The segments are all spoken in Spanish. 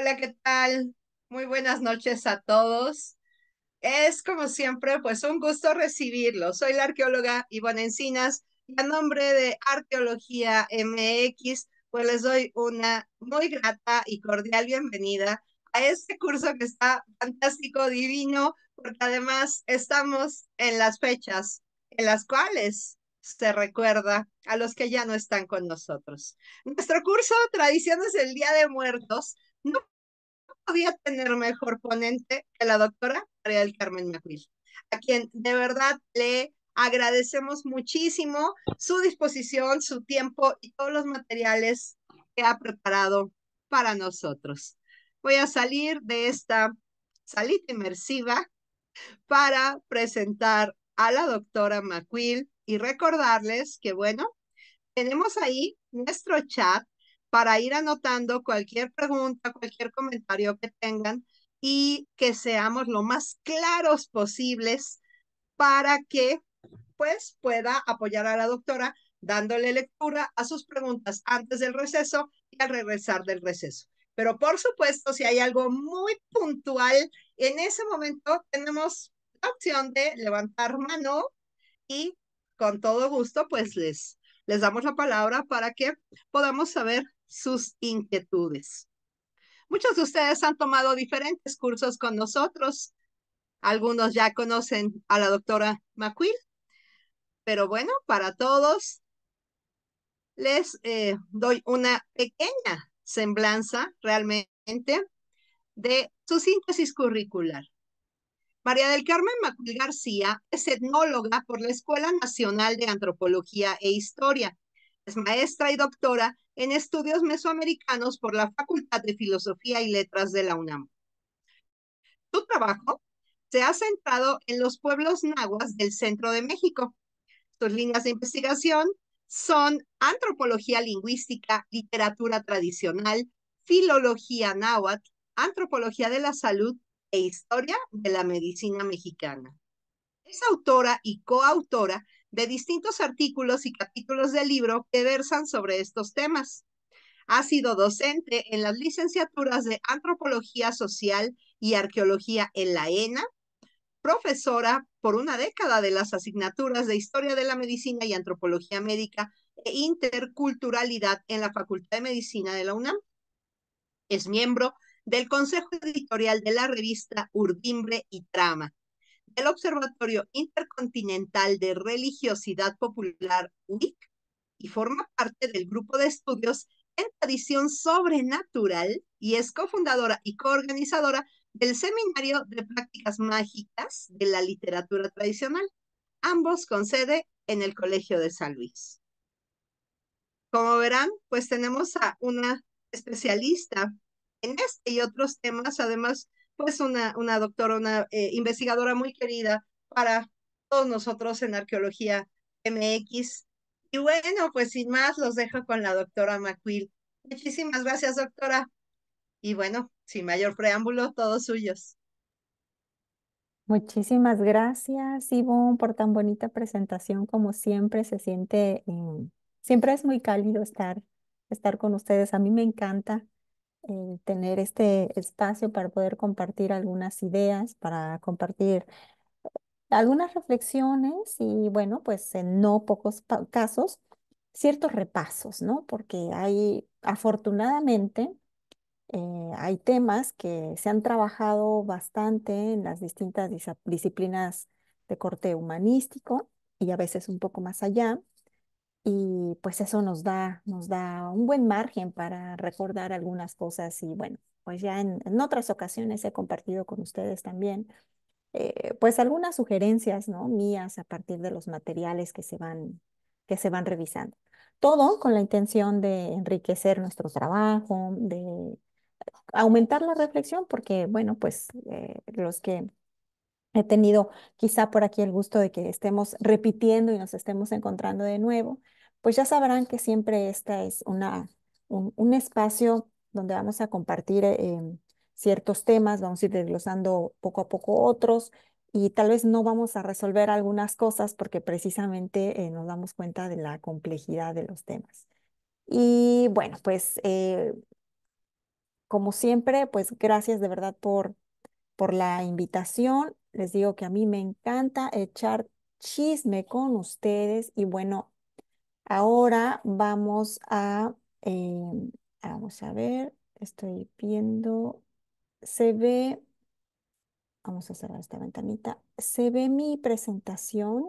Hola, ¿qué tal? Muy buenas noches a todos. Es como siempre, pues un gusto recibirlos. Soy la arqueóloga Ivonne Encinas y a nombre de Arqueología MX, pues les doy una muy grata y cordial bienvenida a este curso que está fantástico, divino, porque además estamos en las fechas en las cuales se recuerda a los que ya no están con nosotros. Nuestro curso Tradiciones del Día de Muertos no podía tener mejor ponente que la doctora María Carmen Macuil, a quien de verdad le agradecemos muchísimo su disposición, su tiempo y todos los materiales que ha preparado para nosotros. Voy a salir de esta salita inmersiva para presentar a la doctora Macuil y recordarles que, bueno, tenemos ahí nuestro chat para ir anotando cualquier pregunta, cualquier comentario que tengan y que seamos lo más claros posibles para que pues pueda apoyar a la doctora dándole lectura a sus preguntas antes del receso y al regresar del receso. Pero por supuesto, si hay algo muy puntual, en ese momento tenemos la opción de levantar mano y con todo gusto pues les, les damos la palabra para que podamos saber sus inquietudes. Muchos de ustedes han tomado diferentes cursos con nosotros. Algunos ya conocen a la doctora McQuill, pero bueno, para todos les eh, doy una pequeña semblanza realmente de su síntesis curricular. María del Carmen Macuil García es etnóloga por la Escuela Nacional de Antropología e Historia es maestra y doctora en estudios mesoamericanos por la Facultad de Filosofía y Letras de la UNAM. Su trabajo se ha centrado en los pueblos nahuas del centro de México. Sus líneas de investigación son antropología lingüística, literatura tradicional, filología náhuatl, antropología de la salud e historia de la medicina mexicana. Es autora y coautora de distintos artículos y capítulos del libro que versan sobre estos temas. Ha sido docente en las licenciaturas de Antropología Social y Arqueología en la ENA, profesora por una década de las asignaturas de Historia de la Medicina y Antropología Médica e Interculturalidad en la Facultad de Medicina de la UNAM. Es miembro del Consejo Editorial de la revista Urdimbre y Trama del Observatorio Intercontinental de Religiosidad Popular UIC y forma parte del grupo de estudios en tradición sobrenatural y es cofundadora y coorganizadora del Seminario de Prácticas Mágicas de la Literatura Tradicional, ambos con sede en el Colegio de San Luis. Como verán, pues tenemos a una especialista en este y otros temas, además pues una, una doctora, una eh, investigadora muy querida para todos nosotros en Arqueología MX. Y bueno, pues sin más, los dejo con la doctora McQuill. Muchísimas gracias, doctora. Y bueno, sin mayor preámbulo, todos suyos. Muchísimas gracias, Ivonne, por tan bonita presentación. Como siempre, se siente, eh, siempre es muy cálido estar, estar con ustedes. A mí me encanta eh, tener este espacio para poder compartir algunas ideas, para compartir algunas reflexiones y bueno, pues en no pocos casos, ciertos repasos, ¿no? Porque hay, afortunadamente, eh, hay temas que se han trabajado bastante en las distintas disciplinas de corte humanístico y a veces un poco más allá, y pues eso nos da, nos da un buen margen para recordar algunas cosas y bueno, pues ya en, otras ocasiones he compartido con ustedes también eh, pues algunas sugerencias ¿no? mías a partir de los materiales que se van, que se van revisando. Todo con la intención de enriquecer nuestro trabajo, de aumentar la reflexión, porque bueno, pues eh, los que he tenido quizá por aquí el gusto de que estemos repitiendo y nos estemos encontrando de nuevo, pues ya sabrán que siempre esta es una, un, espacio donde vamos a compartir em, ciertos temas, vamos a ir desglosando poco a poco otros y tal vez no vamos a resolver algunas cosas porque precisamente eh, nos damos cuenta de la complejidad de los temas. Y bueno, pues eh, como siempre, pues gracias de verdad por, por la invitación. Les digo que a mí me encanta echar chisme con ustedes y bueno, Ahora vamos a, em, ah, vamos a ver, estoy viendo, se ve, vamos a cerrar esta ventanita, se ve mi presentación.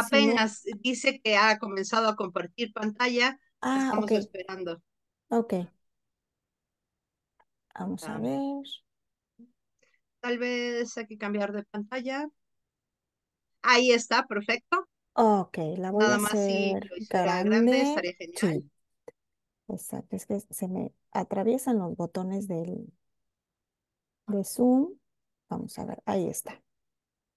apenas dice que ha comenzado a compartir pantalla, ah, estamos esperando. Ok. Vamos a ah. ver. Tal vez hay que cambiar de pantalla. Ahí está, perfecto. Ok, la voy a grande estaría genial. exacto. Es que se me atraviesan los botones del, de Zoom. Vamos a ver, ahí está.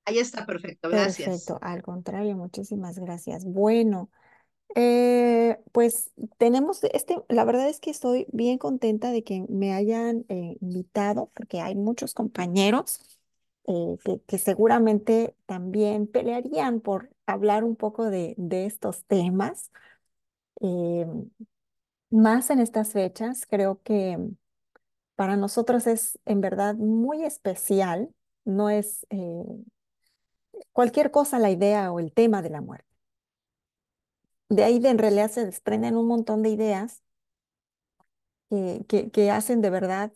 Ahí está, perfecto, gracias. Perfecto, al contrario, muchísimas gracias. Bueno, eh, pues tenemos este, la verdad es que estoy bien contenta de que me hayan eh, invitado porque hay muchos compañeros eh, que, seguramente también pelearían por hablar un poco de, estos temas. Eh, más en estas fechas, creo que para nosotros es en verdad muy especial, no es eh, cualquier cosa la idea o el tema de la muerte. De ahí en realidad se desprenden un montón de ideas que, hacen de verdad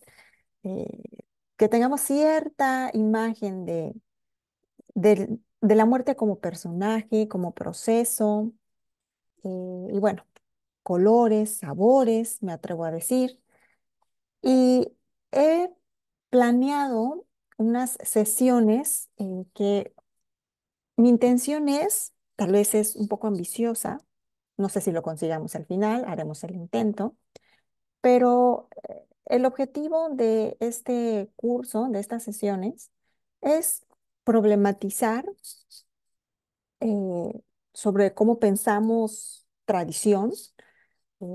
que tengamos cierta imagen de, de, la muerte como personaje, como proceso, eh, y bueno, colores, sabores, me atrevo a decir. Y he planeado unas sesiones en que mi intención es, tal vez es un poco ambiciosa, no sé si lo consigamos al final, haremos el intento, pero eh, el objetivo de este curso, de estas sesiones, es problematizar eh, sobre cómo pensamos tradición. Eh,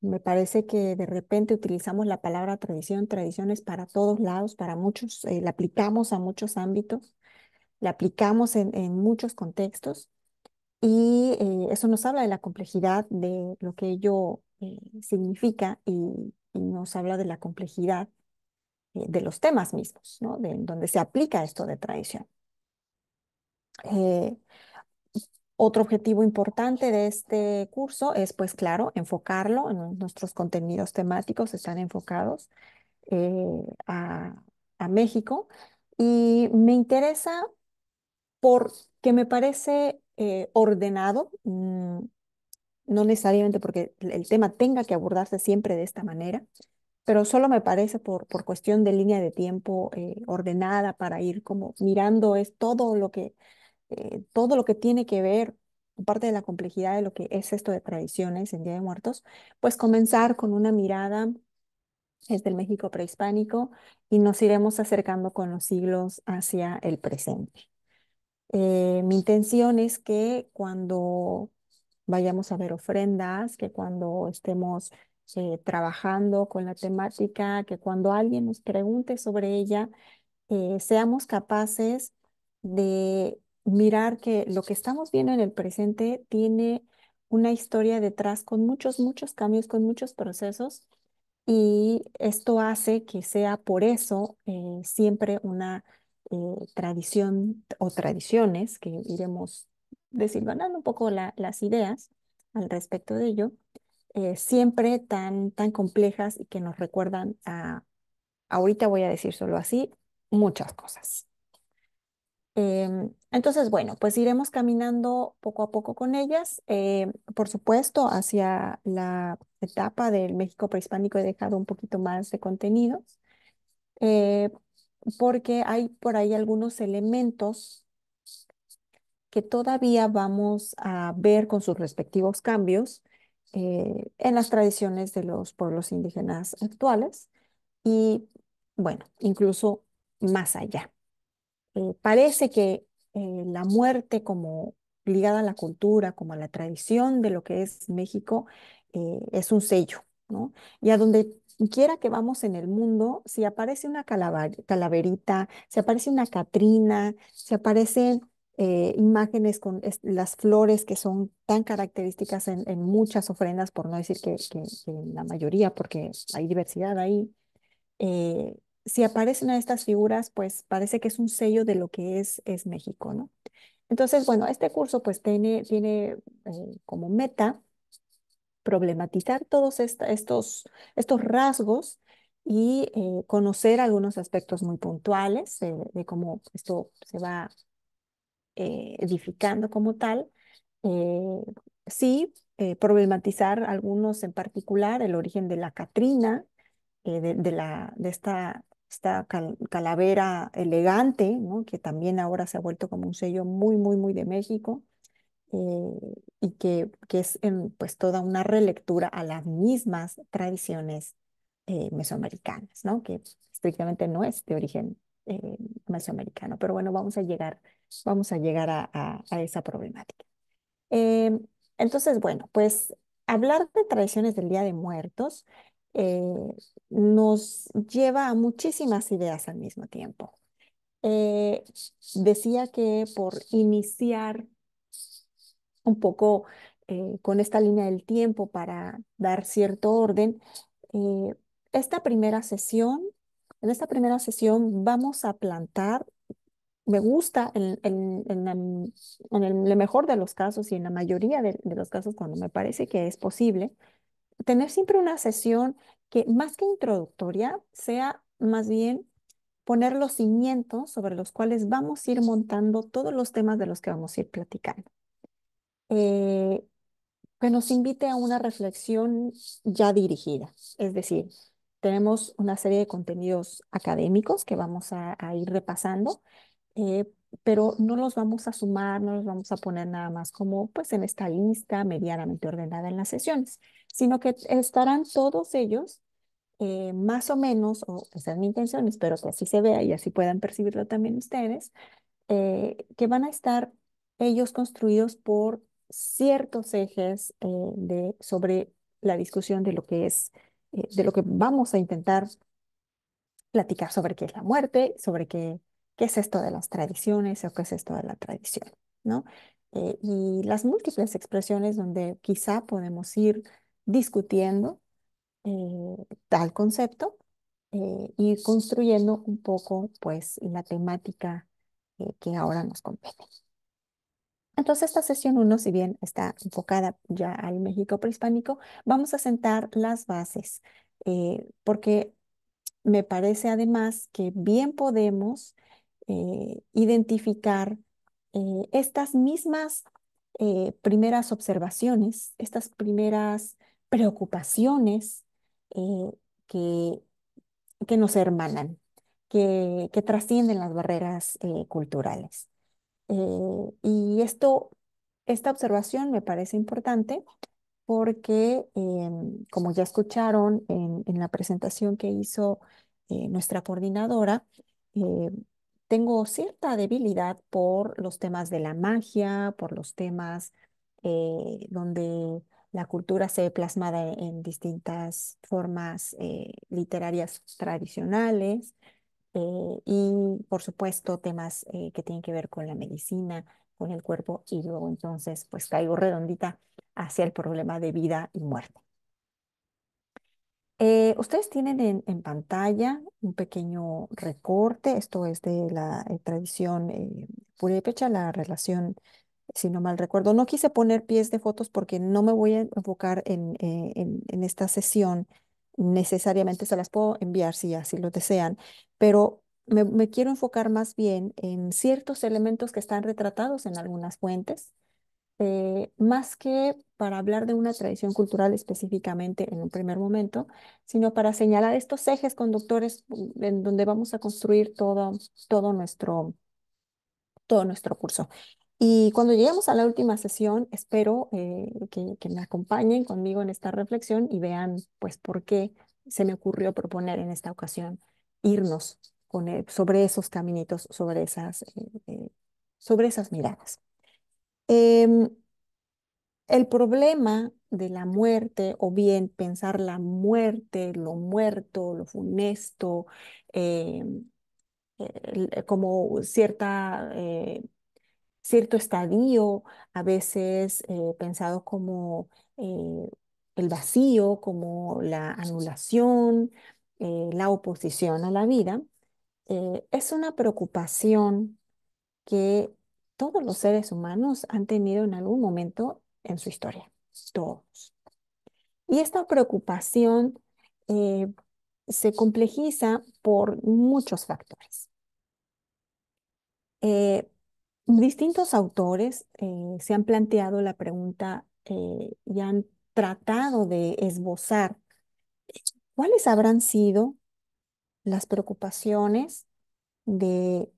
me parece que de repente utilizamos la palabra tradición, tradiciones para todos lados, para muchos, eh, la aplicamos a muchos ámbitos, la aplicamos en, muchos contextos y eso nos habla de la complejidad de lo que yo eh, significa y, nos habla de la complejidad eh, de los temas mismos, ¿no? De donde se aplica esto de traición. Eh, otro objetivo importante de este curso es, pues claro, enfocarlo, en nuestros contenidos temáticos están enfocados a, México y me interesa porque me parece ordenado, mm, no necesariamente porque el tema tenga que abordarse siempre de esta manera, pero solo me parece por, por cuestión de línea de tiempo eh, ordenada para ir como mirando es todo lo que, eh, todo lo que tiene que ver parte de la complejidad de lo que es esto de tradiciones en Día de Muertos, pues comenzar con una mirada desde el México prehispánico y nos iremos acercando con los siglos hacia el presente. Eh, mi intención es que cuando vayamos a ver ofrendas, que cuando estemos eh, trabajando con la temática, que cuando alguien nos pregunte sobre ella, eh, seamos capaces de mirar que lo que estamos viendo en el presente tiene una historia detrás con muchos, muchos cambios, con muchos procesos. Y esto hace que sea por eso eh, siempre una tradición o tradiciones que iremos ganando un poco las ideas al respecto de ello, eh, siempre tan, tan complejas y que nos recuerdan a, ahorita voy a decir solo así, muchas cosas. Em, entonces, bueno, pues iremos caminando poco a poco con ellas. Em, por supuesto, hacia la etapa del México prehispánico he dejado un poquito más de contenidos, eh, porque hay por ahí algunos elementos que todavía vamos a ver con sus respectivos cambios eh, en las tradiciones de los pueblos indígenas actuales y, bueno, incluso más allá. Eh, parece que eh, la muerte como ligada a la cultura, como a la tradición de lo que es México, es un sello, ¿no? Y a donde quiera que vamos en el mundo, si aparece una calaverita, si aparece una Catrina, si aparecen eh, imágenes con las flores que son tan características en, muchas ofrendas, por no decir que, en la mayoría, porque hay diversidad ahí. Eh, si aparecen a estas figuras, pues parece que es un sello de lo que es, es México, ¿no? Entonces, bueno, este curso pues tiene, tiene eh, como meta problematizar todos estos, estos rasgos y conocer algunos aspectos muy puntuales de cómo esto se va eh, edificando como tal. Eh, sí, eh, problematizar algunos en particular, el origen de la Catrina, de, la, de esta, esta calavera elegante, ¿no? que también ahora se ha vuelto como un sello muy, muy, muy de México. y que, es en, pues toda una relectura a las mismas tradiciones mesoamericanas, ¿no? que estrictamente no es de origen mesoamericano, pero bueno, vamos a llegar vamos a llegar a, esa problemática. Em, entonces, bueno, pues hablar de tradiciones del Día de Muertos eh, nos lleva a muchísimas ideas al mismo tiempo. Eh, decía que por iniciar un poco eh, con esta línea del tiempo para dar cierto orden, esta primera sesión, en esta primera sesión vamos a plantar me gusta en, el, mejor de los casos y en la mayoría de, los casos cuando me parece que es posible, tener siempre una sesión que más que introductoria sea más bien poner los cimientos sobre los cuales vamos a ir montando todos los temas de los que vamos a ir platicando. Eh, que nos invite a una reflexión ya dirigida, es decir, tenemos una serie de contenidos académicos que vamos a, a ir repasando eh, pero no los vamos a sumar, no los vamos a poner nada más como pues en esta lista medianamente ordenada en las sesiones, sino que estarán todos ellos eh, más o menos, o esa es mi intención, espero que así se vea y así puedan percibirlo también ustedes, eh, que van a estar ellos construidos por ciertos ejes de, sobre la discusión de lo que es, de lo que vamos a intentar platicar sobre qué es la muerte, sobre qué qué es esto de las tradiciones o qué es esto de la tradición, ¿no? Eh, y las múltiples expresiones donde quizá podemos ir discutiendo eh, tal concepto eh, y construyendo un poco, pues, la temática eh, que ahora nos compete. Entonces, esta sesión 1, si bien está enfocada ya al México prehispánico, vamos a sentar las bases, porque me parece además que bien podemos eh, identificar eh, estas mismas eh, primeras observaciones, estas primeras preocupaciones que, que nos hermanan, que, que trascienden las barreras culturales. y esto, esta observación me parece importante porque, em, como ya escucharon en, en, la presentación que hizo nuestra coordinadora, tengo cierta debilidad por los temas de la magia, por los temas eh, donde la cultura se ve plasmada en distintas formas eh, literarias tradicionales eh, y, por supuesto, temas que tienen que ver con la medicina, con el cuerpo y luego entonces pues caigo redondita hacia el problema de vida y muerte. Eh, ustedes tienen en, pantalla un pequeño recorte, esto es de la eh, tradición eh, purépecha, la relación, si no mal recuerdo. No quise poner pies de fotos porque no me voy a enfocar en, esta sesión necesariamente, se las puedo enviar si así lo desean, pero me quiero enfocar más bien en ciertos elementos que están retratados en algunas fuentes eh, más que para hablar de una tradición cultural específicamente en un primer momento, sino para señalar estos ejes conductores mm, en donde vamos a construir todo, todo, nuestro, todo nuestro curso. Y cuando lleguemos a la última sesión, espero eh, que, me acompañen conmigo en esta reflexión y vean pues por qué se me ocurrió proponer en esta ocasión irnos e, sobre esos caminitos, sobre esas, eh, sobre esas miradas. Em, el problema de la muerte, o bien pensar la muerte, lo muerto, lo funesto, em, eh, como cierta, eh, cierto estadio, a veces eh, pensado como el vacío, como la anulación, la oposición a la vida, es una preocupación que todos los seres humanos han tenido en algún momento en su historia, todos. Y esta preocupación eh, se complejiza por muchos factores. Eh, distintos autores eh, se han planteado la pregunta y han tratado de esbozar cuáles habrán sido las preocupaciones de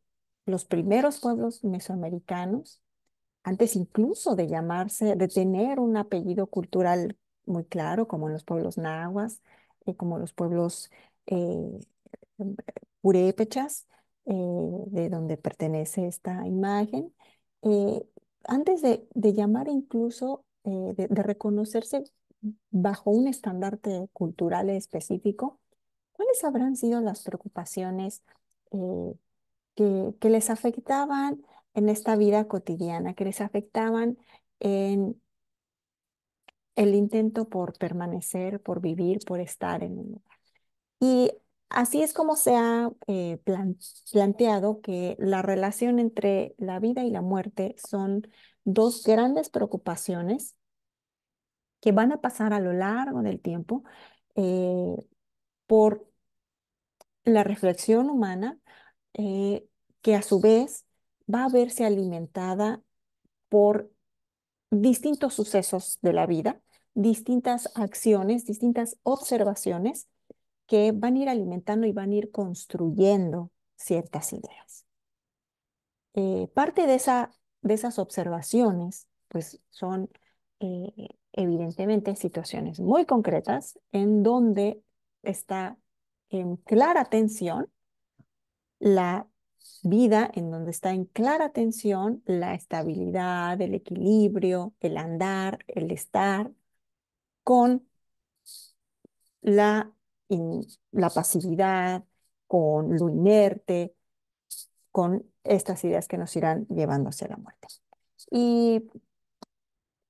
los primeros pueblos mesoamericanos, antes incluso de llamarse, de tener un apellido cultural muy claro, como los pueblos nahuas, y eh, como los pueblos eh, purépechas, eh, de donde pertenece esta imagen, eh, antes de, llamar incluso, de, de, reconocerse bajo un estandarte cultural específico, ¿cuáles habrán sido las preocupaciones que, les afectaban en esta vida cotidiana, que les afectaban en el intento por permanecer, por vivir, por estar en un lugar. Y así es como se ha eh, planteado que la relación entre la vida y la muerte son dos grandes preocupaciones que van a pasar a lo largo del tiempo eh, por la reflexión humana, eh, que a su vez va a verse alimentada por distintos sucesos de la vida, distintas acciones, distintas observaciones que van a ir alimentando y van a ir construyendo ciertas ideas. Eh, parte de, esa, de esas observaciones pues son eh, evidentemente situaciones muy concretas en donde está en clara tensión la vida en donde está en clara tensión la estabilidad, el equilibrio, el andar, el estar, con la, la pasividad, con lo inerte, con estas ideas que nos irán llevando hacia la muerte. Y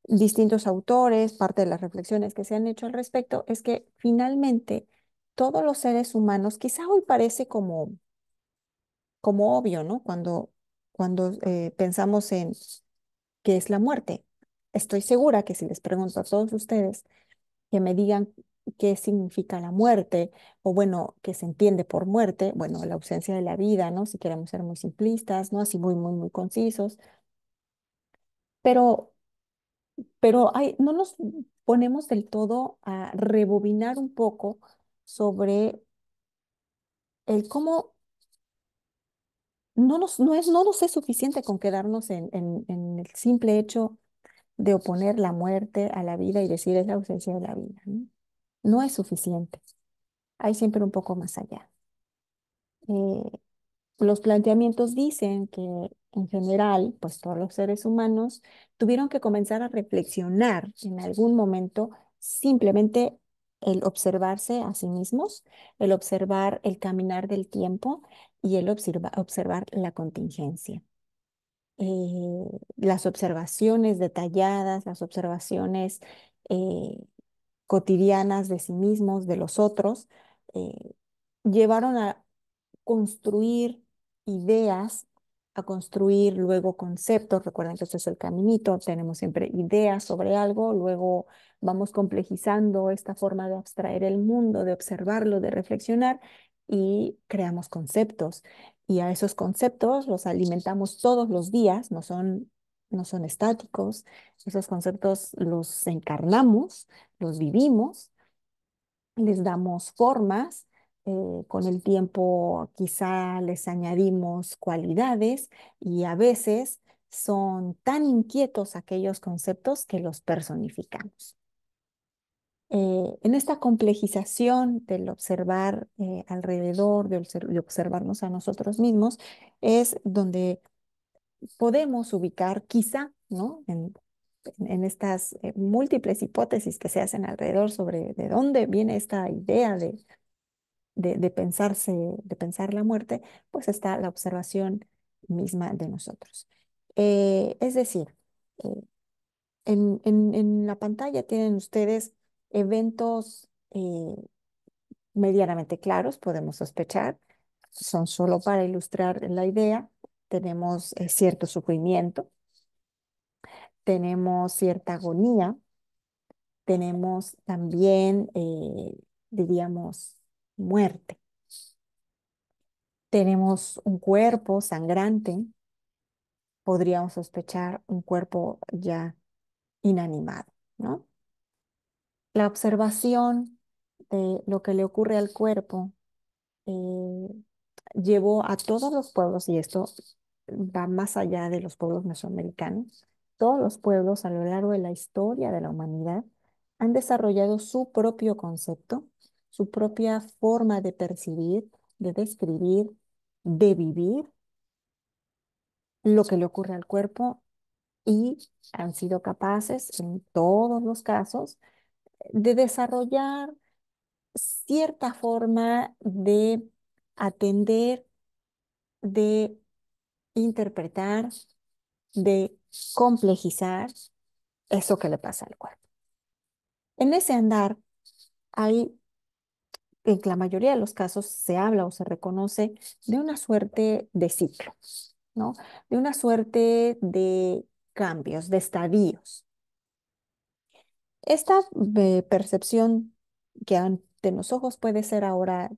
distintos autores, parte de las reflexiones que se han hecho al respecto, es que finalmente todos los seres humanos, quizá hoy parece como como obvio, ¿no? Cuando, cuando eh, pensamos en qué es la muerte. Estoy segura que si les pregunto a todos ustedes que me digan qué significa la muerte, o bueno, qué se entiende por muerte, bueno, la ausencia de la vida, ¿no? Si queremos ser muy simplistas, ¿no? Así muy, muy, muy concisos. Pero, pero hay, no nos ponemos del todo a rebobinar un poco sobre el cómo no, nos, no, es, no es suficiente con quedarnos en, el simple hecho de oponer la muerte a la vida y decir es la ausencia de la vida. No, es suficiente. Hay siempre un poco más allá. Eh, los planteamientos dicen que en general, pues todos los seres humanos tuvieron que comenzar a reflexionar en algún momento simplemente el observarse a sí mismos, el observar el caminar del tiempo, y el observa, observar la contingencia. Eh, las observaciones detalladas, las observaciones eh, cotidianas de sí mismos, de los otros, eh, llevaron a construir ideas, a construir luego conceptos. Recuerden que esto es el caminito, tenemos siempre ideas sobre algo, luego vamos complejizando esta forma de abstraer el mundo, de observarlo, de reflexionar, y creamos conceptos. Y a esos conceptos los alimentamos todos los días, no son, estáticos. Esos conceptos los encarnamos, los vivimos, les damos formas. Eh, con el tiempo quizá les añadimos cualidades y a veces son tan inquietos aquellos conceptos que los personificamos. Eh, en esta complejización del observar eh, alrededor, de, observarnos a nosotros mismos, es donde podemos ubicar quizá, ¿no? En, estas eh, múltiples hipótesis que se hacen alrededor sobre de dónde viene esta idea de, de, pensarse, de pensar la muerte, pues está la observación misma de nosotros. es decir, en, en, en, la pantalla tienen ustedes Eventos eh, medianamente claros, podemos sospechar, son solo para ilustrar la idea. Tenemos eh, cierto sufrimiento, tenemos cierta agonía, tenemos también, eh, diríamos, muerte. Tenemos un cuerpo sangrante, podríamos sospechar un cuerpo ya inanimado, ¿no? la observación de lo que le ocurre al cuerpo eh, llevó a todos los pueblos, y esto va más allá de los pueblos mesoamericanos, todos los pueblos a lo largo de la historia de la humanidad han desarrollado su propio concepto, su propia forma de percibir, de describir, de vivir lo que le ocurre al cuerpo y han sido capaces en todos los casos de desarrollar cierta forma de atender, de interpretar, de complejizar eso que le pasa al cuerpo. En ese andar hay, en la mayoría de los casos se habla o se reconoce de una suerte de ciclo, ¿no? De una suerte de cambios, de estadios. Esta eh, percepción que ante los ojos puede ser ahora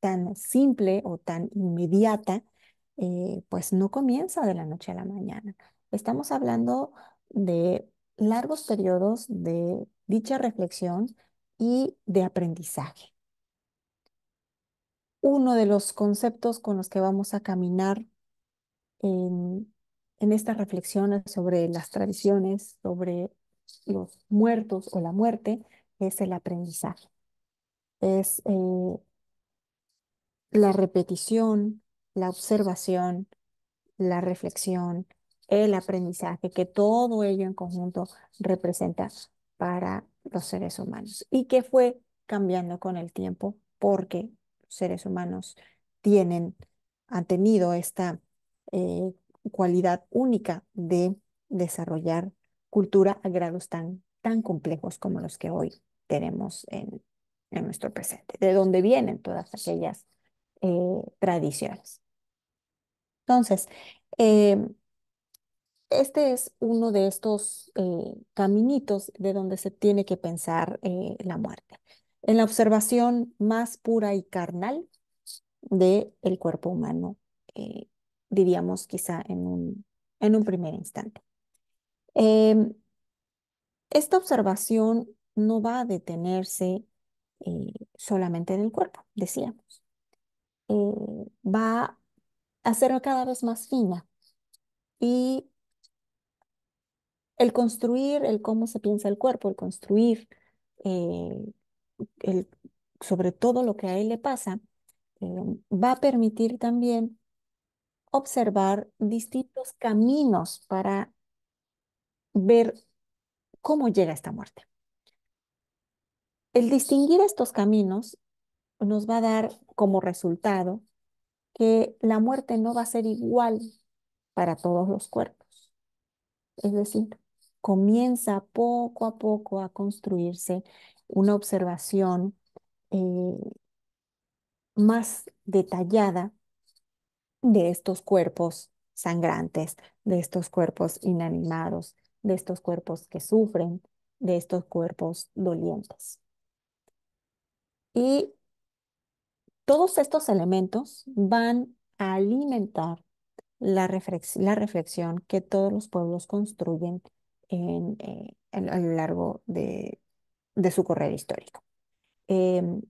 tan simple o tan inmediata, eh, pues no comienza de la noche a la mañana. Estamos hablando de largos periodos de dicha reflexión y de aprendizaje. Uno de los conceptos con los que vamos a caminar en, en estas reflexiones sobre las tradiciones, sobre los muertos o la muerte es el aprendizaje. Es eh, la repetición, la observación, la reflexión, el aprendizaje, que todo ello en conjunto representa para los seres humanos y que fue cambiando con el tiempo porque los seres humanos tienen, han tenido esta eh, cualidad única de desarrollar cultura a grados tan, tan complejos como los que hoy tenemos en, nuestro presente, de dónde vienen todas aquellas eh, tradiciones. Entonces, em, este es uno de estos eh, caminitos de donde se tiene que pensar eh, la muerte, en la observación más pura y carnal del cuerpo humano, diríamos quizá en un, en un primer instante. Em, esta observación no va a detenerse eh, solamente en el cuerpo, decíamos. Eh, va a ser cada vez más fina y el construir, el cómo se piensa el cuerpo, el construir, eh, el, sobre todo lo que a él le pasa, va a permitir también observar distintos caminos para ver cómo llega esta muerte. El distinguir estos caminos nos va a dar como resultado que la muerte no va a ser igual para todos los cuerpos. Es decir, comienza poco a poco a construirse una observación eh, más detallada de estos cuerpos sangrantes, de estos cuerpos inanimados, de estos cuerpos que sufren, de estos cuerpos dolientes. Y todos estos elementos van a alimentar la, reflexión que todos los pueblos construyen en, eh, a lo largo de, su correr histórico. Em,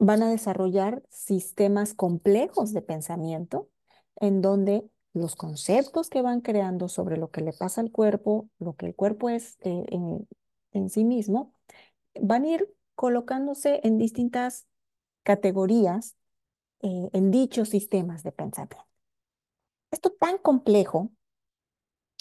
van a desarrollar sistemas complejos de pensamiento en donde los conceptos que van creando sobre lo que le pasa al cuerpo, lo que el cuerpo es eh, en, sí mismo, van a ir colocándose en distintas categorías eh, en dichos sistemas de pensamiento. Esto tan complejo,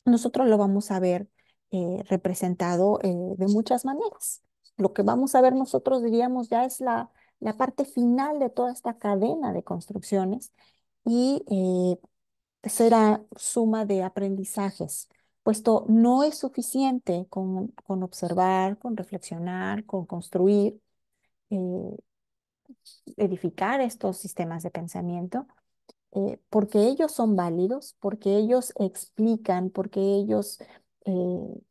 nosotros lo vamos a ver eh, representado de muchas maneras. Lo que vamos a ver nosotros diríamos ya es la, la parte final de toda esta cadena de construcciones y será suma de aprendizajes, puesto no es suficiente con, con observar, con reflexionar, con construir, eh, edificar estos sistemas de pensamiento, eh, porque ellos son válidos, porque ellos explican, porque ellos eh,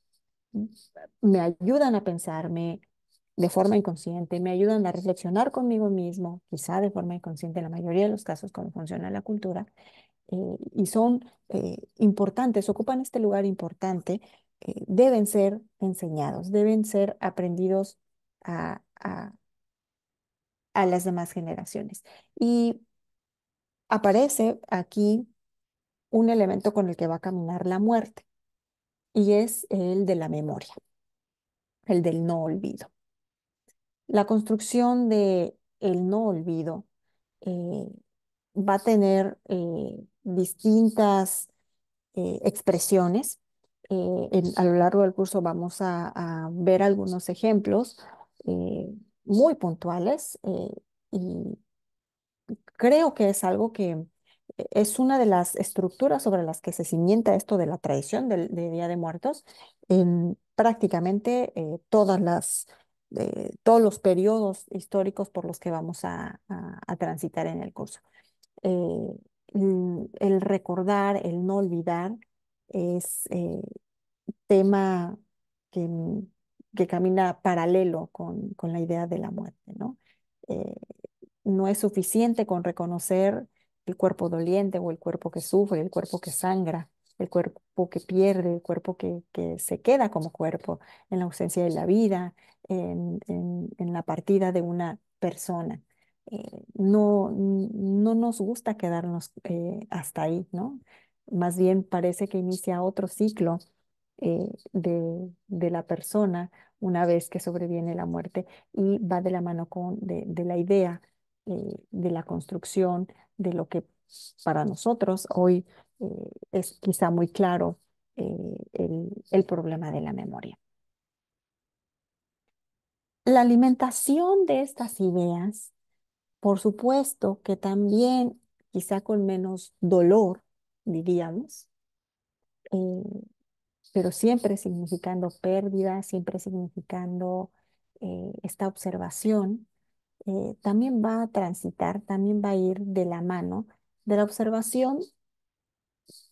me ayudan a pensarme de forma inconsciente, me ayudan a reflexionar conmigo mismo, quizá de forma inconsciente en la mayoría de los casos cuando funciona la cultura, eh, y son eh, importantes, ocupan este lugar importante, eh, deben ser enseñados, deben ser aprendidos a, las demás generaciones. Y aparece aquí un elemento con el que va a caminar la muerte y es el de la memoria, el del no olvido. La construcción de el no olvido eh, va a tener eh, distintas eh, expresiones. Eh, a lo largo del curso vamos a, ver algunos ejemplos muy puntuales y creo que es algo que es una de las estructuras sobre las que se cimienta esto de la tradición del de Día de Muertos. En prácticamente todas las, todos los periodos históricos por los que vamos a transitar en el curso. Eh, el recordar, el no olvidar, es eh, tema que, mm, que, camina paralelo con, con, la idea de la muerte, ¿no? Eh, no es suficiente con reconocer el cuerpo doliente o el cuerpo que sufre, el cuerpo que sangra, el cuerpo que pierde, el cuerpo que, que se queda como cuerpo en la ausencia de la vida, en, en la partida de una persona. Eh, no, no nos gusta quedarnos eh, hasta ahí, ¿no? Más bien parece que inicia otro ciclo eh, de, la persona una vez que sobreviene la muerte y va de la mano con de, la idea, de la construcción, de lo que para nosotros hoy es quizá muy claro el problema de la memoria. La alimentación de estas ideas por supuesto que también, quizá con menos dolor, diríamos, eh, pero siempre significando pérdida, siempre significando eh, esta observación, eh, también va a transitar, también va a ir de la mano de la observación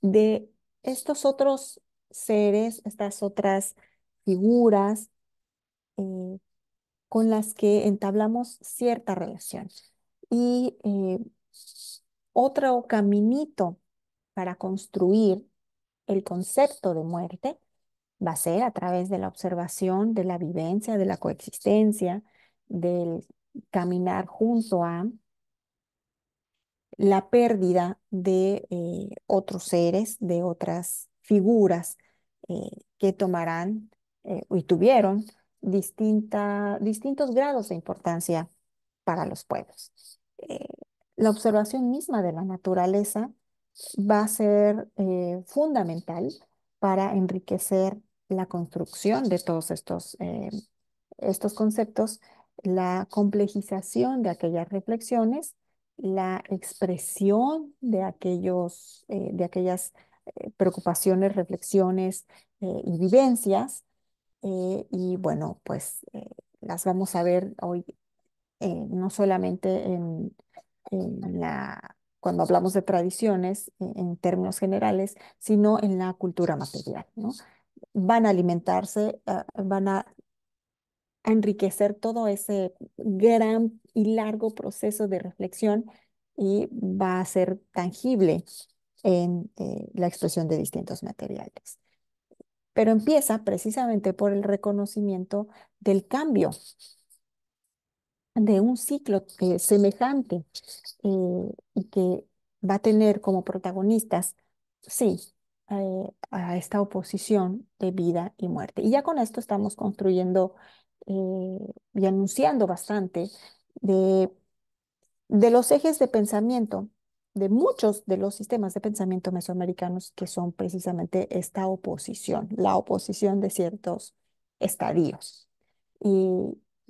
de estos otros seres, estas otras figuras con las que entablamos cierta relación. Y eh, otro caminito para construir el concepto de muerte va a ser a través de la observación, de la vivencia, de la coexistencia, del caminar junto a la pérdida de eh, otros seres, de otras figuras eh, que tomarán y tuvieron distintos grados de importancia para los pueblos. Eh, la observación misma de la naturaleza va a ser eh, fundamental para enriquecer la construcción de todos estos, eh, estos conceptos, la complejización de aquellas reflexiones, la expresión de, aquellos, de aquellas preocupaciones, reflexiones y vivencias. y bueno, pues las vamos a ver hoy eh, no solamente en, la, cuando hablamos de tradiciones eh, en términos generales, sino en la cultura material. ¿no? Van a alimentarse, ah, van a enriquecer todo ese gran y largo proceso de reflexión y va a ser tangible en eh, la expresión de distintos materiales. Pero empieza precisamente por el reconocimiento del cambio de un ciclo semejante eh, y que va a tener como protagonistas, sí, eh, a esta oposición de vida y muerte. Y ya con esto estamos construyendo eh, y anunciando bastante de, de los ejes de pensamiento de muchos de los sistemas de pensamiento mesoamericanos que son precisamente esta oposición, la oposición de ciertos estadios. Y,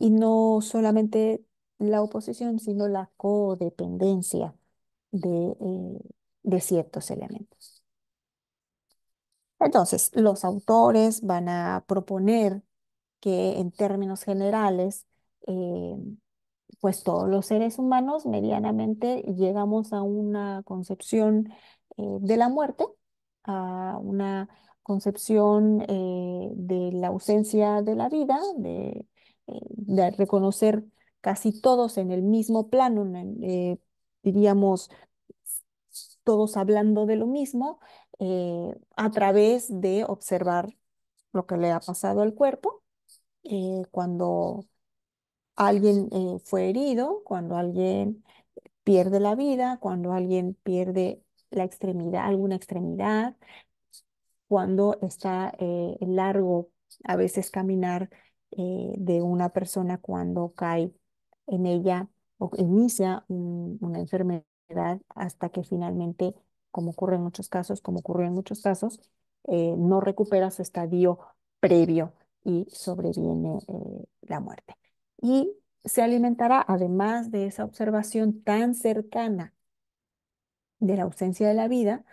y no solamente la oposición, sino la codependencia eh, de, ciertos elementos. Entonces, los autores van a proponer que en términos generales, eh, pues todos los seres humanos medianamente llegamos a una concepción eh, de la muerte, a una concepción de la ausencia de la vida, de eh, de reconocer casi todos en el mismo plano, eh, diríamos todos hablando de lo mismo, eh, a través de observar lo que le ha pasado al cuerpo cuando alguien fue herido, cuando alguien pierde la vida, cuando alguien pierde la extremidad, alguna extremidad, cuando está largo a veces caminar eh, de una persona cuando cae en ella o inicia una enfermedad hasta que finalmente, como ocurre en muchos casos, como ocurrió en muchos casos, eh, no recupera su estadio previo y sobreviene eh, la muerte. Y se alimentará, además de esa observación tan cercana de la ausencia de la vida,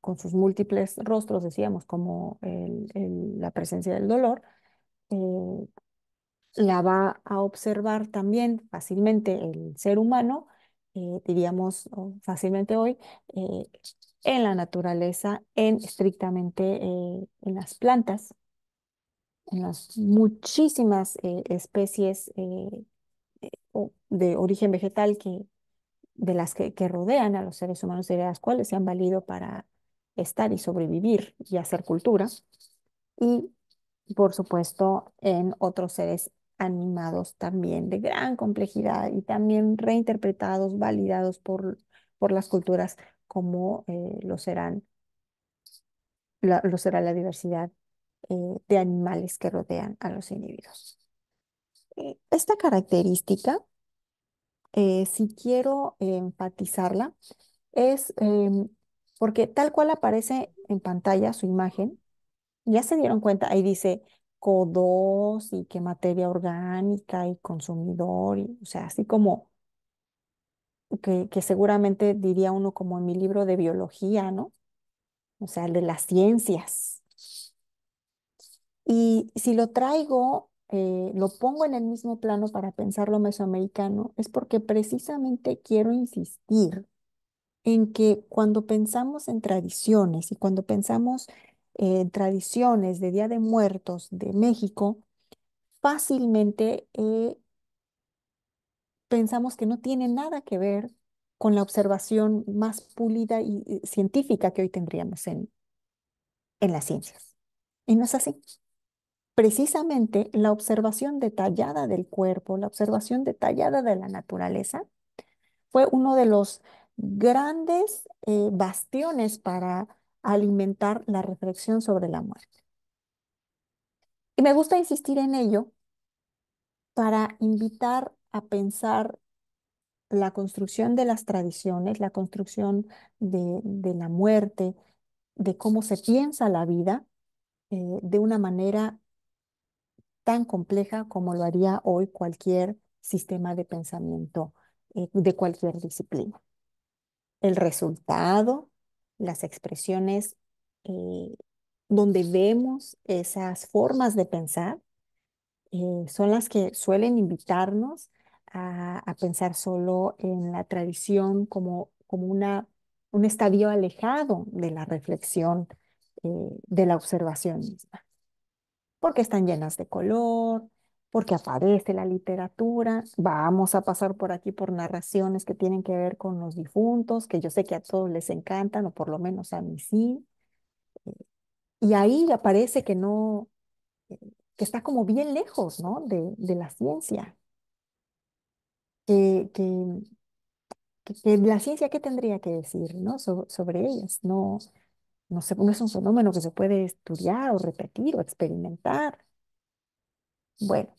con sus múltiples rostros, decíamos, como la presencia del dolor, eh, la va a observar también fácilmente el ser humano, eh, diríamos fácilmente hoy, eh, en la naturaleza, en estrictamente en las plantas, en las muchísimas especies de origen vegetal que, de las que, que, rodean a los seres humanos y de las cuales se han valido para estar y sobrevivir y hacer cultura. Y por supuesto, en otros seres animados también de gran complejidad y también reinterpretados, validados por, por las culturas como eh, lo serán lo será la diversidad eh, de animales que rodean a los individuos. Eh, esta característica, si quiero enfatizarla, es em, porque tal cual aparece en pantalla su imagen, ya se dieron cuenta, ahí dice CO2 y qué materia orgánica y consumidor, o sea, así como que, que seguramente diría uno como en mi libro de biología, ¿no? O sea, el de las ciencias. Y si lo traigo, eh, lo pongo en el mismo plano para pensarlo mesoamericano, es porque precisamente quiero insistir en que cuando pensamos en tradiciones y cuando pensamos eh, tradiciones de Día de Muertos de México, fácilmente eh, pensamos que no tiene nada que ver con la observación más pulida y, eh, científica que hoy tendríamos en, en las ciencias. Y no es así. Precisamente la observación detallada del cuerpo, la observación detallada de la naturaleza, fue uno de los grandes bastiones para alimentar la reflexión sobre la muerte. Y me gusta insistir en ello para invitar a pensar la construcción de las tradiciones, la construcción de, la muerte, de cómo se piensa la vida eh, de una manera tan compleja como lo haría hoy cualquier sistema de pensamiento eh, de cualquier disciplina. El resultado las expresiones eh, donde vemos esas formas de pensar, eh, son las que suelen invitarnos a, pensar solo en la tradición como, como una, un estadio alejado de la reflexión, eh, de la observación misma, porque están llenas de color, porque aparece la literatura, vamos a pasar por aquí por narraciones que tienen que ver con los difuntos, que yo sé que a todos les encantan, o por lo menos a mí sí. Y ahí aparece que no, que está como bien lejos, ¿no? De, la ciencia. Que, la ciencia, ¿qué tendría que decir, ¿no? sobre ellas, no, no, no es un fenómeno que se puede estudiar o repetir o experimentar. Bueno,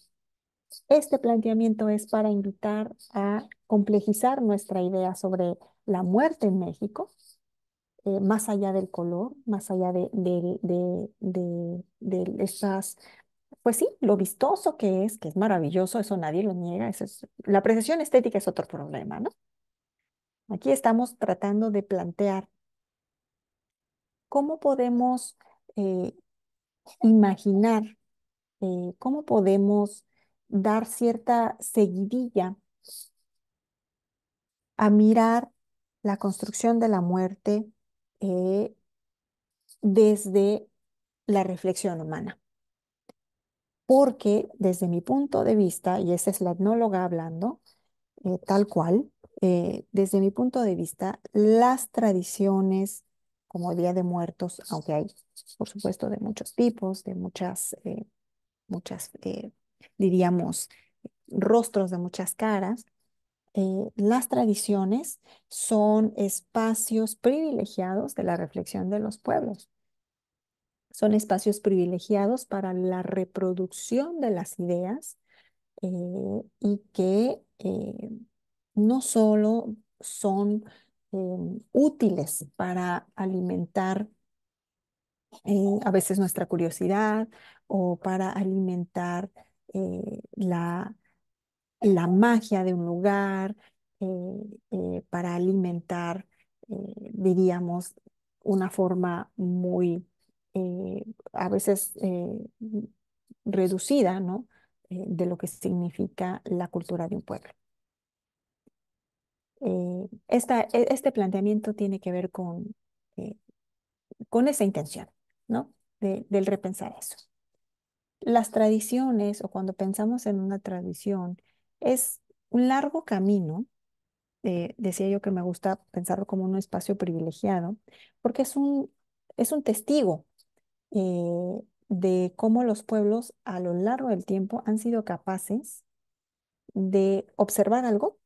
este planteamiento es para invitar a complejizar nuestra idea sobre la muerte en México, eh, más allá del color, más allá de, de, de, de, esas, pues sí, lo vistoso que es, que es maravilloso, eso nadie lo niega, eso la apreciación estética es otro problema, ¿no? Aquí estamos tratando de plantear cómo podemos eh, imaginar, eh, cómo podemos dar cierta seguidilla a mirar la construcción de la muerte eh, desde la reflexión humana. Porque desde mi punto de vista, y esa es la etnóloga hablando, eh, tal cual, eh, desde mi punto de vista, las tradiciones como Día de Muertos, aunque hay, por supuesto, de muchos tipos, de muchas, muchas diríamos, rostros de muchas caras, eh, las tradiciones son espacios privilegiados de la reflexión de los pueblos. Son espacios privilegiados para la reproducción de las ideas eh, y que eh, no solo son útiles para alimentar a veces nuestra curiosidad o para alimentar eh, la, la, magia de un lugar, eh, eh, para alimentar, diríamos, una forma muy, a veces reducida, ¿no? de lo que significa la cultura de un pueblo. esta, e, este planteamiento tiene que ver con, con esa intención, ¿no? De, del repensar eso las tradiciones o cuando pensamos en una tradición es un largo camino. Eh, decía yo que me gusta pensarlo como un espacio privilegiado, porque es un, es un testigo eh, de cómo los pueblos a lo largo del tiempo han sido capaces de observar algo,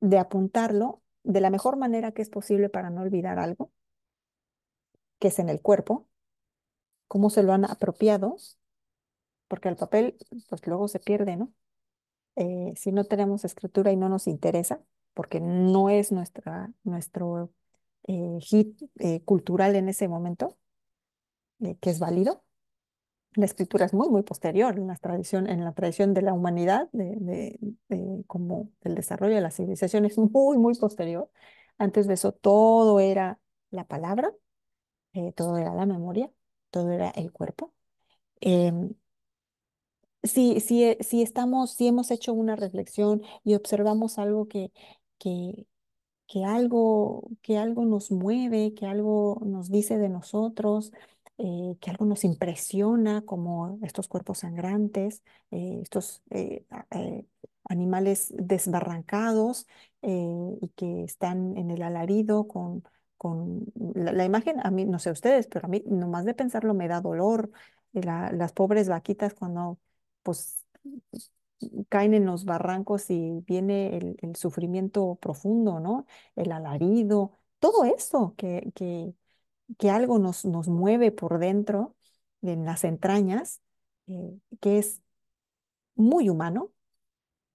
de apuntarlo de la mejor manera que es posible para no olvidar algo, que es en el cuerpo, cómo se lo han apropiado, porque el papel pues luego se pierde, ¿no? Eh, si no tenemos escritura y no nos interesa, porque no es nuestra, nuestro eh, hit eh, cultural en ese momento, que es válido. La escritura es muy, muy posterior en la tradición, en la tradición de la humanidad, como el desarrollo de la civilización es muy, muy posterior. Antes de eso todo era la palabra, todo era la memoria, todo era el cuerpo. Em, si, eh, estamos, si hemos hecho una reflexión y observamos algo que, que, que algo, que algo nos mueve, que algo nos dice de nosotros, eh, que algo nos impresiona, como estos cuerpos sangrantes, eh, estos animales desbarrancados y que están en el alarido con, con la, imagen, a mí, no sé ustedes, pero a mí nomás de pensarlo me da dolor. las pobres vaquitas cuando pues caen en los barrancos y viene el, sufrimiento profundo, ¿no? El alarido, todo eso que, que, que algo nos, nos mueve por dentro, en las entrañas, eh, que es muy humano,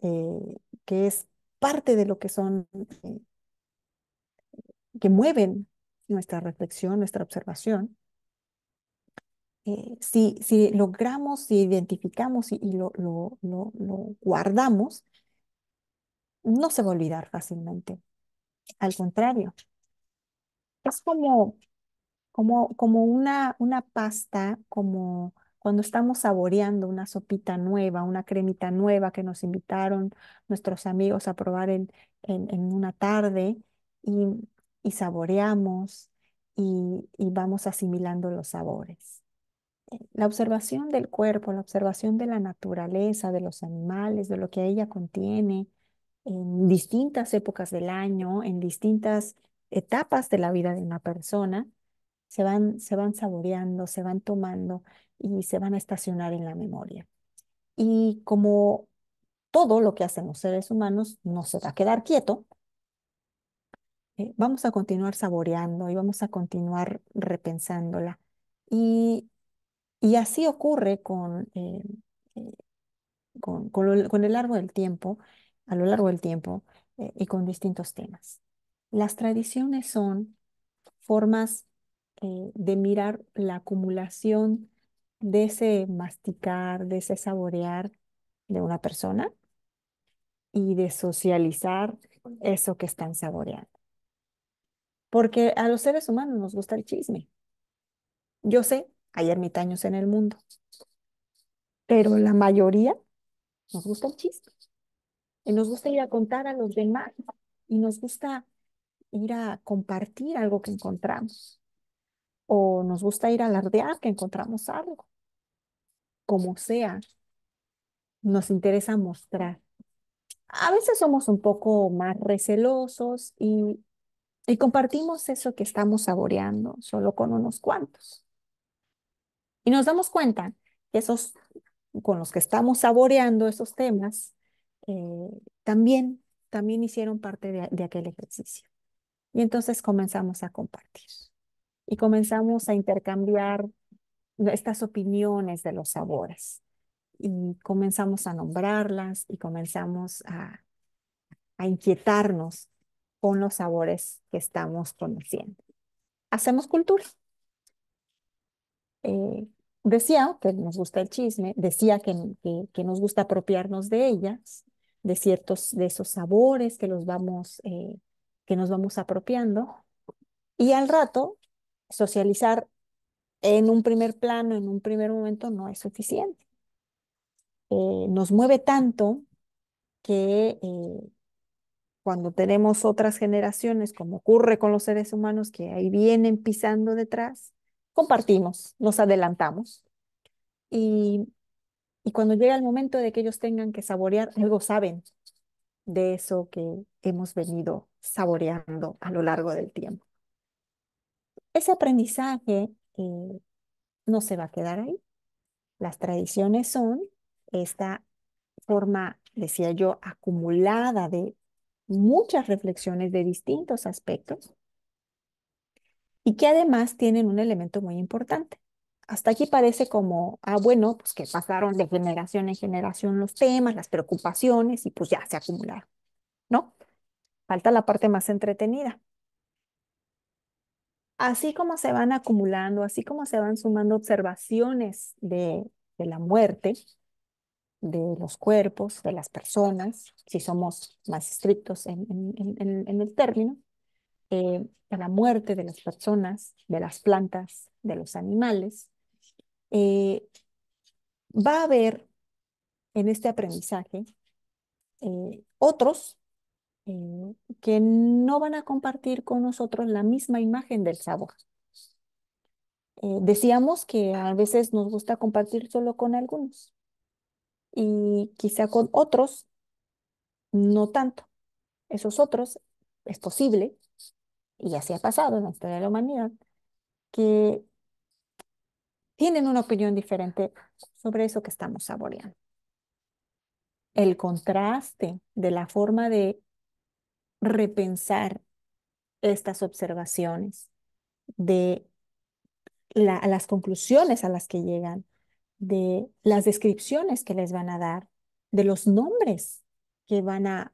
eh, que es parte de lo que son eh, que mueven nuestra reflexión, nuestra observación, eh, si, si, logramos, si identificamos y, lo, guardamos, no se va a olvidar fácilmente. Al contrario, es como, como, una, una pasta, como cuando estamos saboreando una sopita nueva, una cremita nueva que nos invitaron nuestros amigos a probar en, en, en una tarde y y saboreamos y, y vamos asimilando los sabores. La observación del cuerpo, la observación de la naturaleza, de los animales, de lo que ella contiene en distintas épocas del año, en distintas etapas de la vida de una persona, se van, se van saboreando, se van tomando y se van a estacionar en la memoria. Y como todo lo que hacen los seres humanos no se va a quedar quieto, eh, vamos a continuar saboreando y vamos a continuar repensándola. Y, y así ocurre con, eh, eh, con, el largo del tiempo, a lo largo del tiempo y con distintos temas. Las tradiciones son formas de mirar la acumulación de ese masticar, de ese saborear de una persona y de socializar eso que están saboreando. Porque a los seres humanos nos gusta el chisme. Yo sé, hay ermitaños en el mundo, pero la mayoría nos gusta el chisme. Y nos gusta ir a contar a los demás y nos gusta ir a compartir algo que encontramos. O nos gusta ir a alardear que encontramos algo. Como sea, nos interesa mostrar. A veces somos un poco más recelosos y y compartimos eso que estamos saboreando solo con unos cuantos. Y nos damos cuenta que esos con los que estamos saboreando esos temas eh, también, también hicieron parte de, de aquel ejercicio. Y entonces comenzamos a compartir y comenzamos a intercambiar estas opiniones de los sabores y comenzamos a nombrarlas y comenzamos a, a inquietarnos con los sabores que estamos conociendo. Hacemos cultura. Eh, decía que nos gusta el chisme, decía que, que, nos gusta apropiarnos de ellas, de ciertos de esos sabores que vamos, eh, que nos vamos apropiando. Y al rato, socializar en un primer plano, en un primer momento, no es suficiente. Eh, nos mueve tanto que cuando tenemos otras generaciones, como ocurre con los seres humanos que ahí vienen pisando detrás, compartimos, nos adelantamos. Y, y cuando llega el momento de que ellos tengan que saborear, algo saben de eso que hemos venido saboreando a lo largo del tiempo. Ese aprendizaje eh, no se va a quedar ahí. Las tradiciones son esta forma, decía yo, acumulada de muchas reflexiones de distintos aspectos y que además tienen un elemento muy importante. Hasta aquí parece como, ah, bueno, pues que pasaron de generación en generación los temas, las preocupaciones y pues ya se acumularon, ¿no? Falta la parte más entretenida. Así como se van acumulando, así como se van sumando observaciones de, de la muerte, de los cuerpos, de las personas, si somos más estrictos en, el término, eh, la muerte de las personas, de las plantas, de los animales, eh, va a haber en este aprendizaje eh, otros que no van a compartir con nosotros la misma imagen del sabor. decíamos que a veces nos gusta compartir solo con algunos y quizá con otros no tanto. Esos otros es posible, y así ha pasado en la historia de la humanidad, que tienen una opinión diferente sobre eso que estamos saboreando. El contraste de la forma de repensar estas observaciones, de las conclusiones a las que llegan, de las descripciones que les van a dar, de los nombres que van a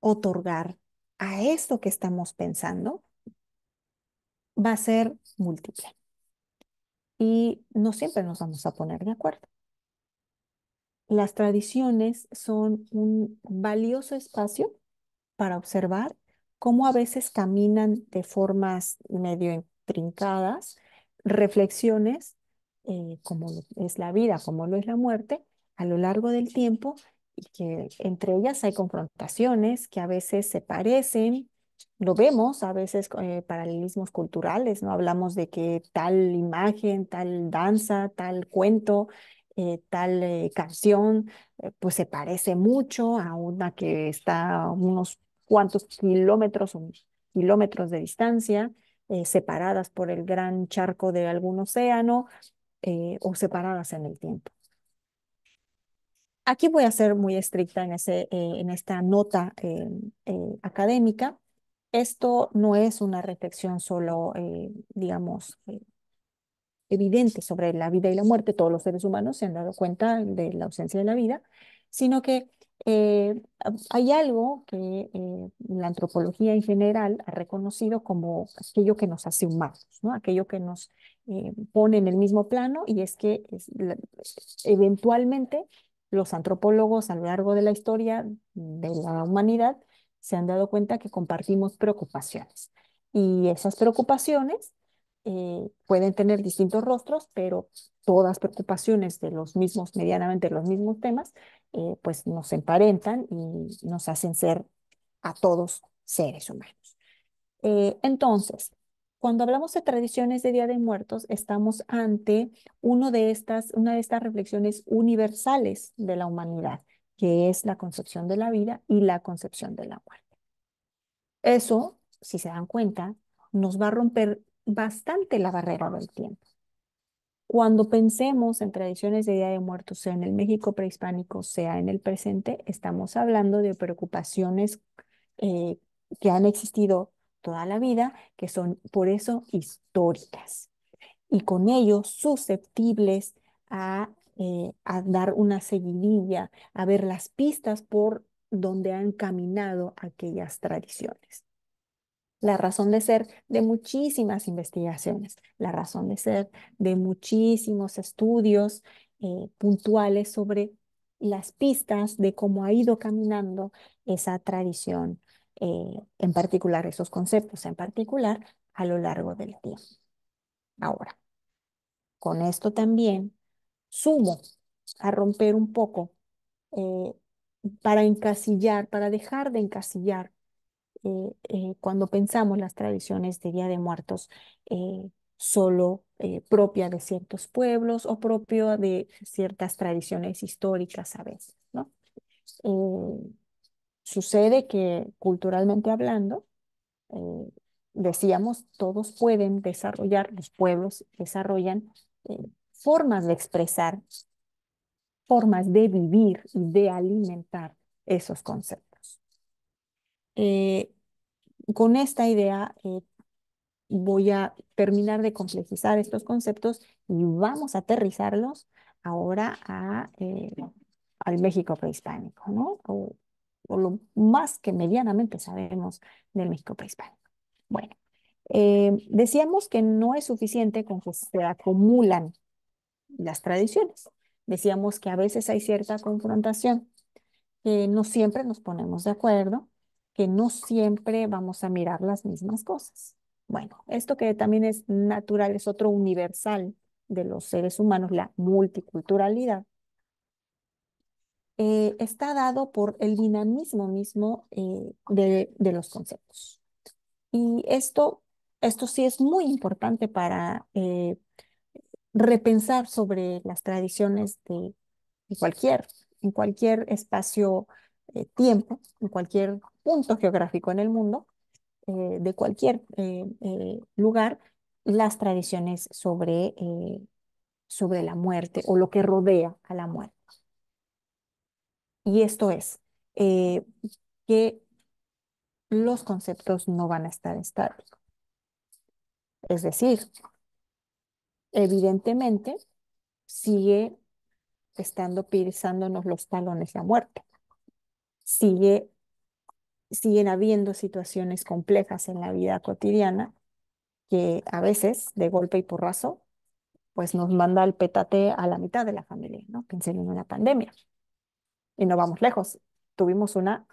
otorgar a esto que estamos pensando, va a ser múltiple. Y no siempre nos vamos a poner de acuerdo. Las tradiciones son un valioso espacio para observar cómo a veces caminan de formas medio intrincadas reflexiones eh, como es la vida, como lo es la muerte, a lo largo del tiempo y que entre ellas hay confrontaciones que a veces se parecen, lo vemos a veces eh, paralelismos culturales, no hablamos de que tal imagen, tal danza, tal cuento, eh, tal canción, pues se parece mucho a una que está a unos cuantos kilómetros o kilómetros de distancia, separadas por el gran charco de algún océano, eh, o separadas en el tiempo. Aquí voy a ser muy estricta en, ese, eh, en esta nota eh, académica. Esto no es una reflexión solo, digamos, evidente sobre la vida y la muerte. Todos los seres humanos se han dado cuenta de la ausencia de la vida, sino que eh, hay algo que eh, la antropología en general ha reconocido como aquello que nos hace humanos, ¿no? aquello que nos eh, pone en el mismo plano y es que eventualmente los antropólogos a lo largo de la historia de la humanidad se han dado cuenta que compartimos preocupaciones y esas preocupaciones pueden tener distintos rostros, pero todas preocupaciones de los mismos, medianamente los mismos temas, eh, pues nos emparentan y nos hacen ser a todos seres humanos. Eh, entonces, cuando hablamos de tradiciones de Día de Muertos, estamos ante uno de estas, una de estas reflexiones universales de la humanidad, que es la concepción de la vida y la concepción de la muerte. Eso, si se dan cuenta, nos va a romper bastante la barrera del tiempo. Cuando pensemos en tradiciones de Día de Muertos, sea en el México prehispánico, sea en el presente, estamos hablando de preocupaciones eh, que han existido toda la vida, que son por eso históricas y con ello susceptibles a eh, dar una seguidilla, a ver las pistas por donde han caminado aquellas tradiciones la razón de ser de muchísimas investigaciones, la razón de ser de muchísimos estudios eh, puntuales sobre las pistas de cómo ha ido caminando esa tradición, eh, en particular esos conceptos en particular, a lo largo del tiempo. Ahora, con esto también sumo a romper un poco eh, para encasillar, para dejar de encasillar eh, eh, cuando pensamos las tradiciones de Día de Muertos eh, solo propia de ciertos pueblos o propia de ciertas tradiciones históricas a veces, ¿no? sucede que culturalmente hablando, decíamos, todos pueden desarrollar, los pueblos desarrollan formas de expresar, formas de vivir y de alimentar esos conceptos. Eh, con esta idea eh, voy a terminar de complejizar estos conceptos y vamos a aterrizarlos ahora eh, al México prehispánico, ¿no? O, lo más que medianamente sabemos del México prehispánico. Bueno, decíamos que no es suficiente con que se acumulan las tradiciones. Decíamos que a veces hay cierta confrontación, que no siempre nos ponemos de acuerdo, que no siempre vamos a mirar las mismas cosas. Bueno, esto que también es natural, es otro universal de los seres humanos, la multiculturalidad. Eh, está dado por el dinamismo mismo eh, de, los conceptos. Y esto, esto sí es muy importante para eh, repensar sobre las tradiciones de, cualquier, en cualquier espacio eh, tiempo, en cualquier punto geográfico en el mundo, eh, de cualquier eh, lugar, las tradiciones sobre, sobre la muerte o lo que rodea a la muerte. Y esto es que los conceptos no van a estar estáticos. Es decir, evidentemente sigue estando pisándonos los talones la muerte sigue, siguen habiendo situaciones complejas en la vida cotidiana que a veces, de golpe y porrazo, pues nos manda el petate a la mitad de la familia, ¿no? Piensen en una pandemia. Y no vamos lejos. Tuvimos una,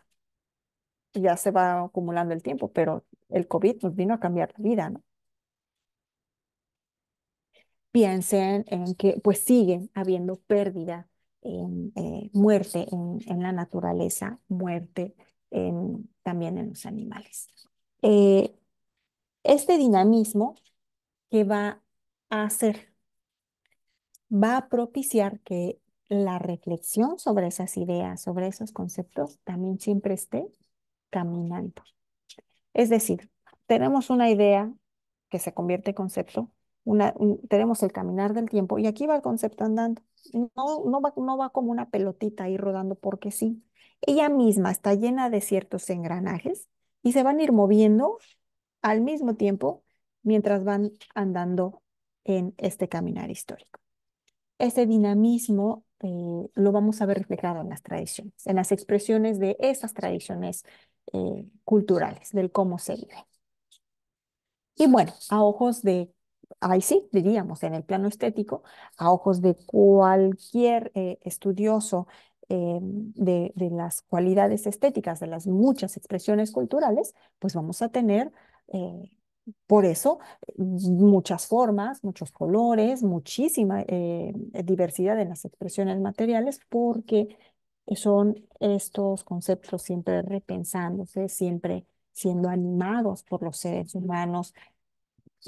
ya se va acumulando el tiempo, pero el COVID nos vino a cambiar la vida, ¿no? Piensen en que pues siguen habiendo pérdida en, eh, muerte en, la naturaleza, muerte en, también en los animales. Eh, este dinamismo que va a hacer va a propiciar que la reflexión sobre esas ideas, sobre esos conceptos, también siempre esté caminando. Es decir, tenemos una idea que se convierte en concepto, una, tenemos el caminar del tiempo y aquí va el concepto andando no, no, va, como una pelotita ahí rodando porque sí. Ella misma está llena de ciertos engranajes y se van a ir moviendo al mismo tiempo mientras van andando en este caminar histórico. Ese dinamismo eh, lo vamos a ver reflejado en las tradiciones, en las expresiones de esas tradiciones eh, culturales, del cómo se vive. Y bueno, a ojos de ahí sí, diríamos, en el plano estético, a ojos de cualquier eh, estudioso eh, de, las cualidades estéticas, de las muchas expresiones culturales, pues vamos a tener... Eh, por eso, muchas formas, muchos colores, muchísima diversidad en las expresiones materiales, porque son estos conceptos siempre repensándose, siempre siendo animados por los seres humanos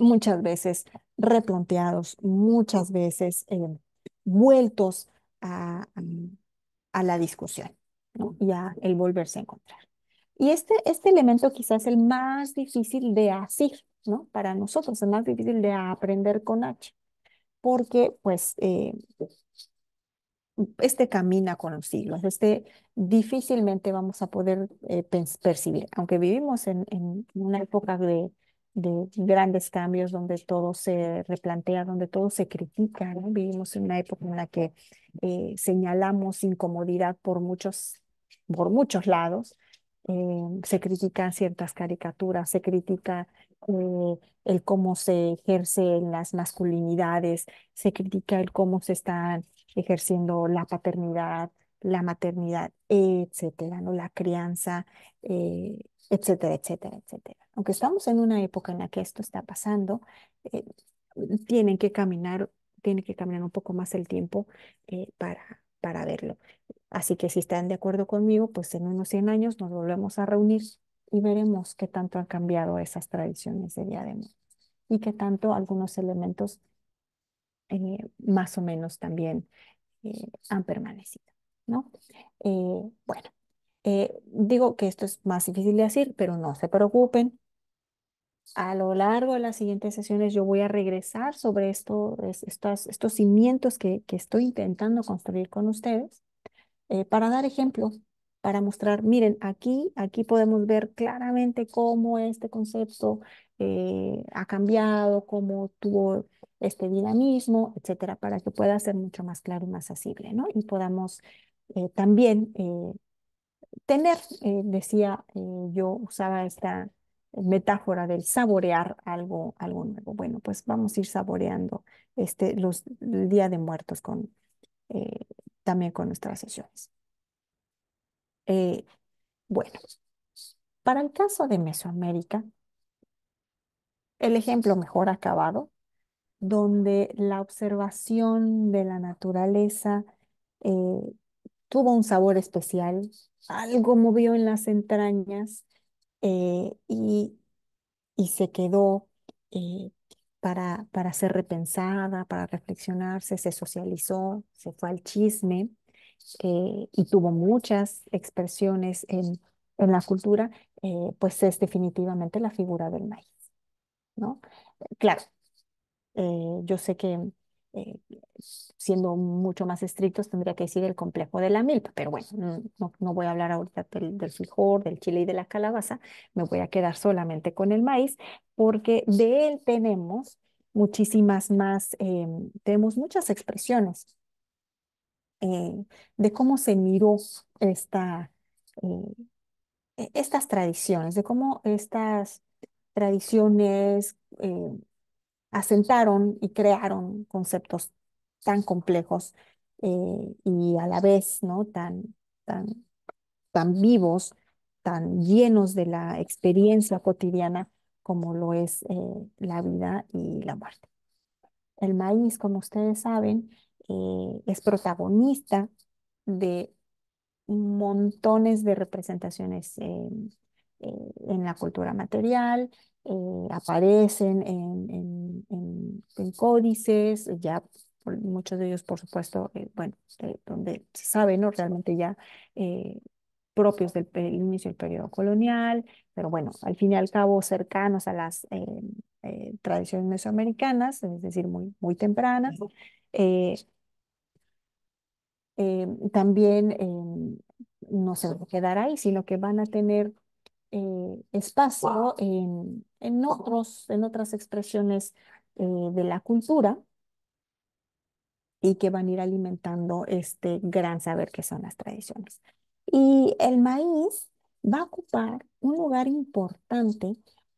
muchas veces replanteados, muchas veces eh, vueltos a, a, la discusión ¿no? y a el volverse a encontrar. Y este, este elemento quizás es el más difícil de asir, ¿no? Para nosotros, el más difícil de aprender con H, porque pues eh, este camina con los siglos, este difícilmente vamos a poder eh, percibir, aunque vivimos en, en, una época de de grandes cambios donde todo se replantea, donde todo se critica. Vivimos en una época en la que eh, señalamos incomodidad por muchos, por muchos lados. Eh, se critican ciertas caricaturas, se critica eh, el cómo se ejercen las masculinidades, se critica el cómo se está ejerciendo la paternidad, la maternidad, etcétera, ¿no? la crianza, etcétera, etcétera, etcétera. Aunque estamos en una época en la que esto está pasando, eh, tienen que caminar, que caminar un poco más el tiempo eh, para, para verlo. Así que si están de acuerdo conmigo, pues en unos 100 años nos volvemos a reunir y veremos qué tanto han cambiado esas tradiciones de Día de y qué tanto algunos elementos eh, más o menos también han permanecido, ¿no? bueno, eh, digo que esto es más difícil de decir, pero no se preocupen. A lo largo de las siguientes sesiones yo voy a regresar sobre esto, estos, estos cimientos que, que estoy intentando construir con ustedes eh, para dar ejemplo, para mostrar, miren, aquí, aquí podemos ver claramente cómo este concepto eh, ha cambiado, cómo tuvo este dinamismo, etcétera, para que pueda ser mucho más claro y más asible, ¿no? Y podamos eh, también eh, tener, eh, decía, eh, yo usaba esta metáfora del saborear algo, algo nuevo. Bueno, pues vamos a ir saboreando este, los, el Día de Muertos con, eh, también con nuestras sesiones. bueno, para el caso de Mesoamérica, el ejemplo mejor acabado, donde la observación de la naturaleza tuvo un sabor especial, algo movió en las entrañas eh, y, y, se quedó eh, para, para ser repensada, para reflexionarse, se socializó, se fue al chisme eh, y tuvo muchas expresiones en, en la cultura, pues es definitivamente la figura del maíz. ¿no? Claro, yo sé que eh, siendo mucho más estrictos, tendría que decir el complejo de la milpa, pero bueno, no, voy a hablar ahorita del, frijol, del chile y de la calabaza, me voy a quedar solamente con el maíz, porque de él tenemos muchísimas más, em, tenemos muchas expresiones eh, de cómo se miró esta, eh, e-, estas tradiciones, de cómo estas tradiciones, eh, asentaron y crearon conceptos tan complejos eh, y a la vez ¿no? tan, tan, tan vivos, tan llenos de la experiencia cotidiana como lo es eh, la vida y la muerte. El maíz, como ustedes saben, eh, es protagonista de montones de representaciones en la cultura material, eh, aparecen en, códices, ya muchos de ellos, por supuesto, eh, bueno, donde se sabe, ¿no? Realmente ya eh, propios del, inicio del periodo colonial, pero bueno, al fin y al cabo cercanos a las tradiciones mesoamericanas, es decir, muy, muy tempranas. Em, también em, no se va a quedar ahí, sino que van a tener eh, espacio en, otros, en otras expresiones eh, de la cultura y que van a ir alimentando este gran saber que son las tradiciones. Y el maíz va a ocupar un lugar importante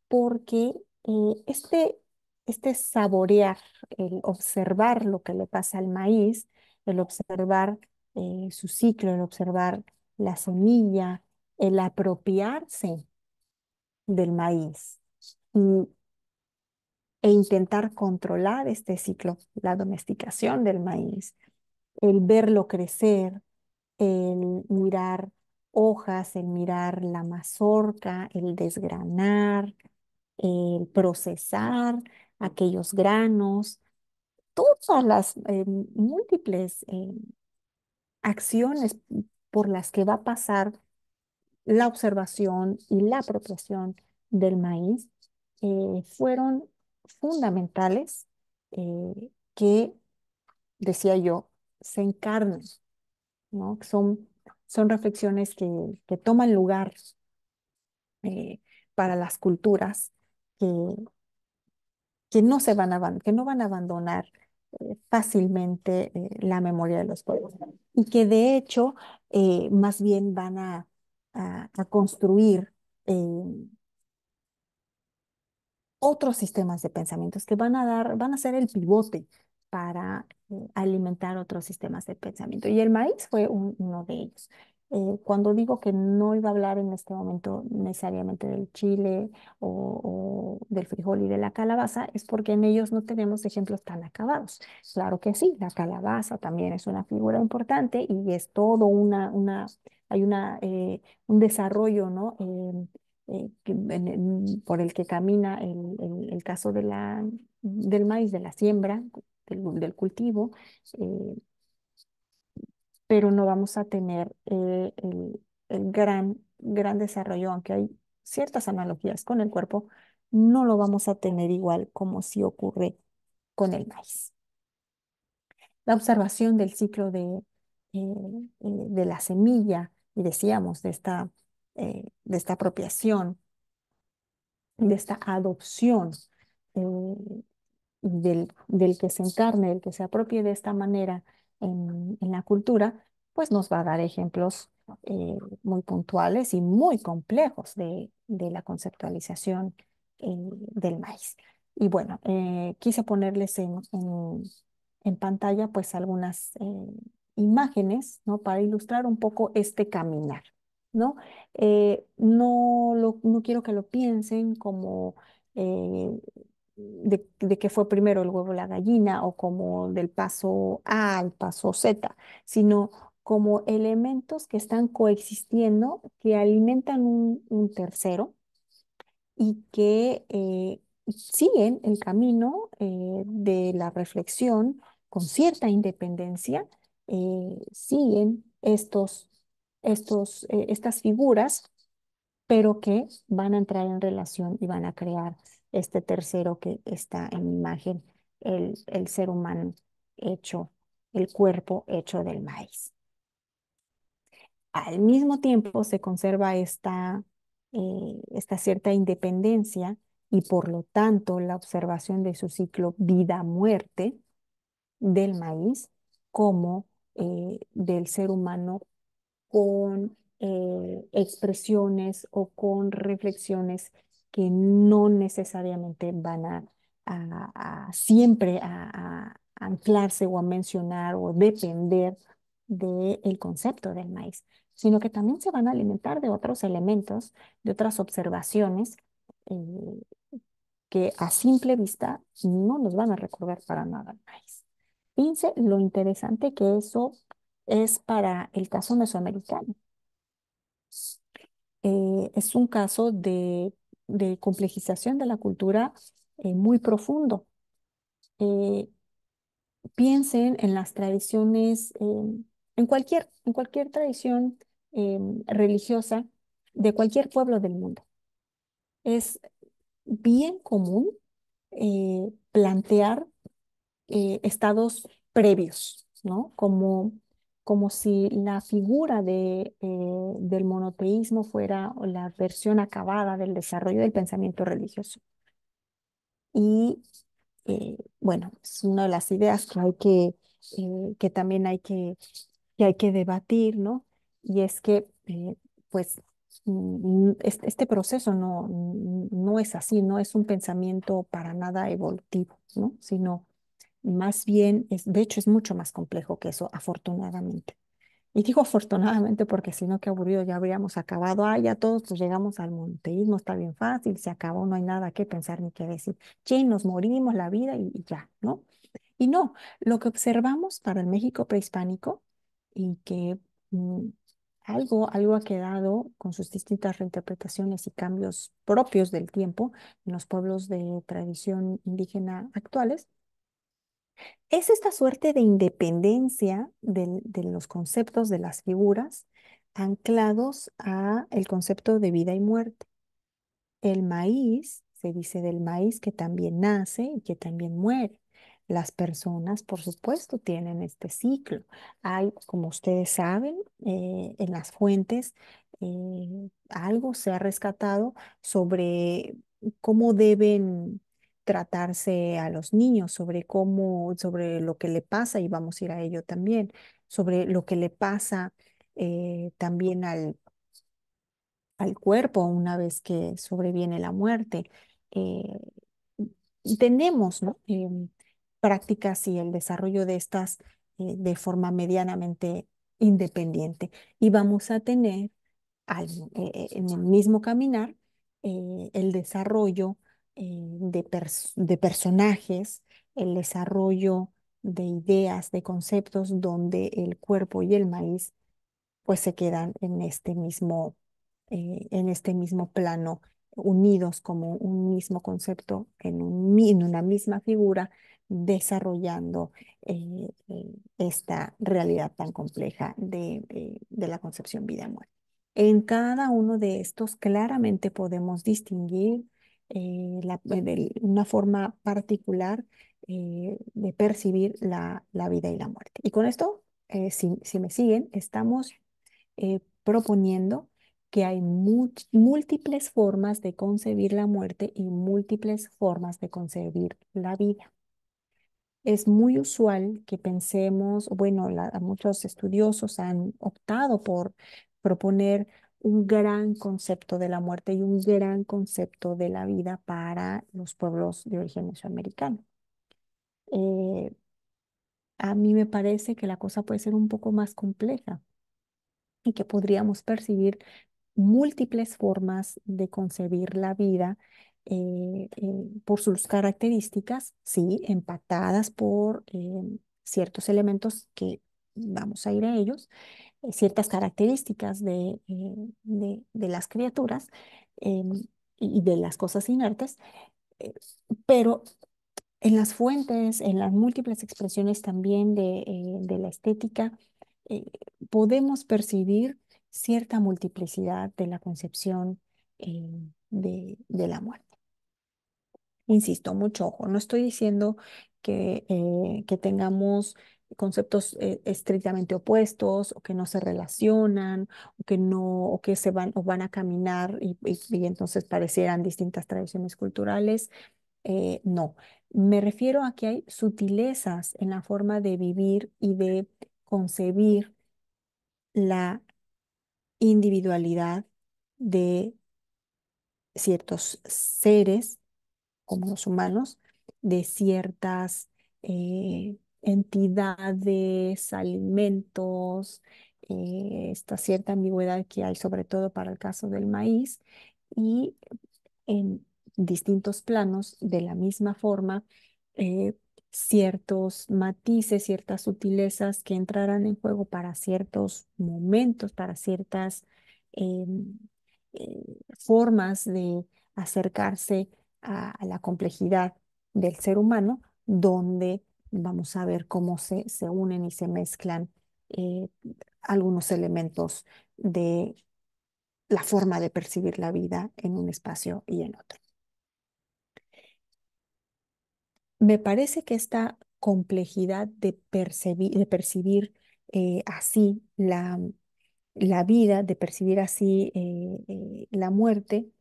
porque eh, este, este saborear, el observar lo que le pasa al maíz, el observar su ciclo, el observar la semilla, el apropiarse del maíz y, e intentar controlar este ciclo, la domesticación del maíz, el verlo crecer, el mirar hojas, el mirar la mazorca, el desgranar, el procesar aquellos granos, todas las eh, múltiples eh, acciones por las que va a pasar la observación y la apropiación del maíz eh, fueron fundamentales eh, que, decía yo, se encarnan, ¿no? Son, son reflexiones que, que toman lugar eh, para las culturas que, que no se van a, que no van a abandonar fácilmente la memoria de los pueblos y que de hecho más bien van a a, construir eh, otros sistemas de pensamientos que van a dar, van a ser el pivote para eh, alimentar otros sistemas de pensamiento. Y el maíz fue uno de ellos. Eh, cuando digo que no iba a hablar en este momento necesariamente del chile o, o, del frijol y de la calabaza, es porque en ellos no tenemos ejemplos tan acabados. Claro que sí, la calabaza también es una figura importante y es todo una, una hay una, eh, un desarrollo, ¿no? Em, eh, por el que camina el, el, caso de la, del maíz, de la siembra, del, cultivo, eh, pero no vamos a tener el, gran, gran desarrollo, aunque hay ciertas analogías con el cuerpo, no lo vamos a tener igual como si ocurre con el maíz. La observación del ciclo de, de la semilla decíamos de esta, eh, de esta apropiación, de esta adopción eh, del, del, que se encarne, del que se apropie de esta manera en, la cultura, pues nos va a dar ejemplos eh, muy puntuales y muy complejos de, la conceptualización del maíz. Y bueno, quise ponerles en, en, en pantalla pues algunas imágenes, ¿no? Para ilustrar un poco este caminar, ¿no? Eh, no, no quiero que lo piensen como eh, de, que fue primero el huevo la gallina o como del paso A al paso Z, sino como elementos que están coexistiendo, que alimentan un, tercero y que eh, siguen el camino de la reflexión con cierta independencia eh, siguen estos, estos, eh, estas figuras, pero que van a entrar en relación y van a crear este tercero que está en imagen, el, ser humano hecho, el cuerpo hecho del maíz. Al mismo tiempo se conserva esta, eh, esta cierta independencia y por lo tanto la observación de su ciclo vida-muerte del maíz como eh, del ser humano con eh, expresiones o con reflexiones que no necesariamente van a, siempre a, anclarse o a mencionar o depender del concepto del maíz, sino que también se van a alimentar de otros elementos, de otras observaciones eh, que a simple vista no nos van a recordar para nada el maíz. Piensen lo interesante que eso es para el caso mesoamericano. Eh, es un caso de, complejización de la cultura eh, muy profundo. Eh, piensen en las tradiciones, em, en, cualquier, en cualquier tradición em, religiosa de cualquier pueblo del mundo. Es bien común plantear eh, estados previos, ¿no? Como, como si la figura de, eh, del monoteísmo fuera la versión acabada del desarrollo del pensamiento religioso. Y eh, bueno, es una de las ideas que, hay que, que también hay que, que, hay que debatir, ¿no? Y es que, pues, mm, este proceso no, no es así, no es un pensamiento para nada evolutivo, ¿no? sino más bien, es, de hecho, es mucho más complejo que eso, afortunadamente. Y digo afortunadamente porque si no, qué aburrido, ya habríamos acabado. Ah, ya todos llegamos al monteísmo, está bien fácil, se acabó, no hay nada que pensar ni que decir. Che, nos morimos la vida y, ya, ¿no? Y no, lo que observamos para el México prehispánico y que mm, algo, algo ha quedado con sus distintas reinterpretaciones y cambios propios del tiempo en los pueblos de tradición indígena actuales, es esta suerte de independencia de, los conceptos de las figuras anclados a el concepto de vida y muerte. El maíz, se dice del maíz que también nace y que también muere. Las personas, por supuesto, tienen este ciclo. Hay, como ustedes saben, eh, en las fuentes eh, algo se ha rescatado sobre cómo deben tratarse a los niños, sobre cómo, sobre lo que le pasa, y vamos a ir a ello también, sobre lo que le pasa eh, también al, al cuerpo una vez que sobreviene la muerte. Eh, tenemos ¿no? Eh, prácticas y el desarrollo de estas de forma medianamente independiente y vamos a tener en el mismo caminar el desarrollo eh, de, de personajes, el desarrollo de ideas, de conceptos, donde el cuerpo y el maíz pues se quedan en este mismo, eh, en este mismo plano, unidos como un mismo concepto, en, un, una misma figura, desarrollando eh, esta realidad tan compleja de, de la concepción vida-muerte. En cada uno de estos claramente podemos distinguir eh, de una forma particular eh, de percibir la, la, vida y la muerte. Y con esto, eh, si, me siguen, estamos proponiendo que hay múltiples formas de concebir la muerte y múltiples formas de concebir la vida. Es muy usual que pensemos, bueno, muchos estudiosos han optado por proponer un gran concepto de la muerte y un gran concepto de la vida para los pueblos de origen mesoamericano. Eh, a mí me parece que la cosa puede ser un poco más compleja y que podríamos percibir múltiples formas de concebir la vida eh, eh, por sus características, sí, empatadas por ciertos elementos que vamos a ir a ellos, ciertas características de, eh, las criaturas eh, y de las cosas inertes, eh, pero en las fuentes, en las múltiples expresiones también de, la estética, podemos percibir cierta multiplicidad de la concepción de, la muerte. Insisto, mucho ojo, no estoy diciendo que, que, tengamos conceptos eh, estrictamente opuestos o que no se relacionan o que no o que se van o van a caminar y, entonces parecieran distintas tradiciones culturales. Eh, no, me refiero a que hay sutilezas en la forma de vivir y de concebir la individualidad de ciertos seres como los humanos, de ciertas eh, entidades, alimentos, eh, esta cierta ambigüedad que hay sobre todo para el caso del maíz y en distintos planos de la misma forma eh, ciertos matices, ciertas sutilezas que entrarán en juego para ciertos momentos, para ciertas em, eh, formas de acercarse a la complejidad del ser humano, donde vamos a ver cómo se, unen y se mezclan eh, algunos elementos de la forma de percibir la vida en un espacio y en otro. Me parece que esta complejidad de, percibir, de percibir eh, así la, vida, de percibir así eh, la muerte,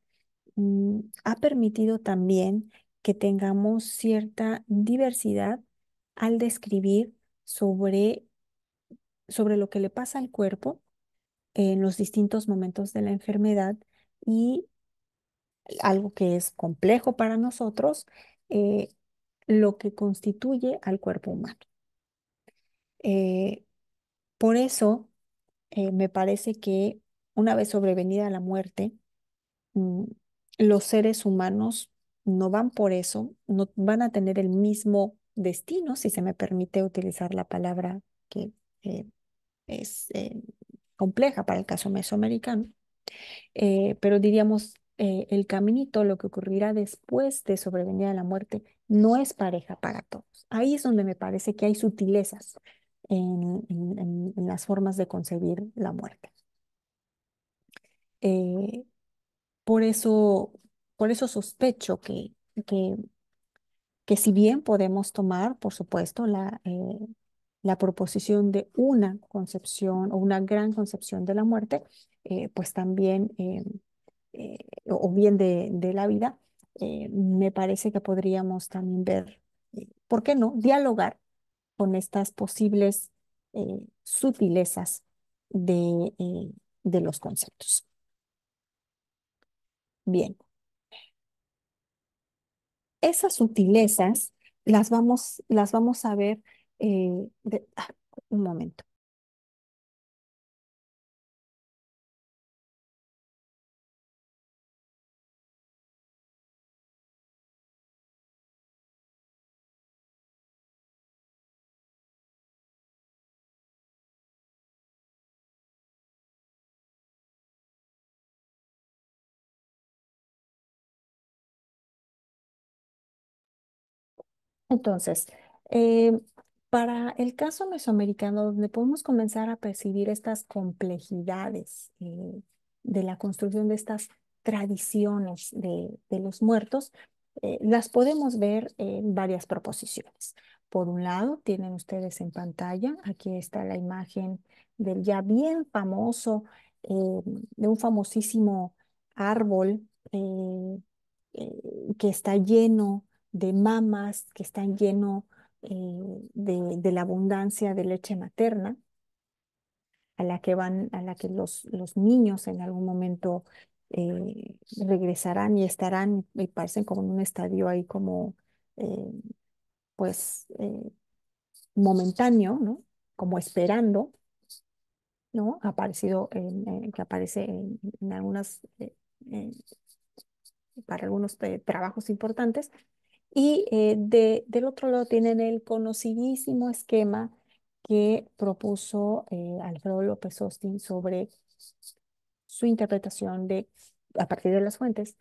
mm, ha permitido también que tengamos cierta diversidad al describir sobre, sobre lo que le pasa al cuerpo en los distintos momentos de la enfermedad y algo que es complejo para nosotros, eh, lo que constituye al cuerpo humano. Eh, por eso, eh, me parece que una vez sobrevenida la muerte, mm, los seres humanos no van por eso, no van a tener el mismo destino, si se me permite utilizar la palabra que eh, es eh, compleja para el caso mesoamericano, eh, pero diríamos el caminito, lo que ocurrirá después de sobrevenir a la muerte, no es pareja para todos. Ahí es donde me parece que hay sutilezas en, las formas de concebir la muerte. por, eso, por eso sospecho que, que que si bien podemos tomar, por supuesto, la, eh, la proposición de una concepción o una gran concepción de la muerte, eh, pues también, eh, o bien de, la vida, me parece que podríamos también ver, ¿por qué no?, dialogar con estas posibles sutilezas de, de los conceptos. Bien esas sutilezas las vamos, las vamos a ver. Eh, de, ah, un momento. Entonces, eh, para el caso mesoamericano, donde podemos comenzar a percibir estas complejidades eh, de la construcción de estas tradiciones de, los muertos, eh, las podemos ver en varias proposiciones. Por un lado, tienen ustedes en pantalla, aquí está la imagen del ya bien famoso, de un famosísimo árbol que está lleno de mamas que están lleno eh, de, la abundancia de leche materna, a la que van, a la que los, los niños en algún momento eh, regresarán y estarán, y parecen como en un estadio ahí como, eh, pues, momentáneo, ¿no? Como esperando, ¿no? aparecido, que aparece en, algunas, para algunos trabajos importantes, y eh, del otro lado tienen el conocidísimo esquema que propuso eh, Alfredo López Austin sobre su interpretación de, a partir de las fuentes,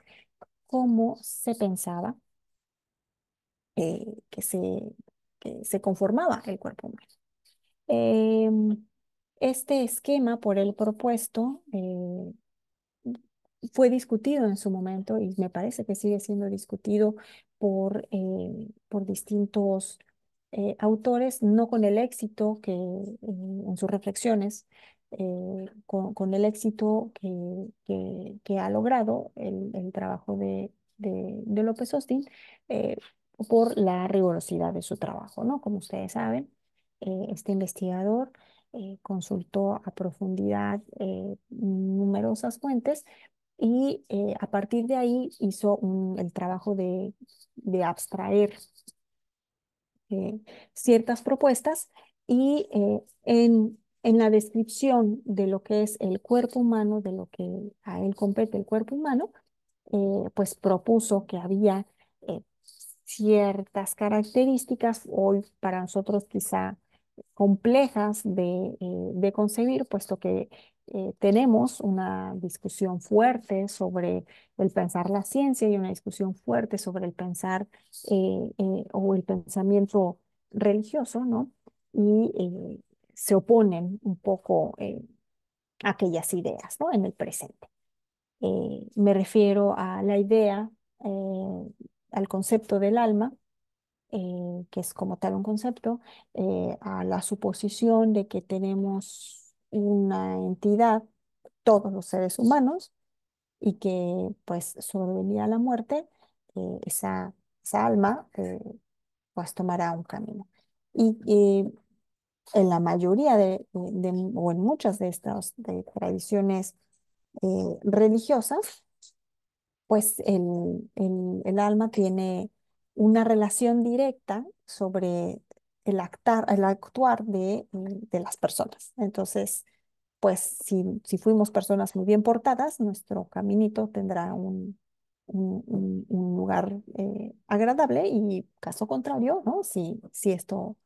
cómo se pensaba eh, que, se, que se conformaba el cuerpo humano. Em, este esquema por el propuesto fue discutido en su momento y me parece que sigue siendo discutido por, eh, por distintos eh, autores, no con el éxito que en sus reflexiones, eh, con, el éxito que, que, ha logrado el, trabajo de, López Austin por la rigurosidad de su trabajo, ¿no? Como ustedes saben, este investigador consultó a profundidad numerosas fuentes y eh, a partir de ahí hizo el trabajo de, abstraer eh, ciertas propuestas y eh, en, la descripción de lo que es el cuerpo humano, de lo que a él compete el cuerpo humano, pues propuso que había ciertas características hoy para nosotros quizá complejas de, de concebir, puesto que eh, tenemos una discusión fuerte sobre el pensar la ciencia y una discusión fuerte sobre el pensar eh, eh, o el pensamiento religioso, ¿no? Y se oponen un poco aquellas ideas, ¿no? En el presente. me refiero a la idea, al concepto del alma, que es como tal un concepto, a la suposición de que tenemos una entidad, todos los seres humanos, y que pues sobrevenida a la muerte, eh, esa, alma eh, pues tomará un camino. Y en la mayoría de, o en muchas de estas de tradiciones eh, religiosas, pues el, el alma tiene una relación directa sobre el, actar, el actuar de, mm, las personas. Entonces, pues si, fuimos personas muy bien portadas, nuestro caminito tendrá un, un, lugar eh, agradable y caso contrario, ¿no? si, si esto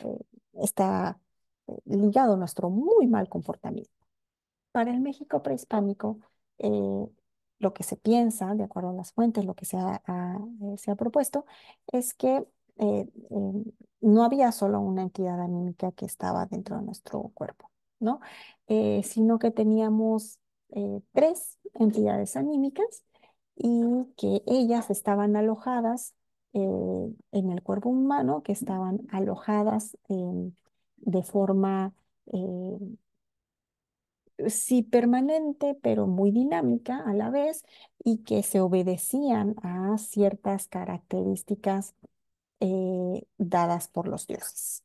eh, está eh, ligado a nuestro muy mal comportamiento. Para el México prehispánico, lo que se piensa, de acuerdo a las fuentes, lo que se se ha propuesto, es que eh, em, no había solo una entidad anímica que estaba dentro de nuestro cuerpo, ¿no? Eh, sino que teníamos eh, tres entidades anímicas y que ellas estaban alojadas en el cuerpo humano, que estaban alojadas em, de forma em, sí permanente, pero muy dinámica a la vez, y que se obedecían a ciertas características eh, dadas por los dioses.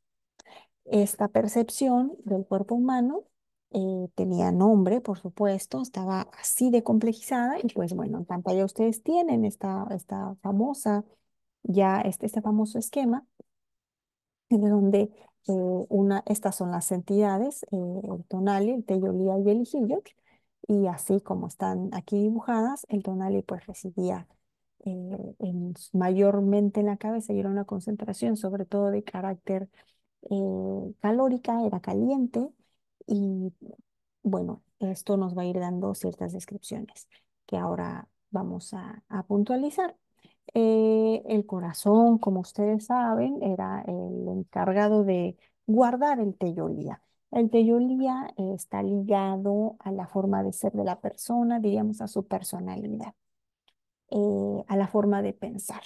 Esta percepción del cuerpo humano eh, tenía nombre, por supuesto, estaba así de complejizada y pues bueno, en pantalla ustedes tienen esta, esta famosa, ya este, este famoso esquema en donde eh, una, estas son las entidades, el tonali, el teyolía y el y así como están aquí dibujadas, el tonali pues residía en, mayormente en la cabeza y era una concentración sobre todo de carácter eh, calórica, era caliente y bueno, esto nos va a ir dando ciertas descripciones que ahora vamos a, puntualizar. Eh, el corazón, como ustedes saben, era el encargado de guardar el teyolía. El teyolía está ligado a la forma de ser de la persona, diríamos a su personalidad. Eh, a la forma de pensar.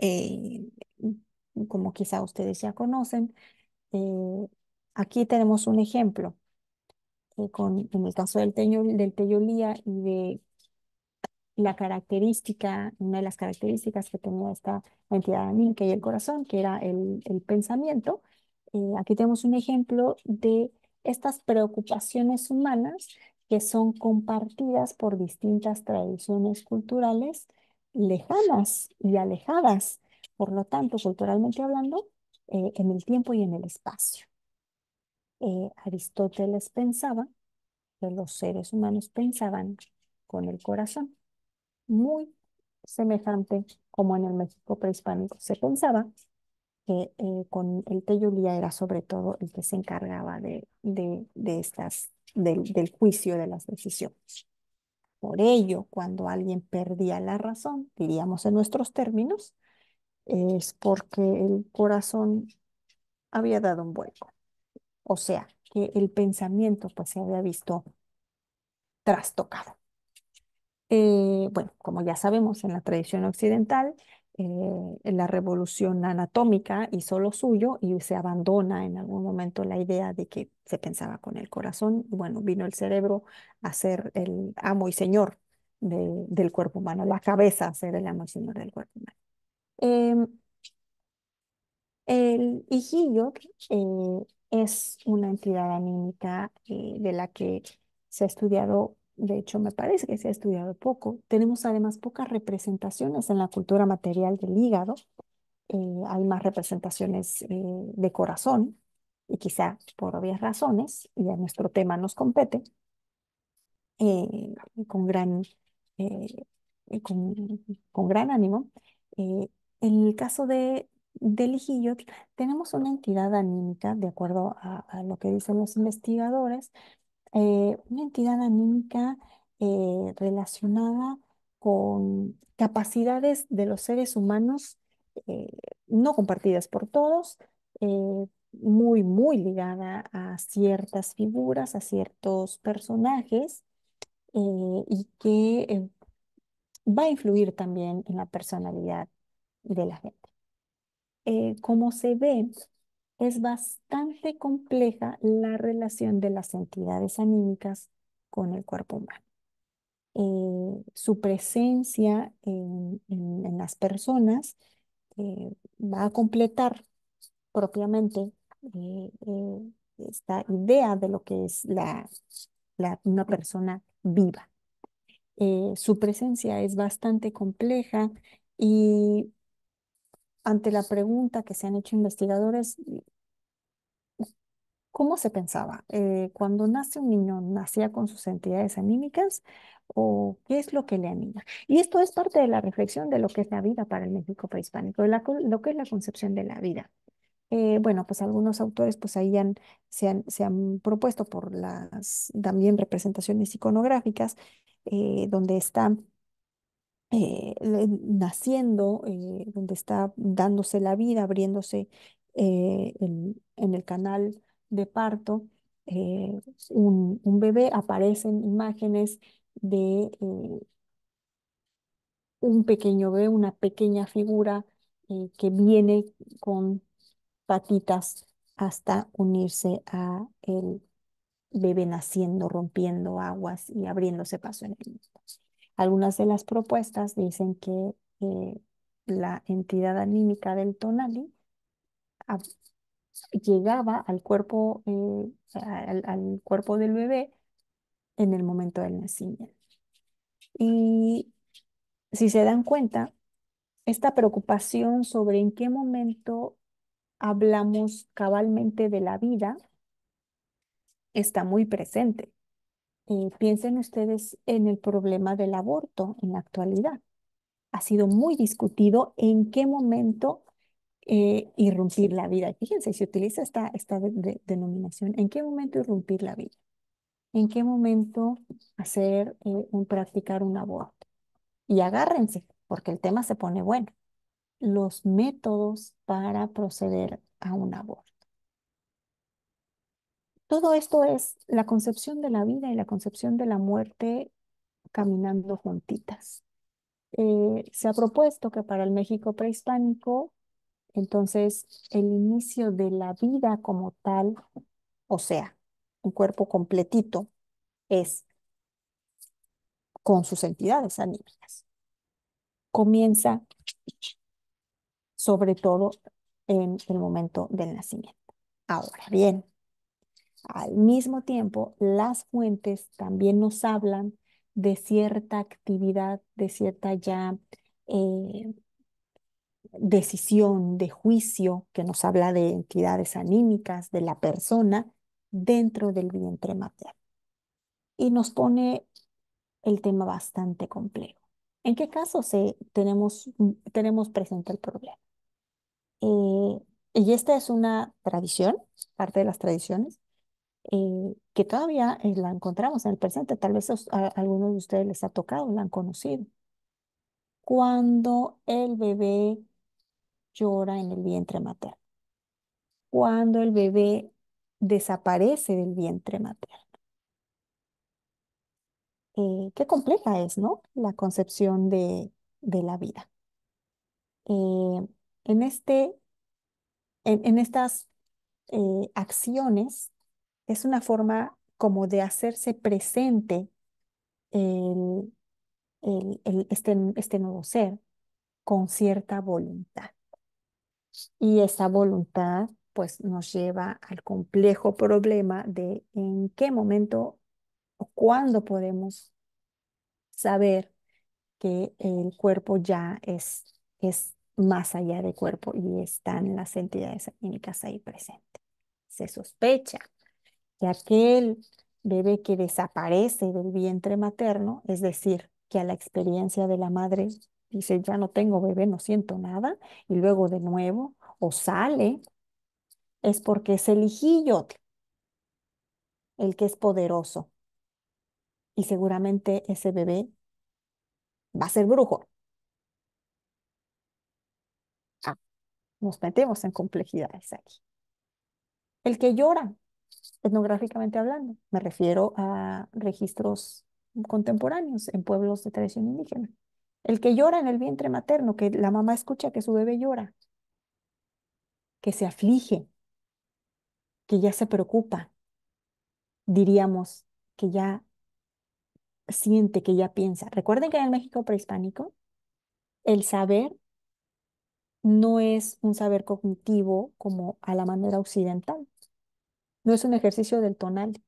Eh, como quizá ustedes ya conocen, eh, aquí tenemos un ejemplo en el caso del, del teyolía y de la característica, una de las características que tenía esta entidad que y el corazón, que era el, pensamiento. aquí tenemos un ejemplo de estas preocupaciones humanas que son compartidas por distintas tradiciones culturales lejanas y alejadas, por lo tanto, culturalmente hablando, eh, en el tiempo y en el espacio. Eh, Aristóteles pensaba que los seres humanos pensaban con el corazón, muy semejante como en el México prehispánico se pensaba, que eh, con el teyulía era sobre todo el que se encargaba de, de, de estas del, del juicio de las decisiones. Por ello, cuando alguien perdía la razón, diríamos en nuestros términos, es porque el corazón había dado un vuelco. O sea, que el pensamiento pues se había visto trastocado. Eh, bueno, como ya sabemos, en la tradición occidental eh, la revolución anatómica hizo lo suyo y se abandona en algún momento la idea de que se pensaba con el corazón. bueno, vino el cerebro a ser el amo y señor del cuerpo humano, la cabeza a ser el amo y señor del cuerpo humano. Em, el hijillo eh, es una entidad anímica eh, de la que se ha estudiado de hecho me parece que se ha estudiado poco. Tenemos además pocas representaciones en la cultura material del hígado. Eh, hay más representaciones eh, de corazón y quizá por obvias razones, y a nuestro tema nos compete, eh, con, gran, con, gran ánimo. en el caso de, de tenemos una entidad anímica, de acuerdo a lo que dicen los investigadores, eh, una entidad anímica eh, relacionada con capacidades de los seres humanos eh, no compartidas por todos, muy, muy ligada a ciertas figuras, a ciertos personajes, y que va a influir también en la personalidad de la gente. como se ve, es bastante compleja la relación de las entidades anímicas con el cuerpo humano. Eh, su presencia en, las personas eh, va a completar propiamente eh, esta idea de lo que es una persona viva. su presencia es bastante compleja y ante la pregunta que se han hecho investigadores, ¿cómo se pensaba? Eh, cuando nace un niño, ¿nacía con sus entidades anímicas o qué es lo que le anima? Y esto es parte de la reflexión de lo que es la vida para el México prehispánico, lo que es la concepción de la vida. Eh, bueno, pues algunos autores pues ahí han, se, han, propuesto por las también representaciones iconográficas, eh, donde están eh, naciendo, eh, donde está dándose la vida, abriéndose eh, en, el canal de parto, un, bebé, aparecen imágenes de un pequeño bebé, una pequeña figura que viene con patitas hasta unirse a el bebé naciendo, rompiendo aguas y abriéndose paso en el algunas de las propuestas dicen que eh, la entidad anímica del tonali llegaba al cuerpo, eh, al cuerpo del bebé en el momento del nacimiento. Y si se dan cuenta, esta preocupación sobre en qué momento hablamos cabalmente de la vida está muy presente piensen ustedes en el problema del aborto en la actualidad. Ha sido muy discutido en qué momento eh, irrumpir la vida. Fíjense, se utiliza esta, esta denominación. ¿En qué momento irrumpir la vida? ¿En qué momento hacer eh, un, practicar un aborto? Y agárrense, porque el tema se pone bueno. Los métodos para proceder a un aborto. Todo esto es la concepción de la vida y la concepción de la muerte caminando juntitas. Eh, se ha propuesto que para el México prehispánico, entonces el inicio de la vida como tal, o sea, un cuerpo completito, es con sus entidades anímicas. Comienza sobre todo en el momento del nacimiento. Ahora bien, al mismo tiempo, las fuentes también nos hablan de cierta actividad, de cierta ya eh, decisión, de juicio, que nos habla de entidades anímicas, de la persona dentro del vientre materno. Y nos pone el tema bastante complejo. ¿En qué caso se, tenemos, tenemos presente el problema? Eh, y esta es una tradición, parte de las tradiciones, eh, que todavía eh, la encontramos en el presente, tal vez a, algunos de ustedes les ha tocado, la han conocido. Cuando el bebé llora en el vientre materno, cuando el bebé desaparece del vientre materno. Eh, qué compleja es, ¿no? La concepción de, la vida. en, este, en, en estas acciones es una forma como de hacerse presente el, este, este nuevo ser con cierta voluntad. Y esa voluntad pues nos lleva al complejo problema de en qué momento o cuándo podemos saber que el cuerpo ya es, es más allá de cuerpo y están las entidades químicas ahí presentes. Se sospecha, que aquel bebé que desaparece del vientre materno, es decir, que a la experiencia de la madre dice, ya no tengo bebé, no siento nada, y luego de nuevo, o sale, es porque es el hijillo el que es poderoso. Y seguramente ese bebé va a ser brujo. Ah, nos metemos en complejidades aquí. El que llora etnográficamente hablando. Me refiero a registros contemporáneos en pueblos de tradición indígena. El que llora en el vientre materno, que la mamá escucha que su bebé llora, que se aflige, que ya se preocupa, diríamos que ya siente, que ya piensa. Recuerden que en el México prehispánico, el saber no es un saber cognitivo como a la manera occidental, no es un ejercicio del tonal,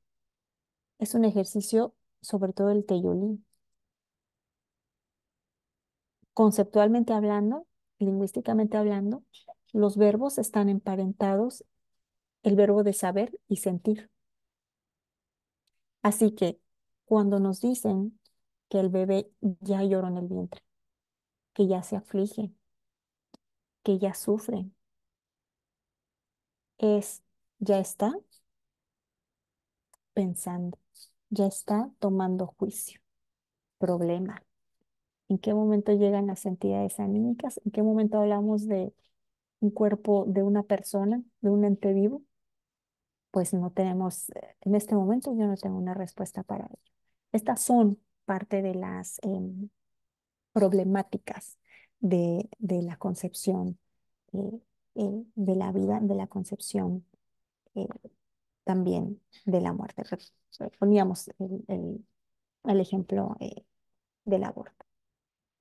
es un ejercicio sobre todo del teyolín. Conceptualmente hablando, lingüísticamente hablando, los verbos están emparentados, el verbo de saber y sentir. Así que cuando nos dicen que el bebé ya lloró en el vientre, que ya se aflige, que ya sufre, es ya está pensando, ya está tomando juicio. Problema. ¿En qué momento llegan las entidades anímicas? ¿En qué momento hablamos de un cuerpo de una persona, de un ente vivo? Pues no tenemos, eh, en este momento yo no tengo una respuesta para ello. Estas son parte de las em, problemáticas de, de, la concepción eh, eh, de la vida, de la concepción también de la muerte. Poníamos el, el, ejemplo eh, del aborto.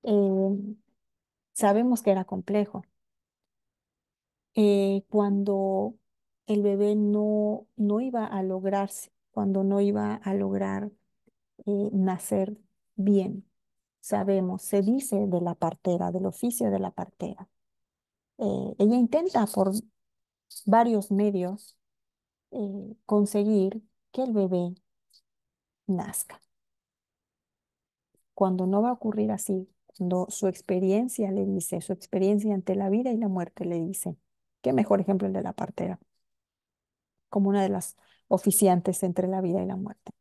Em, sabemos que era complejo. Eh, cuando el bebé no, no iba a lograrse, cuando no iba a lograr eh, nacer bien, sabemos, se dice de la partera, del oficio de la partera. ella intenta por varios medios eh, conseguir que el bebé nazca. Cuando no va a ocurrir así, cuando su experiencia le dice, su experiencia ante la vida y la muerte le dice, qué mejor ejemplo el de la partera, como una de las oficiantes entre la vida y la muerte.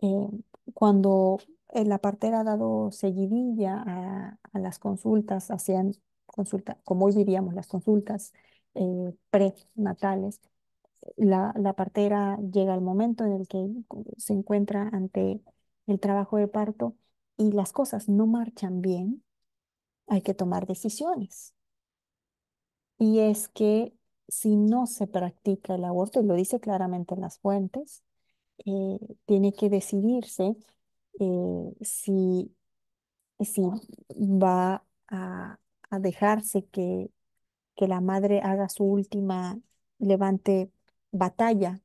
Eh, cuando eh, la partera ha dado seguidilla a, las consultas, hacían consulta, como hoy diríamos, las consultas eh, prenatales, la, la partera llega al momento en el que se encuentra ante el trabajo de parto y las cosas no marchan bien, hay que tomar decisiones. Y es que si no se practica el aborto, y lo dice claramente en las fuentes, eh, tiene que decidirse eh, si, si, va a, a dejarse que, que, la madre haga su última, levante batalla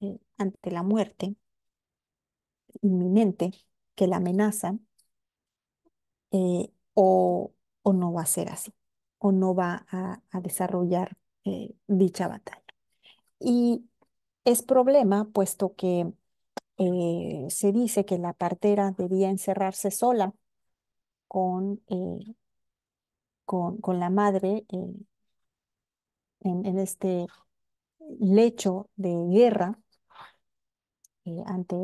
eh, ante la muerte inminente que la amenaza, eh, o, no va a ser así, o no va a, desarrollar eh, dicha batalla. Y es problema, puesto que se dice que la partera debía encerrarse sola con, con, la madre en, en, este lecho de guerra eh, ante,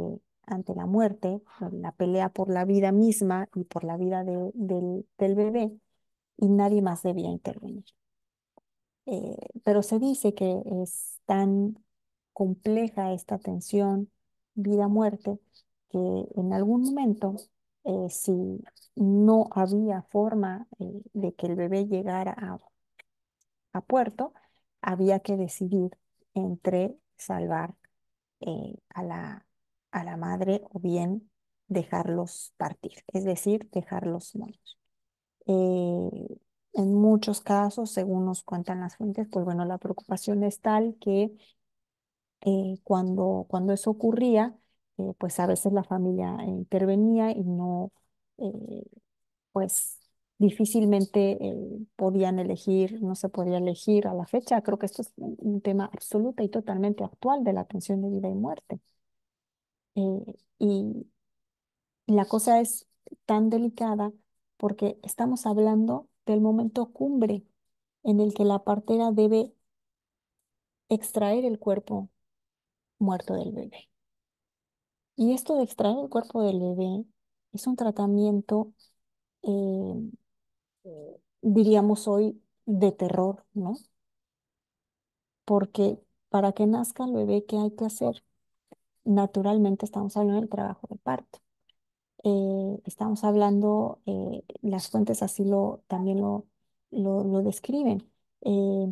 ante la muerte, la pelea por la vida misma y por la vida del, bebé, y nadie más debía intervenir. Eh, pero se dice que es tan compleja esta tensión vida-muerte que en algún momento, eh, si no había forma de que el bebé llegara a puerto, había que decidir entre salvar eh, a, la, a la madre o bien dejarlos partir, es decir, dejarlos morir. Eh, en muchos casos, según nos cuentan las fuentes, pues bueno, la preocupación es tal que eh, cuando, cuando eso ocurría, pues a veces la familia intervenía y no, pues difícilmente eh, podían elegir, no se podía elegir a la fecha. Creo que esto es un tema absoluta y totalmente actual de la atención de vida y muerte. Eh, y la cosa es tan delicada porque estamos hablando del momento cumbre en el que la partera debe extraer el cuerpo muerto del bebé. Y esto de extraer el cuerpo del bebé es un tratamiento eh, diríamos hoy, de terror, ¿no? Porque para que nazca el bebé, ¿qué hay que hacer? Naturalmente estamos hablando del trabajo de parto. Eh, estamos hablando, eh, las fuentes así lo, también lo, lo, describen. Eh,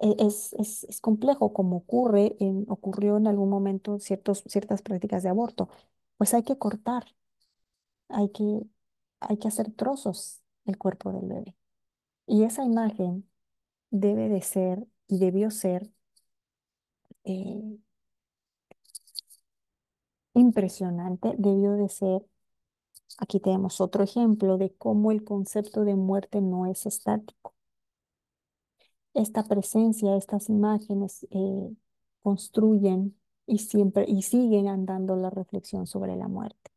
e-, es, es, complejo, como ocurre, ocurrió en algún momento ciertos, ciertas prácticas de aborto. Pues hay que cortar, hay que, hay que hacer trozos, el cuerpo del bebé. Y esa imagen debe de ser y debió ser eh, impresionante, debió de ser, aquí tenemos otro ejemplo de cómo el concepto de muerte no es estático. Esta presencia, estas imágenes eh, construyen y siempre y siguen andando la reflexión sobre la muerte,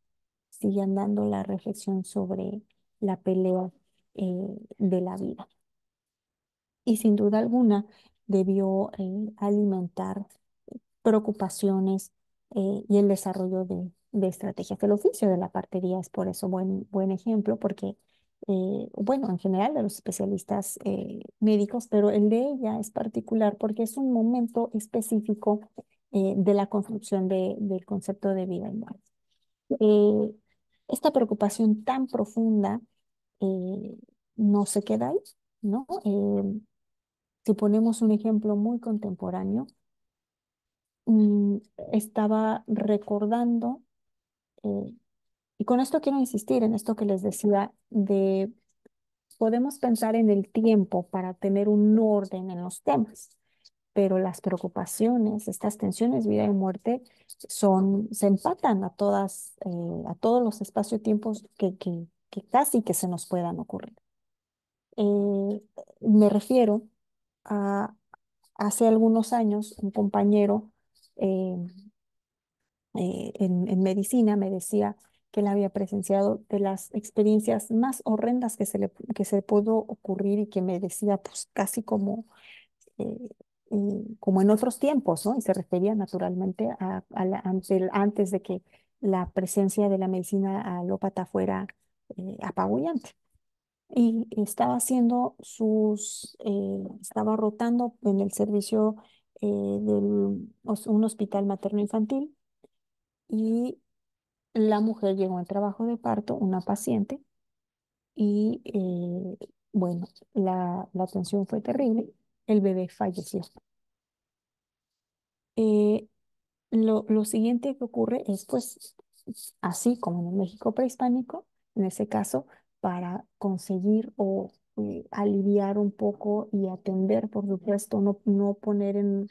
sigue andando la reflexión sobre la pelea eh, de la vida. Y sin duda alguna debió eh, alimentar preocupaciones eh, y el desarrollo de, de, estrategias el oficio de la partería. Es por eso buen, buen ejemplo, porque, bueno, en general de los especialistas médicos, pero el de ella es particular porque es un momento específico de la construcción de, del concepto de vida y muerte esta preocupación tan profunda eh, no se queda ahí, ¿no? Em, si ponemos un ejemplo muy contemporáneo, mm, estaba recordando, eh, y con esto quiero insistir en esto que les decía, de podemos pensar en el tiempo para tener un orden en los temas pero las preocupaciones, estas tensiones vida y muerte, son, se empatan a, todas, eh, a todos los espacio-tiempos que, que, casi que se nos puedan ocurrir. Eh, me refiero a hace algunos años un compañero eh, en, en medicina me decía que él había presenciado de las experiencias más horrendas que se le que se pudo ocurrir y que me decía pues casi como como en otros tiempos, Y se refería naturalmente a, antes de que la presencia de la medicina alópata fuera eh, apabullante. Y estaba haciendo sus, eh, estaba rotando en el servicio eh, de un hospital materno-infantil y la mujer llegó al trabajo de parto, una paciente, y eh, bueno, la, la atención fue terrible el bebé falleció. Eh, lo, siguiente que ocurre es, pues, así como en el México prehispánico, en ese caso, para conseguir o eh, aliviar un poco y atender, por supuesto, no, no poner en,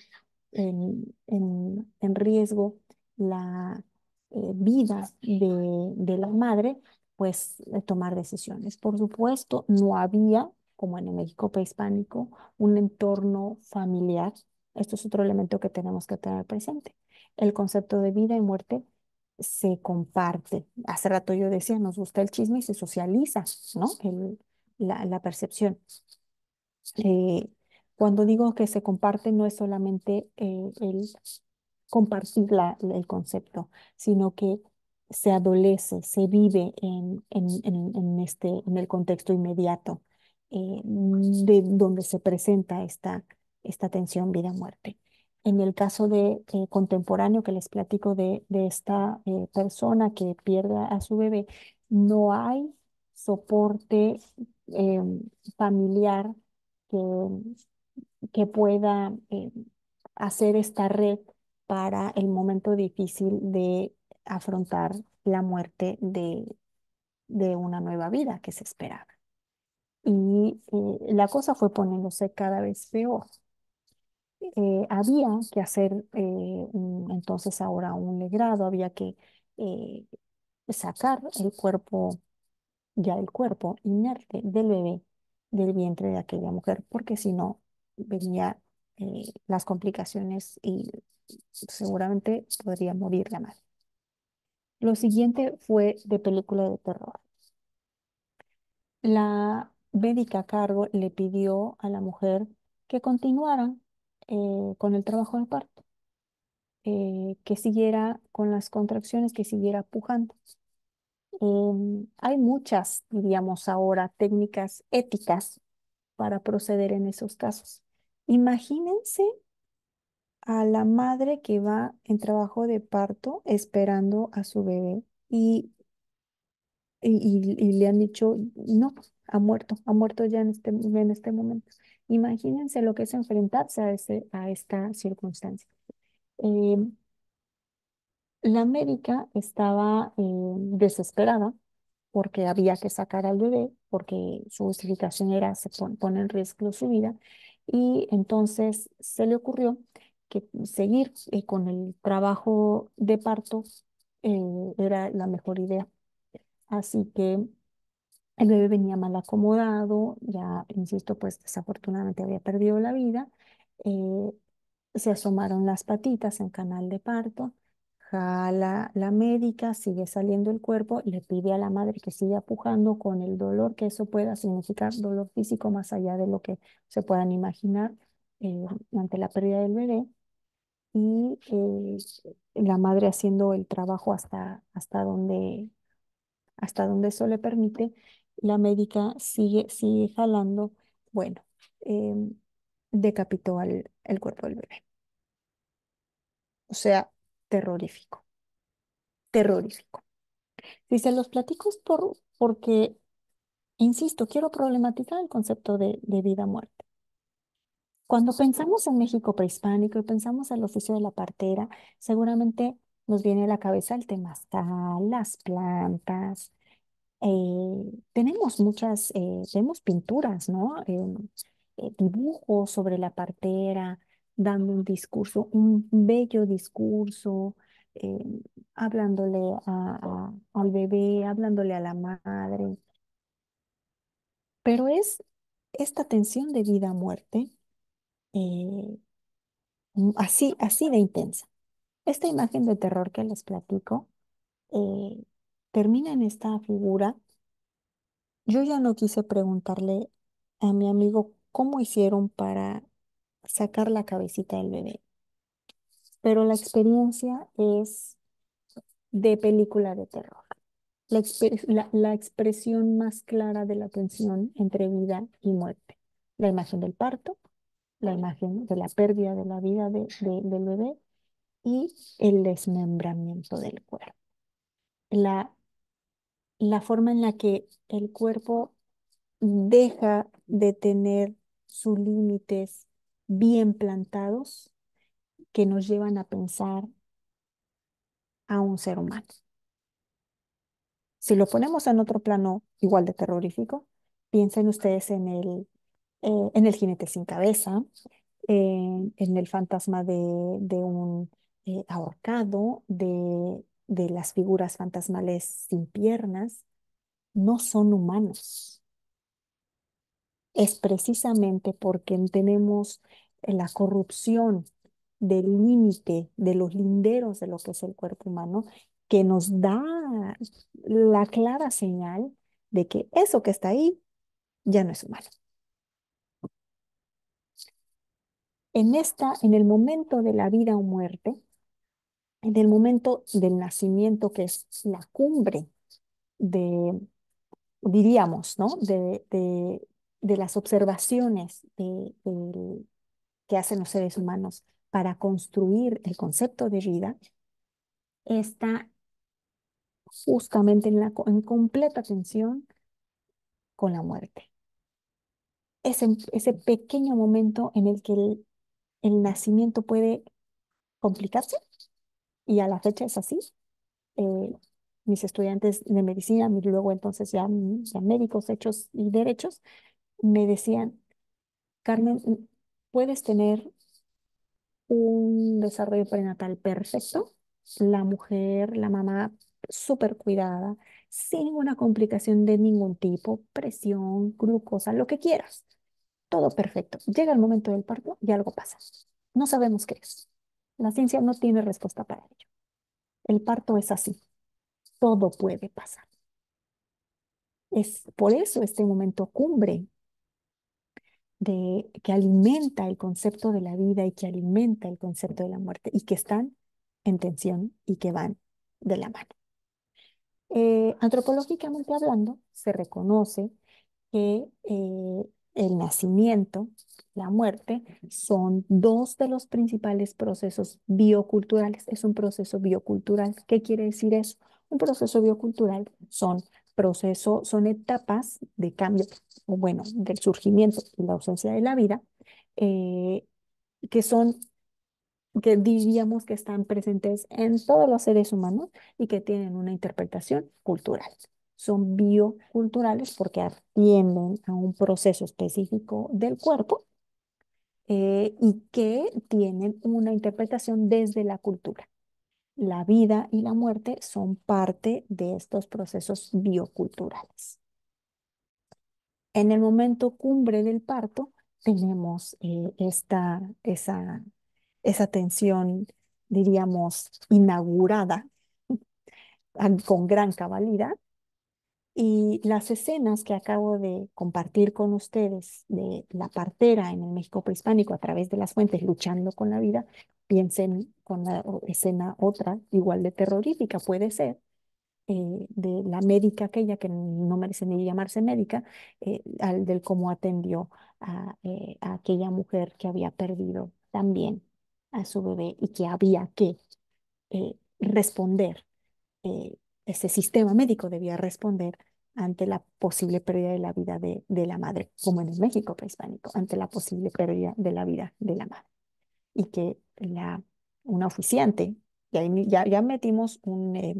en, riesgo la eh, vida de la madre, pues tomar decisiones. Por supuesto, no había como en el México prehispánico, un entorno familiar. Esto es otro elemento que tenemos que tener presente. El concepto de vida y muerte se comparte. Hace rato yo decía, nos gusta el chisme y se socializa, ¿no? la, percepción. Eh, cuando digo que se comparte, no es solamente eh, el compartir el concepto, sino que se adolece, se vive en, en, en, este, en el contexto inmediato. Eh, de donde se presenta esta, esta tensión vida-muerte. En el caso de eh, contemporáneo que les platico de, de esta eh, persona que pierde a su bebé, no hay soporte familiar que, que pueda hacer esta red para el momento difícil de afrontar la muerte de, de una nueva vida que se esperaba y eh, la cosa fue poniéndose cada vez peor. Eh, había que hacer eh, entonces ahora un legrado, había que sacar el cuerpo, ya el cuerpo inerte del bebé del vientre de aquella mujer, porque si no venía las complicaciones y seguramente podría morir la madre. Lo siguiente fue de película de terror. La médica a cargo le pidió a la mujer que continuara eh, con el trabajo de parto, eh, que siguiera con las contracciones, que siguiera pujando. Em, hay muchas, diríamos ahora, técnicas éticas para proceder en esos casos. Imagínense a la madre que va en trabajo de parto esperando a su bebé y, y le han dicho, no, ha muerto, ha muerto ya en este, en este momento. Imagínense lo que es enfrentarse a, a esta circunstancia. Em, la médica estaba em, desesperada porque había que sacar al bebé, porque su justificación era se pone en riesgo su vida, y entonces se le ocurrió que seguir eh, con el trabajo de parto eh, era la mejor idea. Así que el bebé venía mal acomodado, ya, insisto, pues desafortunadamente había perdido la vida. Eh, se asomaron las patitas en canal de parto, jala la médica, sigue saliendo el cuerpo, le pide a la madre que siga pujando con el dolor que eso pueda significar, dolor físico más allá de lo que se puedan imaginar eh, ante la pérdida del bebé. Y eh, la madre haciendo el trabajo hasta, hasta donde hasta donde eso le permite, la médica sigue, sigue jalando. Bueno, em, decapitó al, el cuerpo del bebé. O sea, terrorífico. Terrorífico. Dice, los platicos por, porque, insisto, quiero problematizar el concepto de, vida-muerte. Cuando pensamos en México prehispánico y pensamos en el oficio de la partera, seguramente nos viene a la cabeza el está las plantas, eh, tenemos muchas, eh, pinturas, ¿no? Eh, dibujos sobre la partera, dando un discurso, un bello discurso, hablándole al bebé, hablándole a la madre. Pero es esta tensión de vida-muerte, mm, así, así de intensa. Esta imagen de terror que les platico, termina en esta figura. Yo ya no quise preguntarle a mi amigo cómo hicieron para sacar la cabecita del bebé, pero la experiencia es de película de terror. La, expresión más clara de la tensión entre vida y muerte. La imagen del parto, la imagen de la pérdida de la vida del bebé y el desmembramiento del cuerpo. La la forma en la que el cuerpo deja de tener sus límites bien plantados que nos llevan a pensar a un ser humano. Si lo ponemos en otro plano igual de terrorífico, piensen ustedes en el, eh, en el jinete sin cabeza, eh, en el fantasma de, un eh, ahorcado, de de las figuras fantasmales sin piernas no son humanos. Es precisamente porque tenemos la corrupción del límite, de los linderos de lo que es el cuerpo humano, que nos da la clara señal de que eso que está ahí ya no es humano. En esta, en el momento de la vida o muerte, en el momento del nacimiento, que es la cumbre de, diríamos, ¿no? de, de, las observaciones que hacen los seres humanos para construir el concepto de vida, está justamente en, la, en completa tensión con la muerte. Ese, ese pequeño momento en el que el nacimiento puede complicarse y a la fecha es así. Eh, mis estudiantes de medicina, luego entonces mm, ya, médicos, hechos y derechos, me decían, Carmen, puedes tener un desarrollo prenatal perfecto, la mujer, la mamá súper cuidada, sin ninguna complicación de ningún tipo, presión, glucosa, lo que quieras. Todo perfecto. Llega el momento del parto y algo pasa. No sabemos qué es. La ciencia no tiene respuesta para ello. El parto es así. Todo puede pasar. Es por eso este momento cumbre de, que alimenta el concepto de la vida y que alimenta el concepto de la muerte y que están en tensión y que van de la mano. Eh, antropológicamente hablando, se reconoce que eh, el nacimiento, la muerte, son dos de los principales procesos bioculturales. Es un proceso biocultural. ¿Qué quiere decir eso? Un proceso biocultural son procesos, son etapas de cambio, o bueno, del surgimiento y la ausencia de la vida, eh, que son que diríamos que están presentes en todos los seres humanos y que tienen una interpretación cultural son bioculturales porque atienden a un proceso específico del cuerpo eh, y que tienen una interpretación desde la cultura. La vida y la muerte son parte de estos procesos bioculturales. En el momento cumbre del parto tenemos eh, esta, esa, esa tensión, diríamos, inaugurada con gran cabalidad y las escenas que acabo de compartir con ustedes de la partera en el México prehispánico a través de las fuentes luchando con la vida, piensen con la escena otra, igual de terrorífica puede ser, eh, de la médica aquella que no merece ni llamarse médica, eh, al del cómo atendió a, eh, a aquella mujer que había perdido también a su bebé y que había que responder ese sistema médico debía responder ante la posible pérdida de la vida de, de la madre, como en el México prehispánico, ante la posible pérdida de la vida de la madre. Y que la, una oficiante, y ahí ya, ya metimos un, eh,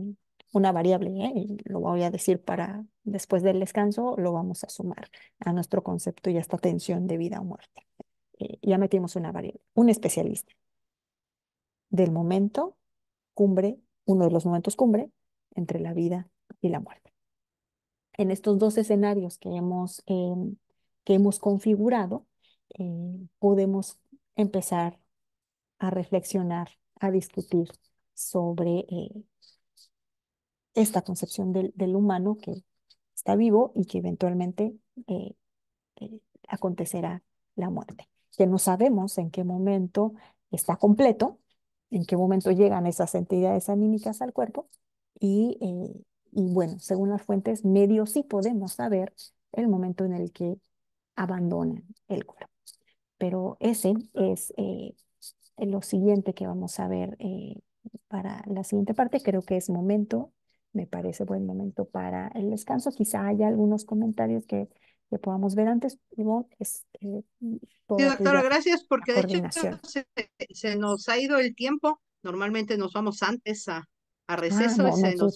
una variable, ¿eh? y lo voy a decir para después del descanso, lo vamos a sumar a nuestro concepto y a esta tensión de vida o muerte. Eh, ya metimos una variable, un especialista. Del momento cumbre, uno de los momentos cumbre, entre la vida y la muerte. En estos dos escenarios que hemos, em, que hemos configurado, eh, podemos empezar a reflexionar, a discutir sobre eh, esta concepción del, humano que está vivo y que eventualmente eh, acontecerá la muerte, que no sabemos en qué momento está completo, en qué momento llegan esas entidades anímicas al cuerpo, y, eh, y bueno, según las fuentes, medio sí podemos saber el momento en el que abandonan el cuerpo. Pero ese es eh, lo siguiente que vamos a ver eh, para la siguiente parte. Creo que es momento, me parece buen momento para el descanso. Quizá haya algunos comentarios que, que podamos ver antes. Este, doctora, gracias, porque de hecho se nos ha ido el tiempo. Normalmente nos vamos antes a, a ah, receso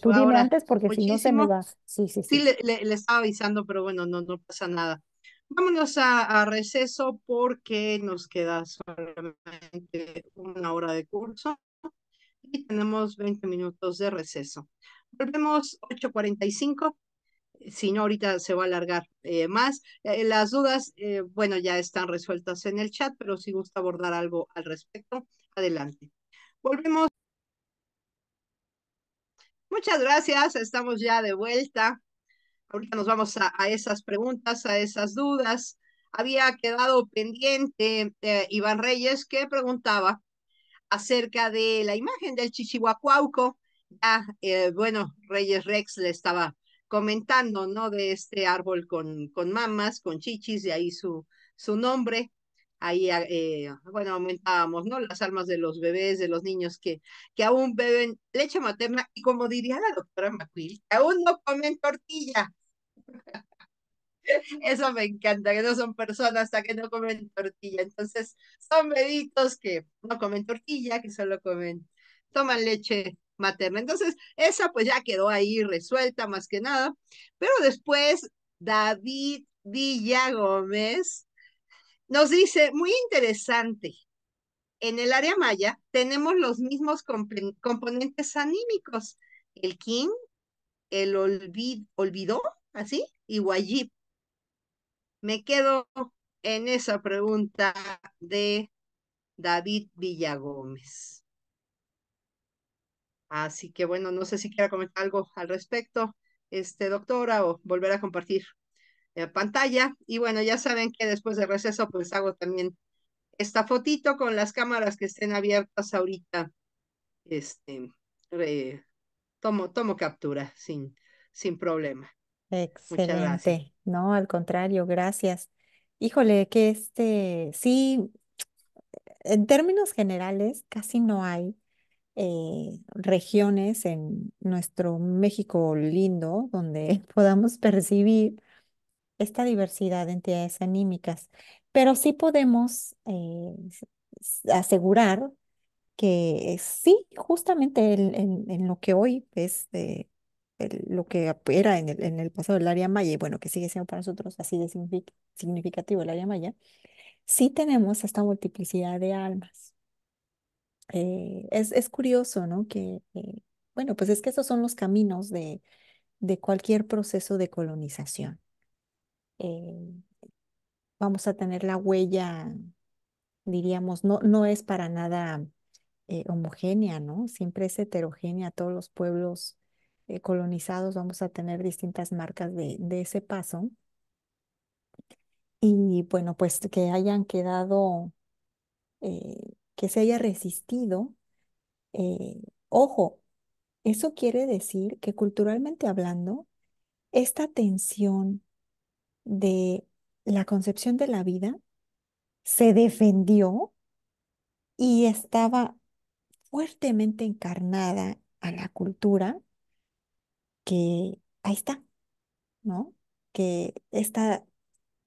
tú, dime antes porque si no se me va. Sí, sí, sí. sí le, estaba avisando, pero bueno, no, no pasa nada. Vámonos a, receso porque nos queda solamente una hora de curso y tenemos 20 minutos de receso. Volvemos 8.45. Si no, ahorita se va a alargar eh, más. Eh, las dudas, eh, bueno, ya están resueltas en el chat, pero si gusta abordar algo al respecto, adelante. Volvemos. Muchas gracias, estamos ya de vuelta. Ahorita nos vamos a, esas preguntas, a esas dudas. Había quedado pendiente eh, Iván Reyes que preguntaba acerca de la imagen del Chichihuacuauco. Ya, eh, bueno, Reyes Rex le estaba comentando, ¿no? De este árbol con, con mamas, con chichis, de ahí su, su nombre ahí, ah, eh, bueno, aumentábamos, ¿no? Las almas de los bebés, de los niños que, que aún beben leche materna y como diría la doctora Macuil, que aún no comen tortilla. Eso me encanta, que no son personas hasta que no comen tortilla. Entonces, son bebitos que no comen tortilla, que solo comen, toman leche materna. Entonces, esa pues ya quedó ahí resuelta más que nada. Pero después, David Villa Gómez nos dice, muy interesante, en el área maya tenemos los mismos componentes anímicos, el King el olvidó, así, y huajip Me quedo en esa pregunta de David Villagómez. Así que bueno, no sé si quiera comentar algo al respecto, este doctora, o volver a compartir eh, pantalla. Y bueno, ya saben que después de receso pues hago también esta fotito con las cámaras que estén abiertas ahorita. Este, tomo, tomo captura sin, sin problema. Excelente. No, al contrario, gracias. Híjole, que este, sí, en términos generales, casi no hay eh, regiones en nuestro México lindo donde podamos percibir esta diversidad de entidades anímicas, pero sí podemos eh, asegurar que sí, justamente en, en, lo que hoy es lo que era en el, en el pasado del área maya, y bueno, que sigue siendo para nosotros así de significativo el área maya, sí tenemos esta multiplicidad de almas. Eh, es, curioso, ¿no? Que, bueno, pues es que esos son los caminos de, de cualquier proceso de colonización. Em, vamos a tener la huella, diríamos, no, no es para nada eh, homogénea, ¿no? Siempre es heterogénea. Todos los pueblos eh, colonizados vamos a tener distintas marcas de ese paso. Y bueno, pues que hayan quedado, eh, que se haya resistido. ojo, eso quiere decir que culturalmente hablando, esta tensión de la concepción de la vida, se defendió y estaba fuertemente encarnada a la cultura que ahí está, ¿no? Que esta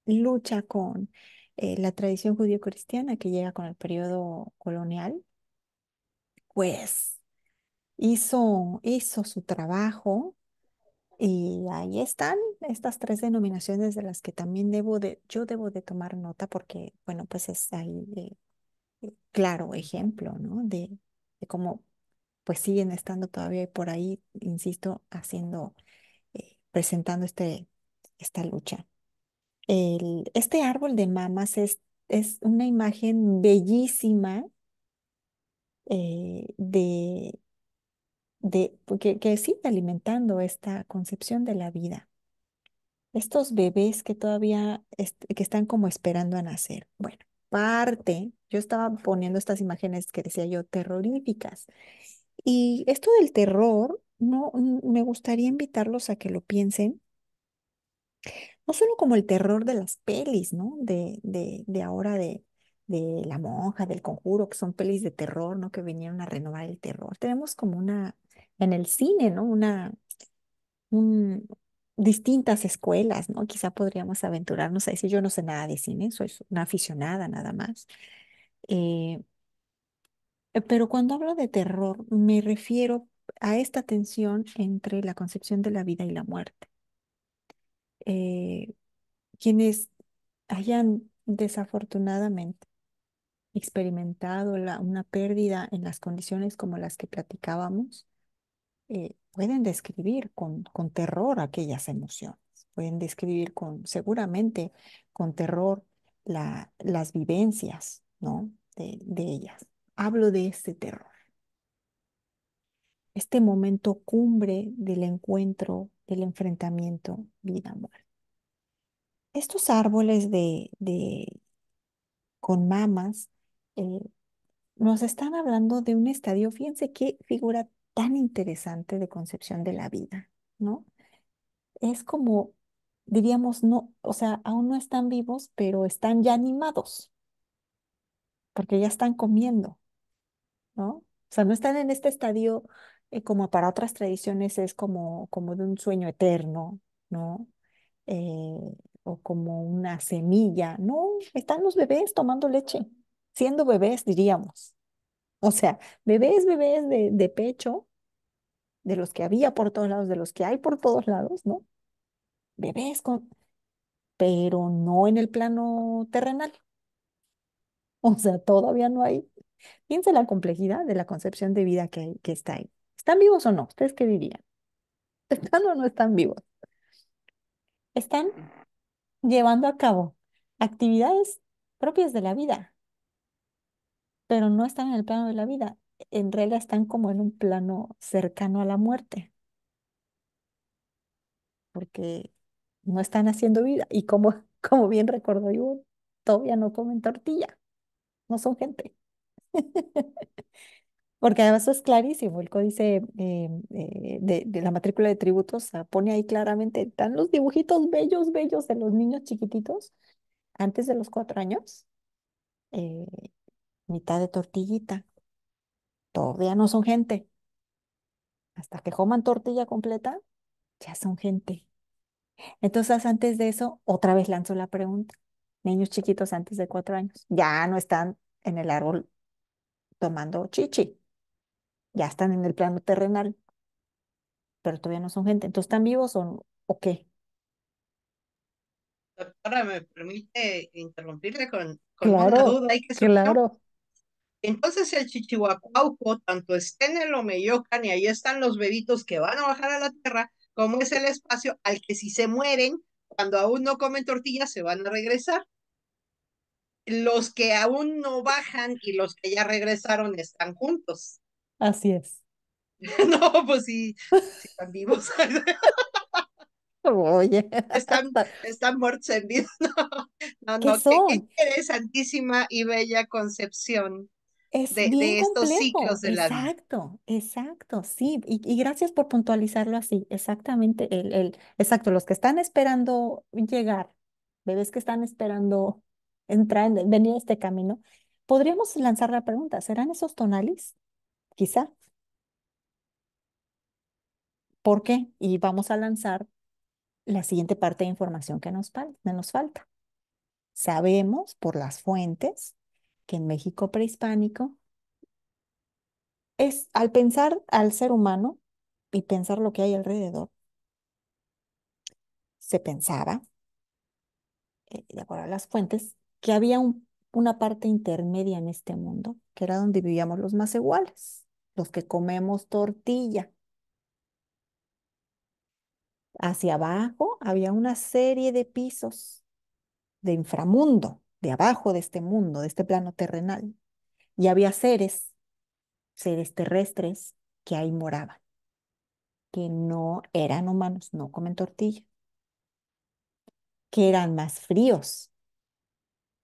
lucha con eh, la tradición judío-cristiana que llega con el periodo colonial, pues hizo, hizo su trabajo y ahí están estas tres denominaciones de las que también debo de, yo debo de tomar nota porque, bueno, pues es ahí eh, claro ejemplo, ¿no? De, cómo pues siguen estando todavía por ahí, insisto, haciendo, eh, presentando este, esta lucha. este árbol de mamas es, es una imagen bellísima eh, de de, pues, que, que sigue alimentando esta concepción de la vida. Estos bebés que todavía que están como esperando a nacer. Bueno, parte, yo estaba poniendo estas imágenes que decía yo, terroríficas. Y esto del terror, no, me gustaría invitarlos a que lo piensen no solo como el terror de las pelis, ¿no? De, de, de ahora de, de La Monja, del Conjuro, que son pelis de terror, ¿no? Que vinieron a renovar el terror. Tenemos como una, en el cine, ¿no? Una, distintas escuelas, ¿no? Quizá podríamos aventurarnos a decir, yo no sé nada de cine, soy una aficionada nada más. Eh, eh, pero cuando hablo de terror, me refiero a esta tensión entre la concepción de la vida y la muerte. Eh, quienes hayan desafortunadamente experimentado una pérdida en las condiciones como las que platicábamos, eh, pueden describir con, con, terror aquellas emociones, pueden describir con, seguramente con terror la, las vivencias, ¿no? De, ellas. Hablo de este terror. Este momento cumbre del encuentro, del enfrentamiento vida-muerte. Estos árboles de, de con mamas eh, nos están hablando de un estadio, fíjense qué figura tan interesante de concepción de la vida, ¿no? Es como, diríamos, no, o sea, aún no están vivos, pero están ya animados, porque ya están comiendo, ¿no? O sea, no están en este estadio eh, como para otras tradiciones es como, como de un sueño eterno, ¿no? Eh, o como una semilla, no, están los bebés tomando leche, siendo bebés, diríamos, o sea, bebés, bebés de, pecho, de los que había por todos lados, de los que hay por todos lados, ¿no? Bebés con, pero no en el plano terrenal. O sea, todavía no hay. Piense la complejidad de la concepción de vida que, que está ahí. ¿Están vivos o no? ¿Ustedes qué dirían? ¿Están o no están vivos? Están llevando a cabo actividades propias de la vida, pero no están en el plano de la vida. En realidad están como en un plano cercano a la muerte, porque no están haciendo vida. Y como, como bien recordó yo, todavía no comen tortilla, no son gente. Porque además es clarísimo, el códice eh, eh, de, la matrícula de tributos pone ahí claramente, están los dibujitos bellos, bellos de los niños chiquititos antes de los cuatro años, eh, mitad de tortillita. Todavía no son gente. Hasta que coman tortilla completa, ya son gente. Entonces, antes de eso, otra vez lanzo la pregunta. Niños chiquitos antes de cuatro años, ya no están en el árbol tomando chichi. Ya están en el plano terrenal, pero todavía no son gente. Entonces, ¿están vivos o, qué? Doctora, ¿me permite interrumpirle con, claro. Entonces el Chichihuacuauco tanto estén en el Omeyocan y ahí están los bebitos que van a bajar a la tierra, como es el espacio al que si se mueren, cuando aún no comen tortillas, se van a regresar. Los que aún no bajan y los que ya regresaron están juntos. Así es. no, pues sí, están vivos. Oye. Están, muertos en No, no, no. ¿Qué, interesantísima y bella concepción de, estos ciclos de Exacto, exacto, sí. Y, gracias por puntualizarlo así. Exactamente, el, exacto, los que están esperando llegar, bebés que están esperando entrar, venir a este camino, podríamos lanzar la pregunta, ¿serán esos tonalis? Quizá. ¿Por qué? Y vamos a lanzar la siguiente parte de información que que nos falta. Sabemos por las fuentes que en México prehispánico, es al pensar al ser humano y pensar lo que hay alrededor, se pensaba, eh, de acuerdo a las fuentes, que había una parte intermedia en este mundo, que era donde vivíamos los más iguales, los que comemos tortilla. Hacia abajo había una serie de pisos de inframundo, de abajo de este mundo, de este plano terrenal. Y había seres, seres terrestres, que ahí moraban, que no eran humanos, no comen tortilla, que eran más fríos.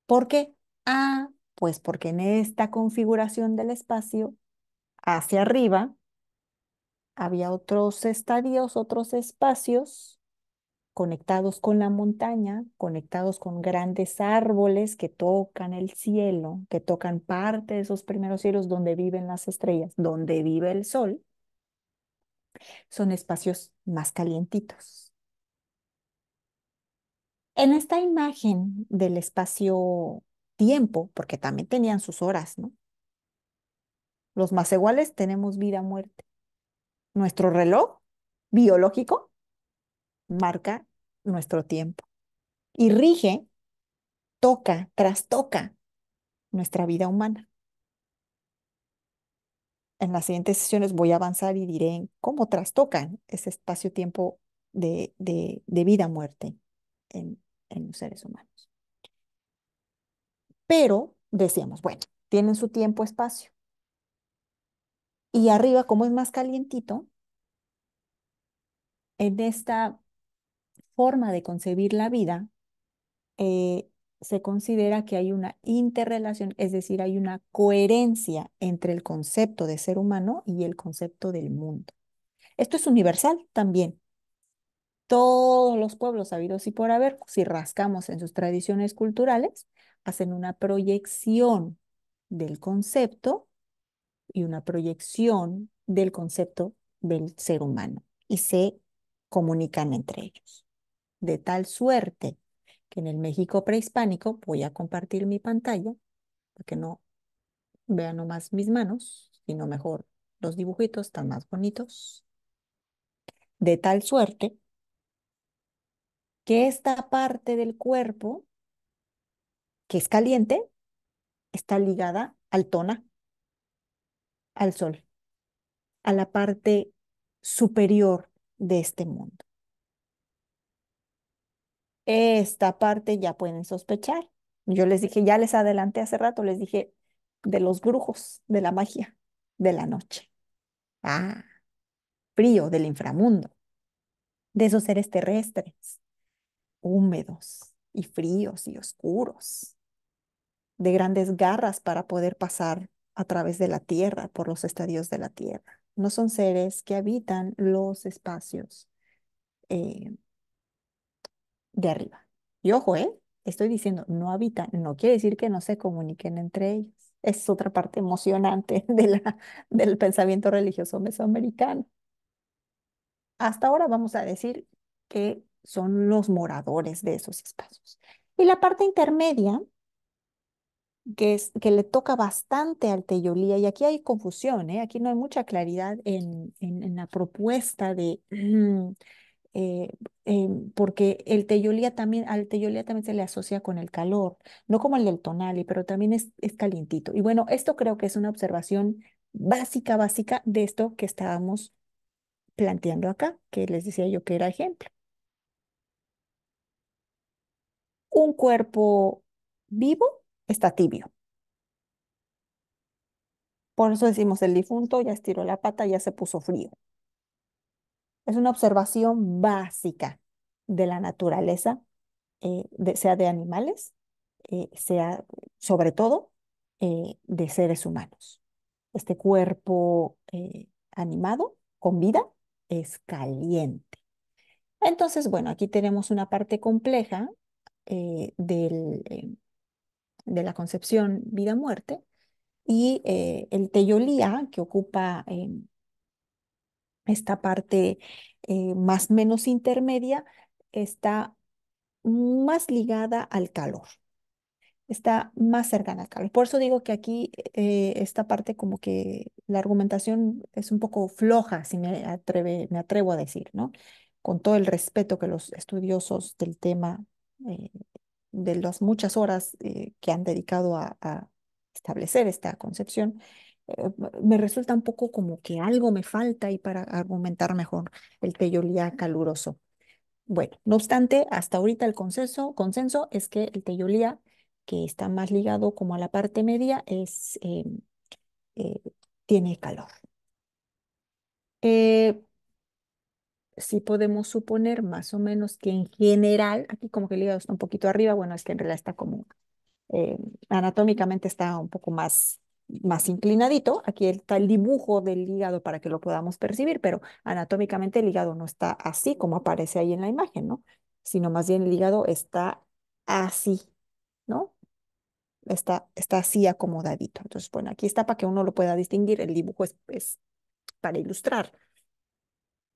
¿Por qué? Ah, pues porque en esta configuración del espacio, hacia arriba, había otros estadios, otros espacios conectados con la montaña, conectados con grandes árboles que tocan el cielo, que tocan parte de esos primeros cielos donde viven las estrellas, donde vive el sol, son espacios más calientitos. En esta imagen del espacio tiempo, porque también tenían sus horas, ¿no? Los más iguales tenemos vida-muerte. Nuestro reloj biológico marca nuestro tiempo y rige, toca, trastoca nuestra vida humana. En las siguientes sesiones voy a avanzar y diré cómo trastocan ese espacio-tiempo de, vida-muerte en, en los seres humanos. Pero decíamos, bueno, tienen su tiempo-espacio. Y arriba, como es más calientito, en esta forma de concebir la vida, eh, se considera que hay una interrelación, es decir, hay una coherencia entre el concepto de ser humano y el concepto del mundo. Esto es universal también. Todos los pueblos habidos y por haber, si rascamos en sus tradiciones culturales, hacen una proyección del concepto y una proyección del concepto del ser humano y se comunican entre ellos de tal suerte que en el México prehispánico, voy a compartir mi pantalla, para que no vean nomás mis manos, sino mejor los dibujitos están más bonitos. De tal suerte que esta parte del cuerpo que es caliente está ligada al tona, al sol, a la parte superior de este mundo esta parte ya pueden sospechar. Yo les dije, ya les adelanté hace rato, les dije de los brujos, de la magia, de la noche. Ah, frío, del inframundo, de esos seres terrestres, húmedos y fríos y oscuros, de grandes garras para poder pasar a través de la tierra, por los estadios de la tierra. No son seres que habitan los espacios eh, de arriba. Y ojo, ¿eh? Estoy diciendo, no habitan, no quiere decir que no se comuniquen entre ellos. Es otra parte emocionante de la, del pensamiento religioso mesoamericano. Hasta ahora vamos a decir que son los moradores de esos espacios. Y la parte intermedia, que, es, que le toca bastante al teyolía, y aquí hay confusión, ¿eh? aquí no hay mucha claridad en, en la propuesta de... Eh, eh, porque el también, al teyolía también se le asocia con el calor, no como el del tonali, pero también es, es calientito. Y bueno, esto creo que es una observación básica, básica de esto que estábamos planteando acá, que les decía yo que era ejemplo. Un cuerpo vivo está tibio. Por eso decimos, el difunto ya estiró la pata, ya se puso frío. Es una observación básica de la naturaleza, eh, sea de animales, eh, sea sobre todo eh, de seres humanos. Este cuerpo animado, con vida, es caliente. Entonces, bueno, aquí tenemos una parte compleja del, de la concepción vida-muerte y el teyolía, que ocupa esta parte eh, más menos intermedia está más ligada al calor, está más cercana al calor. Por eso digo que aquí eh, esta parte como que la argumentación es un poco floja, si me, me atrevo a decir, ¿no? Con todo el respeto que los estudiosos del tema, eh, de las muchas horas que han dedicado a establecer esta concepción, eh, me resulta un poco como que algo me falta y para argumentar mejor el teyolía caluroso. Bueno, no obstante, hasta ahorita el consenso, consenso es que el teyolía, que está más ligado como a la parte media, es, eh, eh, tiene calor. Si sí podemos suponer más o menos que en general, aquí como que el hígado está un poquito arriba, bueno, es que en realidad está como, anatómicamente está un poco más más inclinadito. Aquí está el dibujo del hígado para que lo podamos percibir, pero anatómicamente el hígado no está así como aparece ahí en la imagen, ¿no? Sino más bien el hígado está así, ¿no? Está, está así acomodadito. Entonces, bueno, aquí está para que uno lo pueda distinguir. El dibujo es, para ilustrar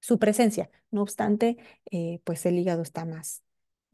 su presencia. No obstante, eh, pues el hígado está más,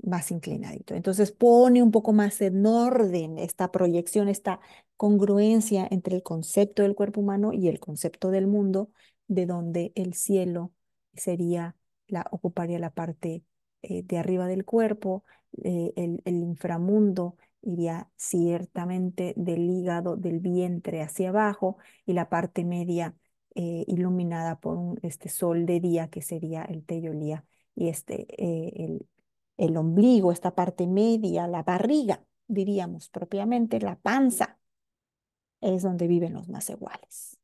más inclinadito. Entonces pone un poco más en orden esta proyección, esta congruencia entre el concepto del cuerpo humano y el concepto del mundo, de donde el cielo sería la, ocuparía la parte eh, de arriba del cuerpo, eh, el, inframundo iría ciertamente del hígado, del vientre hacia abajo y la parte media eh, iluminada por este sol de día que sería el teyolía y este, el, el ombligo, esta parte media, la barriga, diríamos propiamente, la panza, es donde viven los más iguales.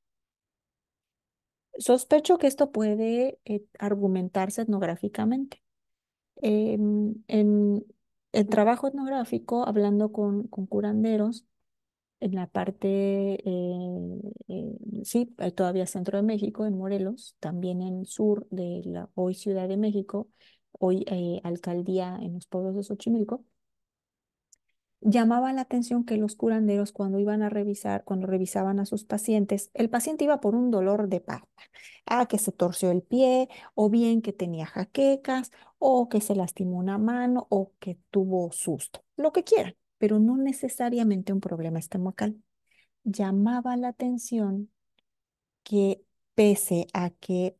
Sospecho que esto puede eh, argumentarse etnográficamente. Em, en el trabajo etnográfico, hablando con, con curanderos, en la parte, eh, eh, sí, todavía centro de México, en Morelos, también en sur de la hoy Ciudad de México, hoy eh, alcaldía en los pueblos de Xochimilco, llamaba la atención que los curanderos cuando iban a revisar, cuando revisaban a sus pacientes, el paciente iba por un dolor de pata, a ah, que se torció el pie, o bien que tenía jaquecas, o que se lastimó una mano, o que tuvo susto, lo que quieran, pero no necesariamente un problema estomacal. Llamaba la atención que pese a que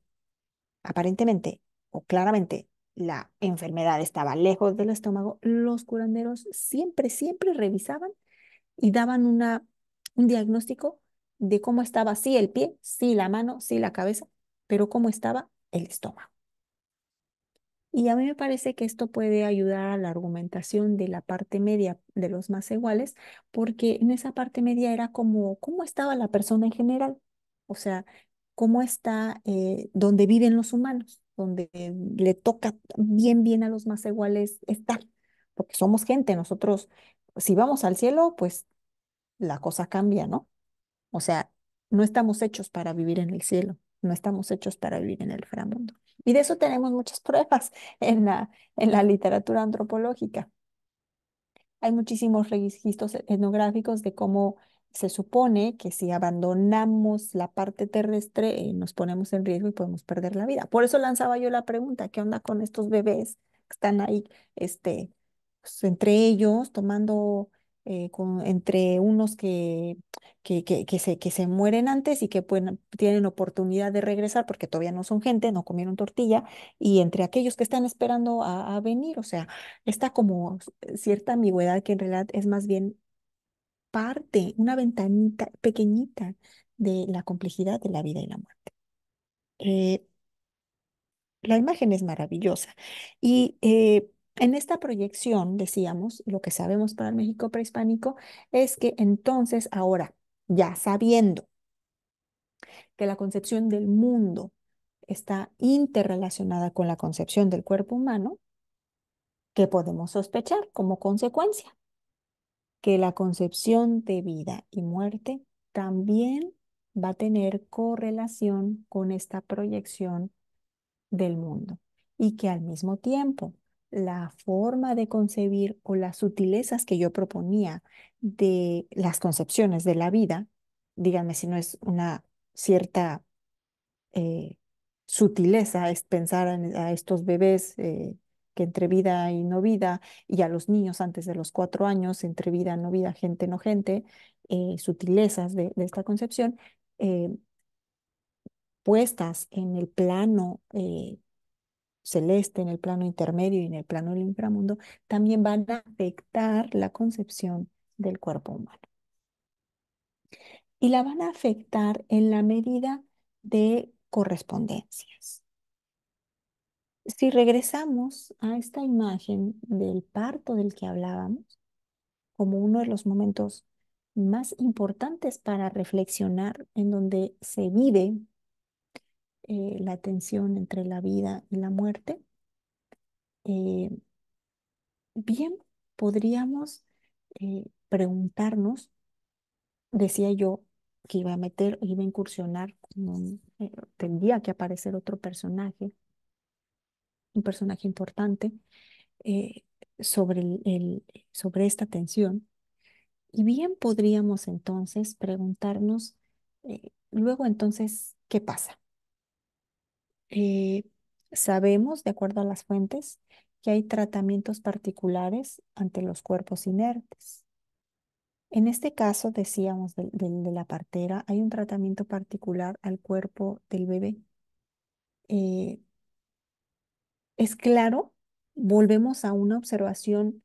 aparentemente o claramente la enfermedad estaba lejos del estómago, los curanderos siempre, siempre revisaban y daban una, un diagnóstico de cómo estaba, sí el pie, sí la mano, sí la cabeza, pero cómo estaba el estómago. Y a mí me parece que esto puede ayudar a la argumentación de la parte media de los más iguales, porque en esa parte media era como cómo estaba la persona en general, o sea, cómo está eh, donde viven los humanos donde le toca bien, bien a los más iguales estar, porque somos gente, nosotros, si vamos al cielo, pues la cosa cambia, ¿no? O sea, no estamos hechos para vivir en el cielo, no estamos hechos para vivir en el mundo Y de eso tenemos muchas pruebas en la, en la literatura antropológica. Hay muchísimos registros etnográficos de cómo se supone que si abandonamos la parte terrestre eh, nos ponemos en riesgo y podemos perder la vida. Por eso lanzaba yo la pregunta, ¿qué onda con estos bebés que están ahí este, pues, entre ellos tomando... Eh, con, entre unos que, que, que, se, que se mueren antes y que tienen oportunidad de regresar porque todavía no son gente, no comieron tortilla, y entre aquellos que están esperando a, a venir. O sea, está como cierta ambigüedad que en realidad es más bien parte, una ventanita pequeñita de la complejidad de la vida y la muerte. Eh, la imagen es maravillosa. Y eh, en esta proyección, decíamos, lo que sabemos para el México prehispánico es que entonces ahora, ya sabiendo que la concepción del mundo está interrelacionada con la concepción del cuerpo humano, ¿qué podemos sospechar como consecuencia? que la concepción de vida y muerte también va a tener correlación con esta proyección del mundo y que al mismo tiempo la forma de concebir o las sutilezas que yo proponía de las concepciones de la vida, díganme si no es una cierta eh, sutileza es pensar en, a estos bebés eh, que entre vida y no vida, y a los niños antes de los cuatro años, entre vida, no vida, gente, no gente, eh, sutilezas de, esta concepción, eh, puestas en el plano eh, celeste, en el plano intermedio y en el plano del inframundo, también van a afectar la concepción del cuerpo humano. Y la van a afectar en la medida de correspondencias si regresamos a esta imagen del parto del que hablábamos, como uno de los momentos más importantes para reflexionar, en donde se vive eh, la tensión entre la vida y la muerte, eh, bien podríamos eh, preguntarnos, decía yo que iba a meter, iba a incursionar, tendría que aparecer otro personaje un personaje importante eh, sobre, el, sobre esta tensión. Y bien podríamos entonces preguntarnos, eh, luego entonces, ¿qué pasa? Eh, sabemos, de acuerdo a las fuentes, que hay tratamientos particulares ante los cuerpos inertes. En este caso, decíamos de, la partera, hay un tratamiento particular al cuerpo del bebé es claro, volvemos a una observación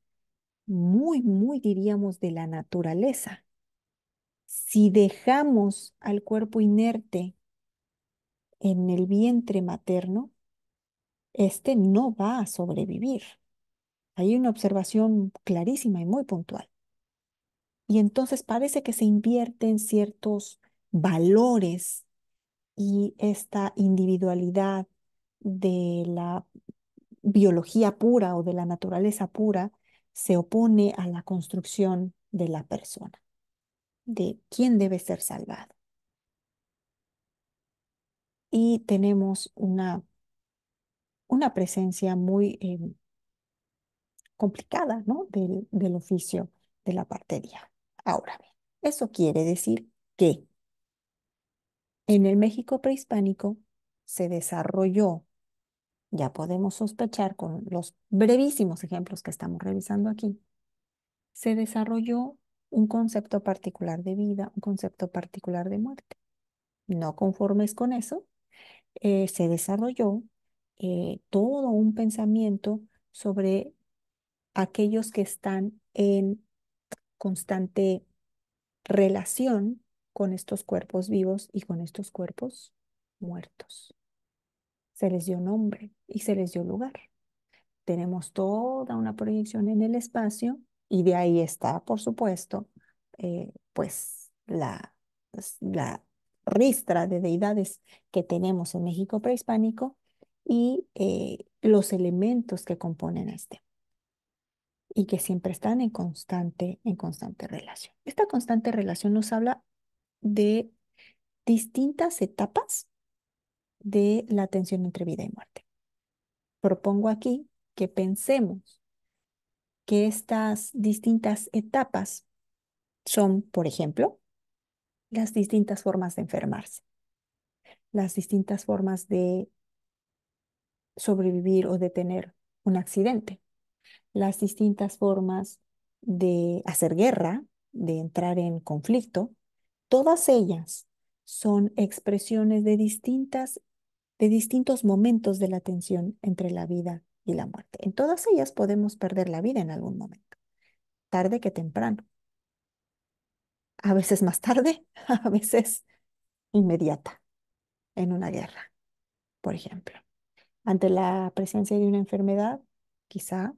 muy, muy, diríamos, de la naturaleza. Si dejamos al cuerpo inerte en el vientre materno, este no va a sobrevivir. Hay una observación clarísima y muy puntual. Y entonces parece que se invierten ciertos valores y esta individualidad de la biología pura o de la naturaleza pura se opone a la construcción de la persona, de quién debe ser salvado. Y tenemos una, una presencia muy eh, complicada ¿no? del, del oficio de la partería. Ahora bien, eso quiere decir que en el México prehispánico se desarrolló ya podemos sospechar con los brevísimos ejemplos que estamos revisando aquí, se desarrolló un concepto particular de vida, un concepto particular de muerte. No conformes con eso, eh, se desarrolló eh, todo un pensamiento sobre aquellos que están en constante relación con estos cuerpos vivos y con estos cuerpos muertos se les dio nombre y se les dio lugar. Tenemos toda una proyección en el espacio y de ahí está, por supuesto, eh, pues la, pues, la ristra de deidades que tenemos en México prehispánico y eh, los elementos que componen este y que siempre están en constante, en constante relación. Esta constante relación nos habla de distintas etapas de la tensión entre vida y muerte. Propongo aquí que pensemos que estas distintas etapas son, por ejemplo, las distintas formas de enfermarse, las distintas formas de sobrevivir o de tener un accidente, las distintas formas de hacer guerra, de entrar en conflicto, todas ellas son expresiones de distintas de distintos momentos de la tensión entre la vida y la muerte. En todas ellas podemos perder la vida en algún momento, tarde que temprano. A veces más tarde, a veces inmediata, en una guerra, por ejemplo. Ante la presencia de una enfermedad, quizá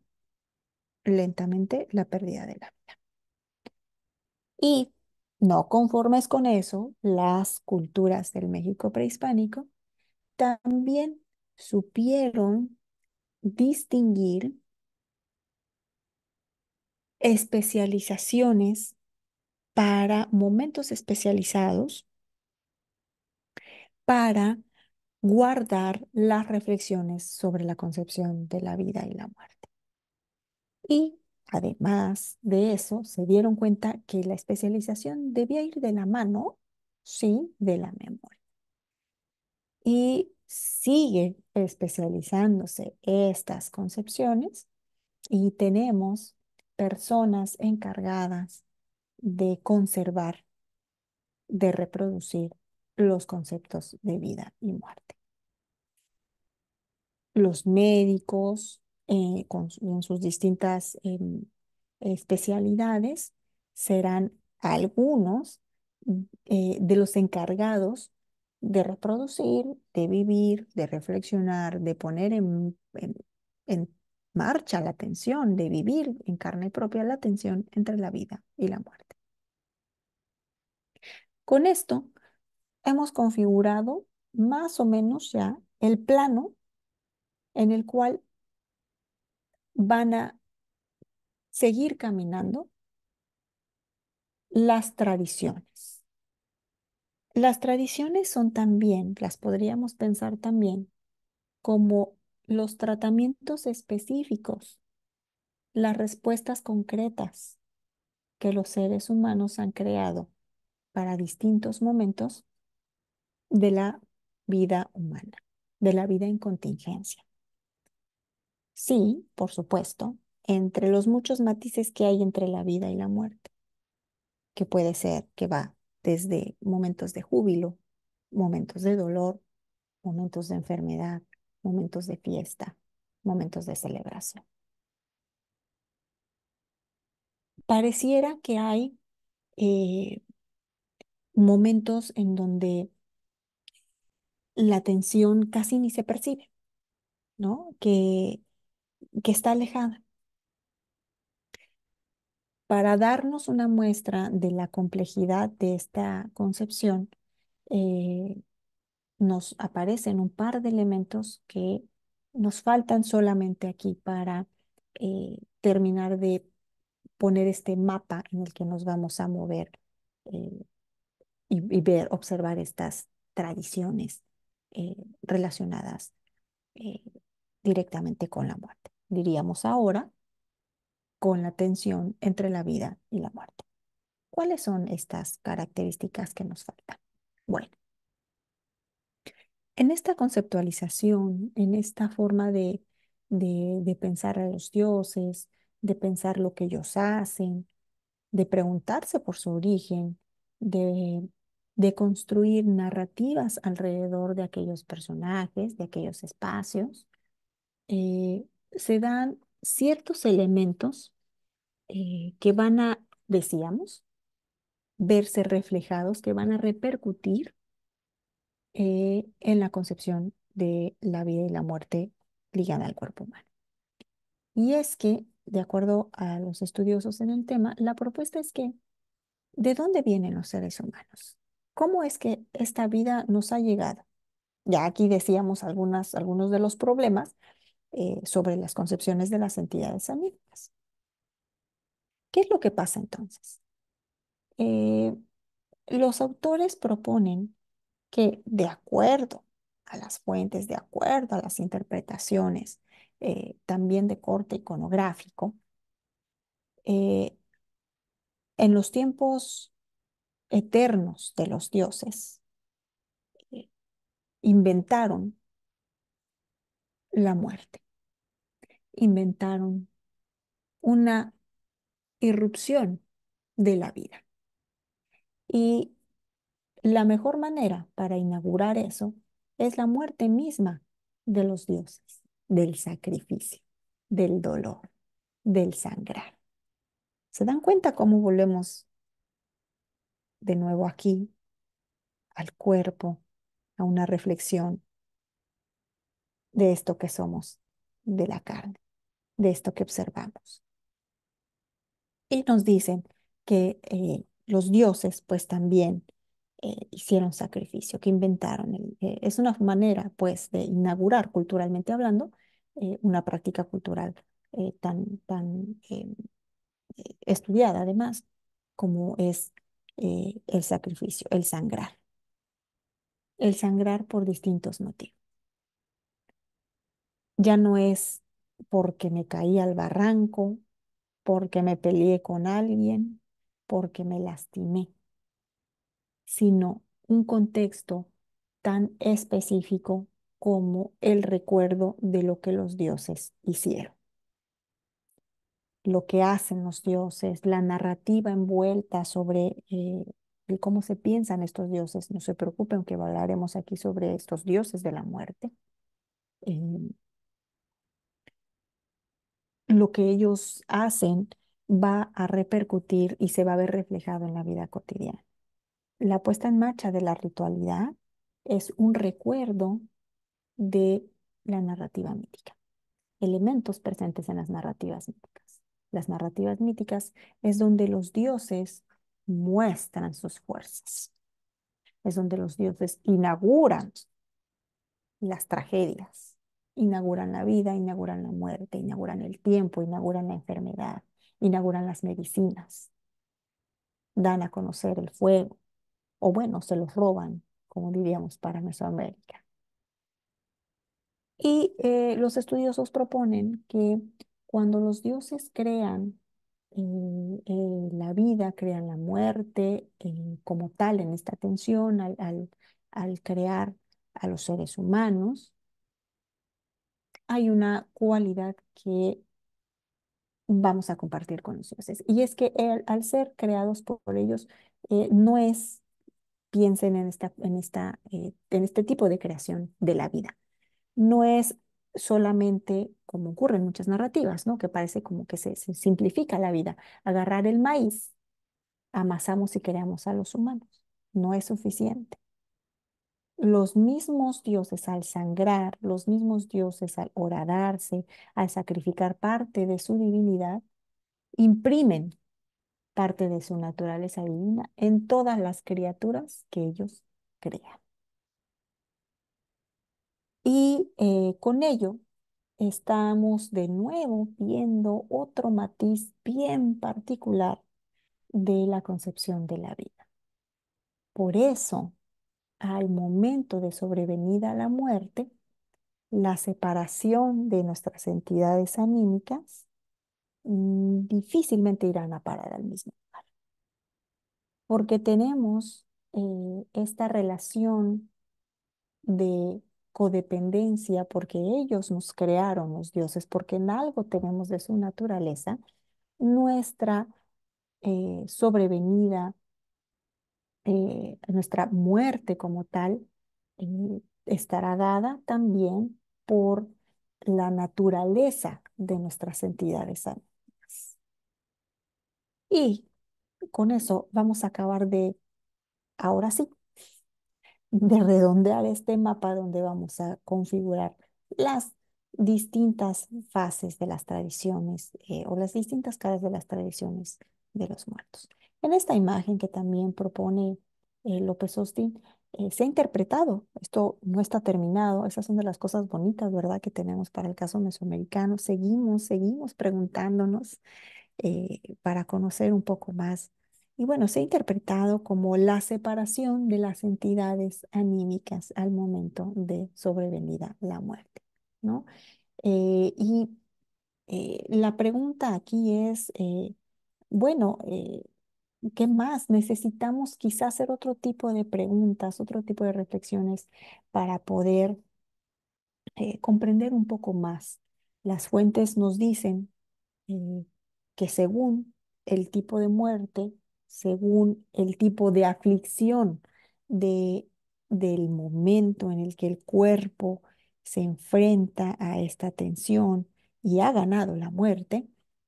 lentamente la pérdida de la vida. Y no conformes con eso, las culturas del México prehispánico también supieron distinguir especializaciones para momentos especializados para guardar las reflexiones sobre la concepción de la vida y la muerte. Y además de eso, se dieron cuenta que la especialización debía ir de la mano, sí, de la memoria y sigue especializándose estas concepciones y tenemos personas encargadas de conservar, de reproducir los conceptos de vida y muerte. Los médicos eh, con, sus distintas em, especialidades serán algunos eh, de los encargados de reproducir, de vivir, de reflexionar, de poner en, marcha la tensión, de vivir en carne propia la tensión entre la vida y la muerte. Con esto hemos configurado más o menos ya el plano en el cual van a seguir caminando las tradiciones. Las tradiciones son también, las podríamos pensar también, como los tratamientos específicos, las respuestas concretas que los seres humanos han creado para distintos momentos de la vida humana, de la vida en contingencia. Sí, por supuesto, entre los muchos matices que hay entre la vida y la muerte, que puede ser que va desde momentos de júbilo, momentos de dolor, momentos de enfermedad, momentos de fiesta, momentos de celebración. Pareciera que hay eh, momentos en donde la tensión casi ni se percibe, ¿no? Que, que está alejada. Para darnos una muestra de la complejidad de esta concepción, eh, nos aparecen un par de elementos que nos faltan solamente aquí para eh, terminar de poner este mapa en el que nos vamos a mover eh, y, ver, observar estas tradiciones relacionadas directamente con la muerte. Diríamos ahora con la tensión entre la vida y la muerte. ¿Cuáles son estas características que nos faltan? Bueno, en esta conceptualización, en esta forma de, de, pensar a los dioses, de pensar lo que ellos hacen, de preguntarse por su origen, de, construir narrativas alrededor de aquellos personajes, de aquellos espacios, eh, se dan ciertos elementos eh, que van a, decíamos, verse reflejados, que van a repercutir eh, en la concepción de la vida y la muerte ligada al cuerpo humano. Y es que, de acuerdo a los estudiosos en el tema, la propuesta es que, ¿de dónde vienen los seres humanos? ¿Cómo es que esta vida nos ha llegado? Ya aquí decíamos algunas, algunos de los problemas, eh, sobre las concepciones de las entidades anímicas. ¿Qué es lo que pasa entonces? Eh, los autores proponen que de acuerdo a las fuentes, de acuerdo a las interpretaciones, eh, también de corte iconográfico, en los tiempos eternos de los dioses, inventaron la muerte inventaron una irrupción de la vida. Y la mejor manera para inaugurar eso es la muerte misma de los dioses, del sacrificio, del dolor, del sangrar. ¿Se dan cuenta cómo volvemos de nuevo aquí al cuerpo, a una reflexión de esto que somos, de la carne? de esto que observamos. Y nos dicen que eh, los dioses pues también eh, hicieron sacrificio, que inventaron. Eh, es una manera pues de inaugurar culturalmente hablando una práctica cultural tan, tan estudiada además como es el sacrificio, el sangrar. El sangrar por distintos motivos. Ya no es porque me caí al barranco, porque me peleé con alguien, porque me lastimé, sino un contexto tan específico como el recuerdo de lo que los dioses hicieron. Lo que hacen los dioses, la narrativa envuelta sobre eh, cómo se piensan estos dioses. No se preocupen que hablaremos aquí sobre estos dioses de la muerte. Eh, lo que ellos hacen va a repercutir y se va a ver reflejado en la vida cotidiana. La puesta en marcha de la ritualidad es un recuerdo de la narrativa mítica, elementos presentes en las narrativas míticas. Las narrativas míticas es donde los dioses muestran sus fuerzas, es donde los dioses inauguran las tragedias, inauguran la vida, inauguran la muerte, inauguran el tiempo, inauguran la enfermedad, inauguran las medicinas, dan a conocer el fuego, o bueno, se los roban, como diríamos para Mesoamérica. Y eh, los estudiosos proponen que cuando los dioses crean eh, eh, la vida, crean la muerte como tal en esta tensión al crear a los seres humanos, hay una cualidad que vamos a compartir con los dioses. Y es que al ser creados por, ellos, eh, no es, piensen en, esta, en, esta, eh, en este tipo de creación de la vida, no es solamente como ocurre en muchas narrativas, ¿no? que parece como que se simplifica la vida, agarrar el maíz, amasamos y creamos a los humanos, no es suficiente los mismos dioses al sangrar, los mismos dioses al orararse, al sacrificar parte de su divinidad, imprimen parte de su naturaleza divina en todas las criaturas que ellos crean. Y eh, con ello estamos de nuevo viendo otro matiz bien particular de la concepción de la vida. Por eso al momento de sobrevenida la muerte, la separación de nuestras entidades anímicas mm, difícilmente irán a parar al mismo lugar. Porque tenemos eh, esta relación de codependencia porque ellos nos crearon los dioses, porque en algo tenemos de su naturaleza, nuestra eh, sobrevenida eh, nuestra muerte como tal eh, estará dada también por la naturaleza de nuestras entidades ánimas. Y con eso vamos a acabar de, ahora sí, de redondear este mapa donde vamos a configurar las distintas fases de las tradiciones eh, o las distintas caras de las tradiciones de los muertos. En esta imagen que también propone eh, López Austin, eh, se ha interpretado, esto no está terminado, esas son de las cosas bonitas, ¿verdad?, que tenemos para el caso mesoamericano. Seguimos, seguimos preguntándonos eh, para conocer un poco más. Y bueno, se ha interpretado como la separación de las entidades anímicas al momento de sobrevenida la muerte, ¿no? y la pregunta aquí es, bueno, eh, ¿Qué más? Necesitamos quizás hacer otro tipo de preguntas, otro tipo de reflexiones para poder eh, comprender un poco más. Las fuentes nos dicen eh, que según el tipo de muerte, según el tipo de aflicción de, del momento en el que el cuerpo se enfrenta a esta tensión y ha ganado la muerte,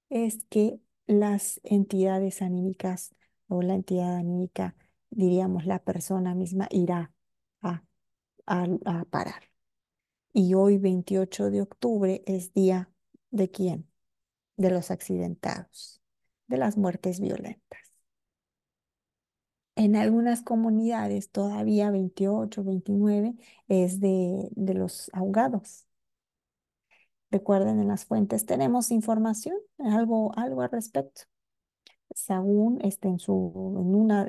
es que las entidades anímicas o la entidad anímica, diríamos la persona misma, irá a, a, parar. Y hoy, 28 de octubre, es día de quién? De los accidentados, de las muertes violentas. En algunas comunidades todavía 28, 29 es de, de los ahogados. Recuerden, en las fuentes tenemos información, algo, algo al respecto. Saúl está en su, en una,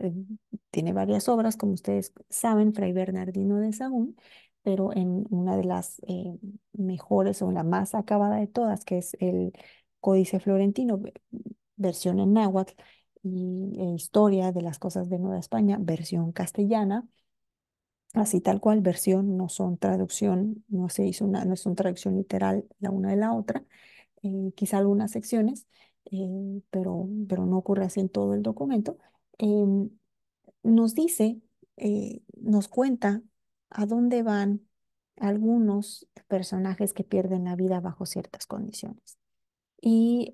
tiene varias obras, como ustedes saben, Fray Bernardino de Sahagún, pero en una de las eh, mejores o la más acabada de todas, que es el Códice Florentino, versión en náhuatl, y e Historia de las Cosas de Nueva España, versión castellana, así tal cual, versión, no son traducción, no se hizo una, no es una traducción literal la una de la otra, eh, quizá algunas secciones, Em, pero, pero no ocurre así en todo el documento, em, nos dice, eh, nos cuenta a dónde van algunos personajes que pierden la vida bajo ciertas condiciones. Y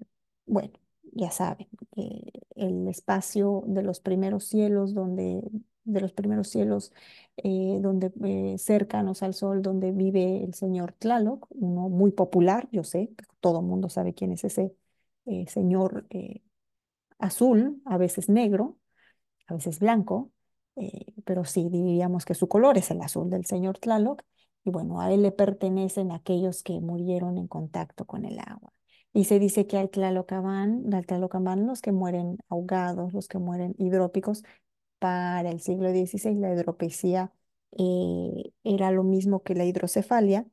eh, bueno, ya saben, eh, el espacio de los primeros cielos donde de los primeros cielos, donde cercanos al sol, donde vive el señor Tlaloc, uno muy popular, yo sé, todo el mundo sabe quién es ese eh, señor eh, azul, a veces negro, a veces blanco, eh, pero sí diríamos que su color es el azul del señor Tlaloc, y bueno, a él le pertenecen aquellos que murieron en contacto con el agua. Y se dice que al Tlalocaban, al los que mueren ahogados, los que mueren hidrópicos, para el siglo XVI la hidropesía era lo mismo que la hidrocefalia,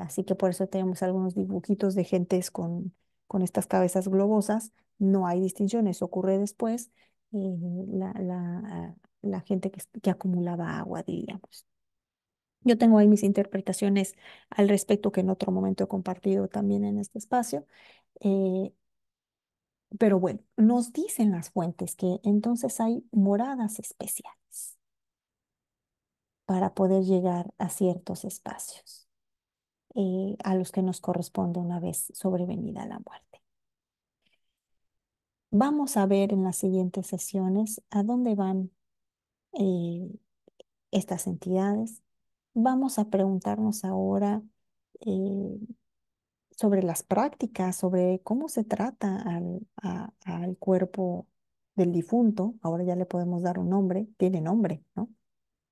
así que por eso tenemos algunos dibujitos de gentes con con estas cabezas globosas, no hay distinciones. Ocurre después la, gente que, acumulaba agua, diríamos. Yo tengo ahí mis interpretaciones al respecto que en otro momento he compartido también en este espacio. Eh, pero bueno, nos dicen las fuentes que entonces hay moradas especiales para poder llegar a ciertos espacios. Eh, a los que nos corresponde una vez sobrevenida la muerte. Vamos a ver en las siguientes sesiones a dónde van eh, estas entidades. Vamos a preguntarnos ahora eh, sobre las prácticas, sobre cómo se trata al, al cuerpo del difunto. Ahora ya le podemos dar un nombre, tiene nombre, ¿no?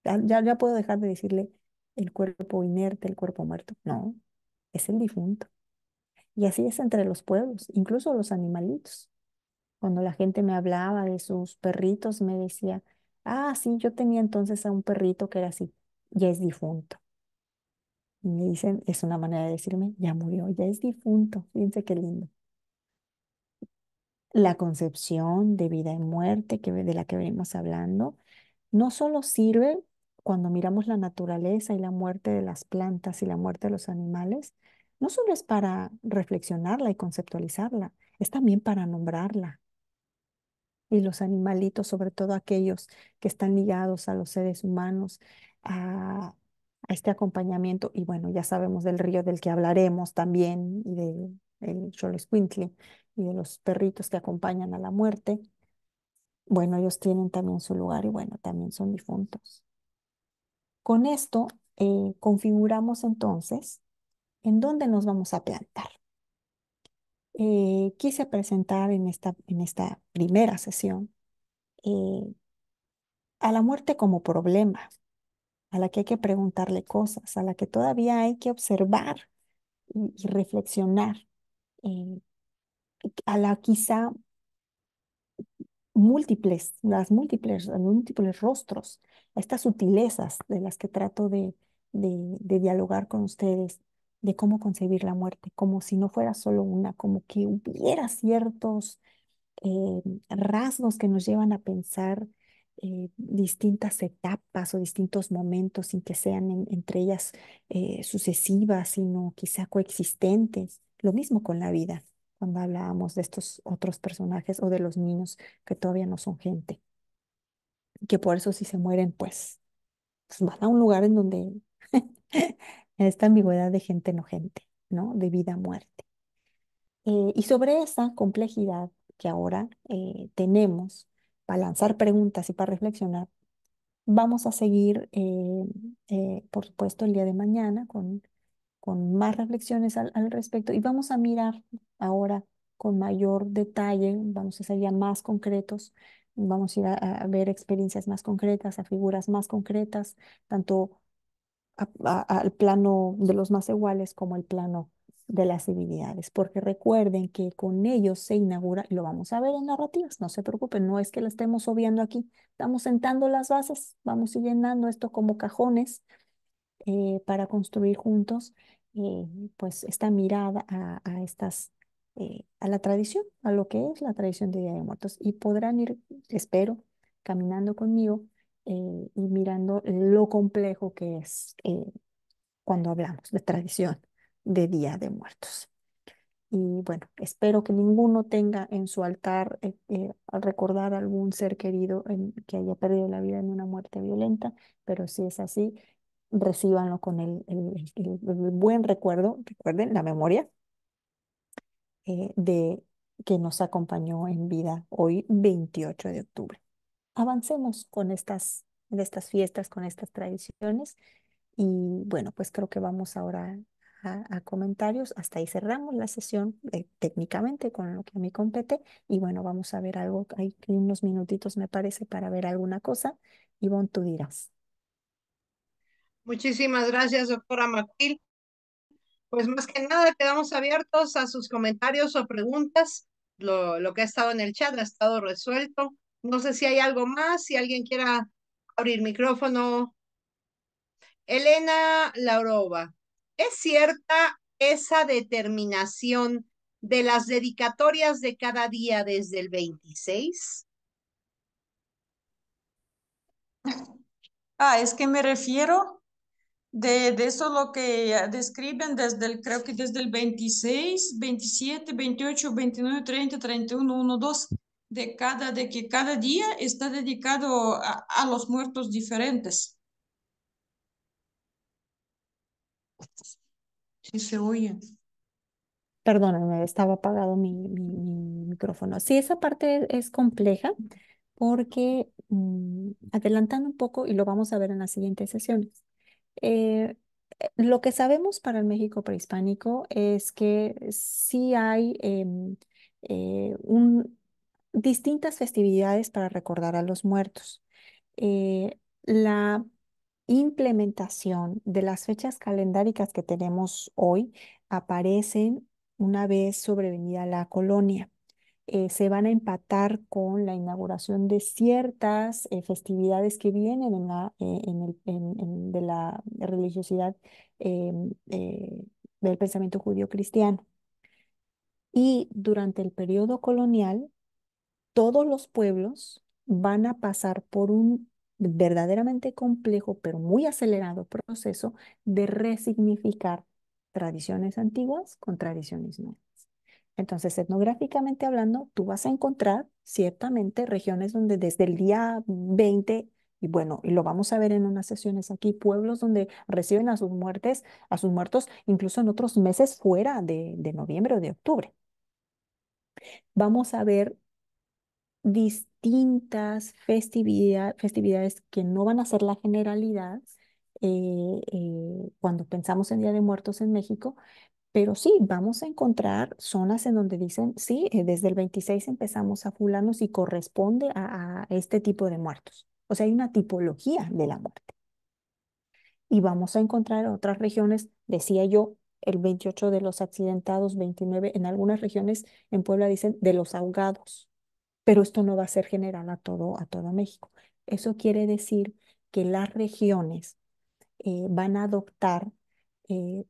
Ya, ya, puedo dejar de decirle el cuerpo inerte, el cuerpo muerto. No, es el difunto. Y así es entre los pueblos, incluso los animalitos. Cuando la gente me hablaba de sus perritos, me decía, ah, sí, yo tenía entonces a un perrito que era así, ya es difunto. Y me dicen, es una manera de decirme, ya murió, ya es difunto. Fíjense qué lindo. La concepción de vida y muerte que, de la que venimos hablando no solo sirve cuando miramos la naturaleza y la muerte de las plantas y la muerte de los animales, no solo es para reflexionarla y conceptualizarla, es también para nombrarla. Y los animalitos, sobre todo aquellos que están ligados a los seres humanos, a, este acompañamiento, y bueno, ya sabemos del río del que hablaremos también, y del de, Quintley, y de los perritos que acompañan a la muerte. Bueno, ellos tienen también su lugar y bueno, también son difuntos. Con esto eh, configuramos entonces en dónde nos vamos a plantar. Eh, quise presentar en esta, en esta primera sesión eh, a la muerte como problema, a la que hay que preguntarle cosas, a la que todavía hay que observar y, reflexionar, a la quizá múltiples, las múltiples, múltiples rostros, estas sutilezas de las que trato de, dialogar con ustedes, de cómo concebir la muerte, como si no fuera solo una, como que hubiera ciertos eh, rasgos que nos llevan a pensar eh, distintas etapas o distintos momentos sin que sean entre ellas eh, sucesivas, sino quizá coexistentes. Lo mismo con la vida cuando hablábamos de estos otros personajes o de los niños que todavía no son gente. Que por eso si se mueren, pues, pues van a un lugar en donde en esta ambigüedad de gente no gente, ¿no? De vida muerte. Eh, y sobre esa complejidad que ahora eh, tenemos para lanzar preguntas y para reflexionar, vamos a seguir, eh, por supuesto, el día de mañana con con más reflexiones al, respecto y vamos a mirar ahora con mayor detalle, vamos a ser ya más concretos, vamos a ir a, ver experiencias más concretas, a figuras más concretas, tanto al plano de los más iguales como el plano de las divinidades, porque recuerden que con ellos se inaugura, y lo vamos a ver en narrativas, no se preocupen, no es que la estemos obviando aquí, estamos sentando las bases, vamos a ir llenando esto como cajones eh, para construir juntos eh, pues esta mirada a, estas eh, a la tradición, a lo que es la tradición de Día de Muertos y podrán ir, espero, caminando conmigo y mirando lo complejo que es cuando hablamos de tradición de Día de Muertos. Y bueno, espero que ninguno tenga en su altar al recordar a algún ser querido en, que haya perdido la vida en una muerte violenta, pero si es así, recíbanlo con el, buen recuerdo, recuerden la memoria eh, de que nos acompañó en vida hoy 28 de octubre. Avancemos con estas, estas fiestas, con estas tradiciones y bueno, pues creo que vamos ahora a, comentarios. Hasta ahí cerramos la sesión eh, técnicamente con lo que a mí compete. Y bueno, vamos a ver algo. Hay unos minutitos, me parece, para ver alguna cosa. Ivonne, tú dirás. Muchísimas gracias, doctora Matil Pues más que nada, quedamos abiertos a sus comentarios o preguntas. Lo, lo que ha estado en el chat ha estado resuelto. No sé si hay algo más, si alguien quiera abrir micrófono. Elena Lauroba, ¿es cierta esa determinación de las dedicatorias de cada día desde el 26? Ah, es que me refiero de, eso lo que ah, describen desde el, creo que desde el 26, 27, 28, 29, 30, 31, 1, 2, de cada, que cada día está dedicado a, los muertos diferentes. Sí se oye. Perdóname, estaba apagado mi, mi, micrófono. Sí, esa parte es compleja porque mm, adelantando un poco y lo vamos a ver en las siguientes sesiones. Eh, lo que sabemos para el México prehispánico es que sí hay em, eh, distintas festividades para recordar a los muertos. Eh, la implementación de las fechas calendáricas que tenemos hoy aparecen una vez sobrevenida la colonia. Eh, se van a empatar con la inauguración de ciertas eh, festividades que vienen en la, eh, en el, de la religiosidad del pensamiento judío cristiano. Y durante el periodo colonial, todos los pueblos van a pasar por un verdaderamente complejo, pero muy acelerado proceso de resignificar tradiciones antiguas con tradiciones nuevas. Entonces, etnográficamente hablando, tú vas a encontrar ciertamente regiones donde desde el día 20, y bueno, y lo vamos a ver en unas sesiones aquí, pueblos donde reciben a sus muertes, a sus muertos, incluso en otros meses fuera de, noviembre o de octubre. Vamos a ver distintas festividad, festividades que no van a ser la generalidad, eh, eh, cuando pensamos en Día de Muertos en México, pero sí, vamos a encontrar zonas en donde dicen, sí, eh, desde el 26 empezamos a fulanos y corresponde a, este tipo de muertos. O sea, hay una tipología de la muerte. Y vamos a encontrar otras regiones, decía yo, el 28 de los accidentados, 29, en algunas regiones en Puebla dicen de los ahogados. Pero esto no va a ser general a todo, a todo México. Eso quiere decir que las regiones eh, van a adoptar eh,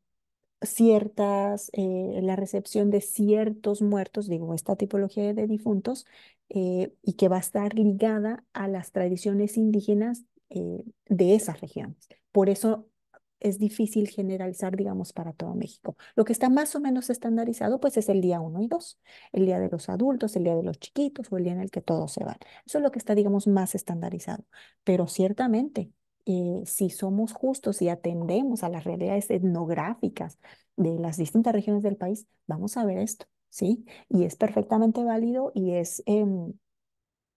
ciertas, eh, la recepción de ciertos muertos, digo, esta tipología de difuntos, eh, y que va a estar ligada a las tradiciones indígenas eh, de esas regiones. Por eso es difícil generalizar, digamos, para todo México. Lo que está más o menos estandarizado, pues es el día 1 y 2, el día de los adultos, el día de los chiquitos o el día en el que todos se van. Eso es lo que está, digamos, más estandarizado. Pero ciertamente eh, si somos justos y atendemos a las realidades etnográficas de las distintas regiones del país, vamos a ver esto, ¿sí? Y es perfectamente válido y es em,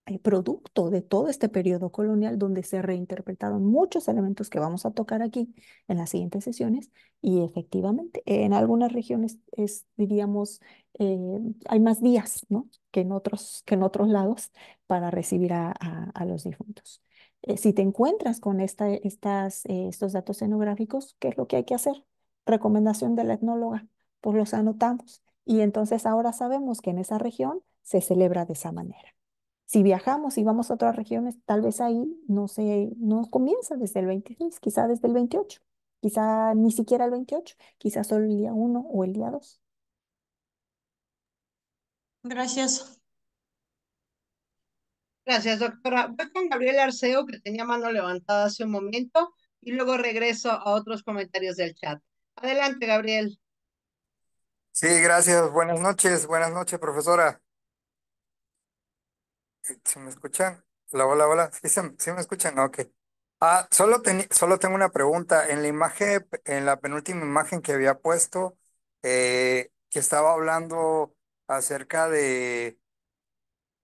eh, producto de todo este periodo colonial donde se reinterpretaron muchos elementos que vamos a tocar aquí en las siguientes sesiones y efectivamente en algunas regiones es, diríamos, eh, hay más días, ¿no? Que en otros, que en otros lados para recibir a los difuntos. Eh, si te encuentras con estas, eh, estos datos etnográficos, ¿qué es lo que hay que hacer? Recomendación de la etnóloga, pues los anotamos. Y entonces ahora sabemos que en esa región se celebra de esa manera. Si viajamos y vamos a otras regiones, tal vez ahí no, se, no comienza desde el 26, quizá desde el 28, quizá ni siquiera el 28, quizá solo el día 1 o el día 2. Gracias. Gracias, doctora. Voy con Gabriel Arceo, que tenía mano levantada hace un momento, y luego regreso a otros comentarios del chat. Adelante, Gabriel. Sí, gracias. Buenas noches. Buenas noches, profesora. ¿Se me escuchan? Hola, hola, hola. ¿Sí, me escuchan? Ok. Ah, solo, solo tengo una pregunta. En la imagen, en la penúltima imagen que había puesto, eh, que estaba hablando acerca de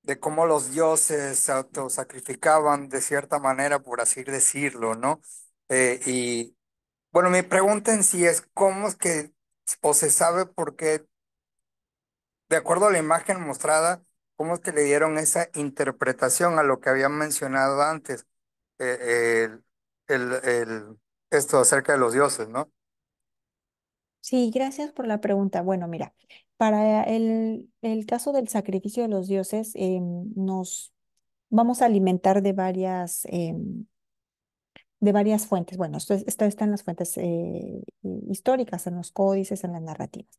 de cómo los dioses se autosacrificaban de cierta manera, por así decirlo, ¿no? Eh, y bueno, mi pregunta en sí es cómo es que, o se sabe por qué, de acuerdo a la imagen mostrada, cómo es que le dieron esa interpretación a lo que habían mencionado antes, eh, el, el, el, esto acerca de los dioses, ¿no? Sí, gracias por la pregunta. Bueno, mira, para el, caso del sacrificio de los dioses, em, nos vamos a alimentar de varias, em, de varias fuentes. Bueno, esto, esto está en las fuentes eh, históricas, en los códices, en las narrativas.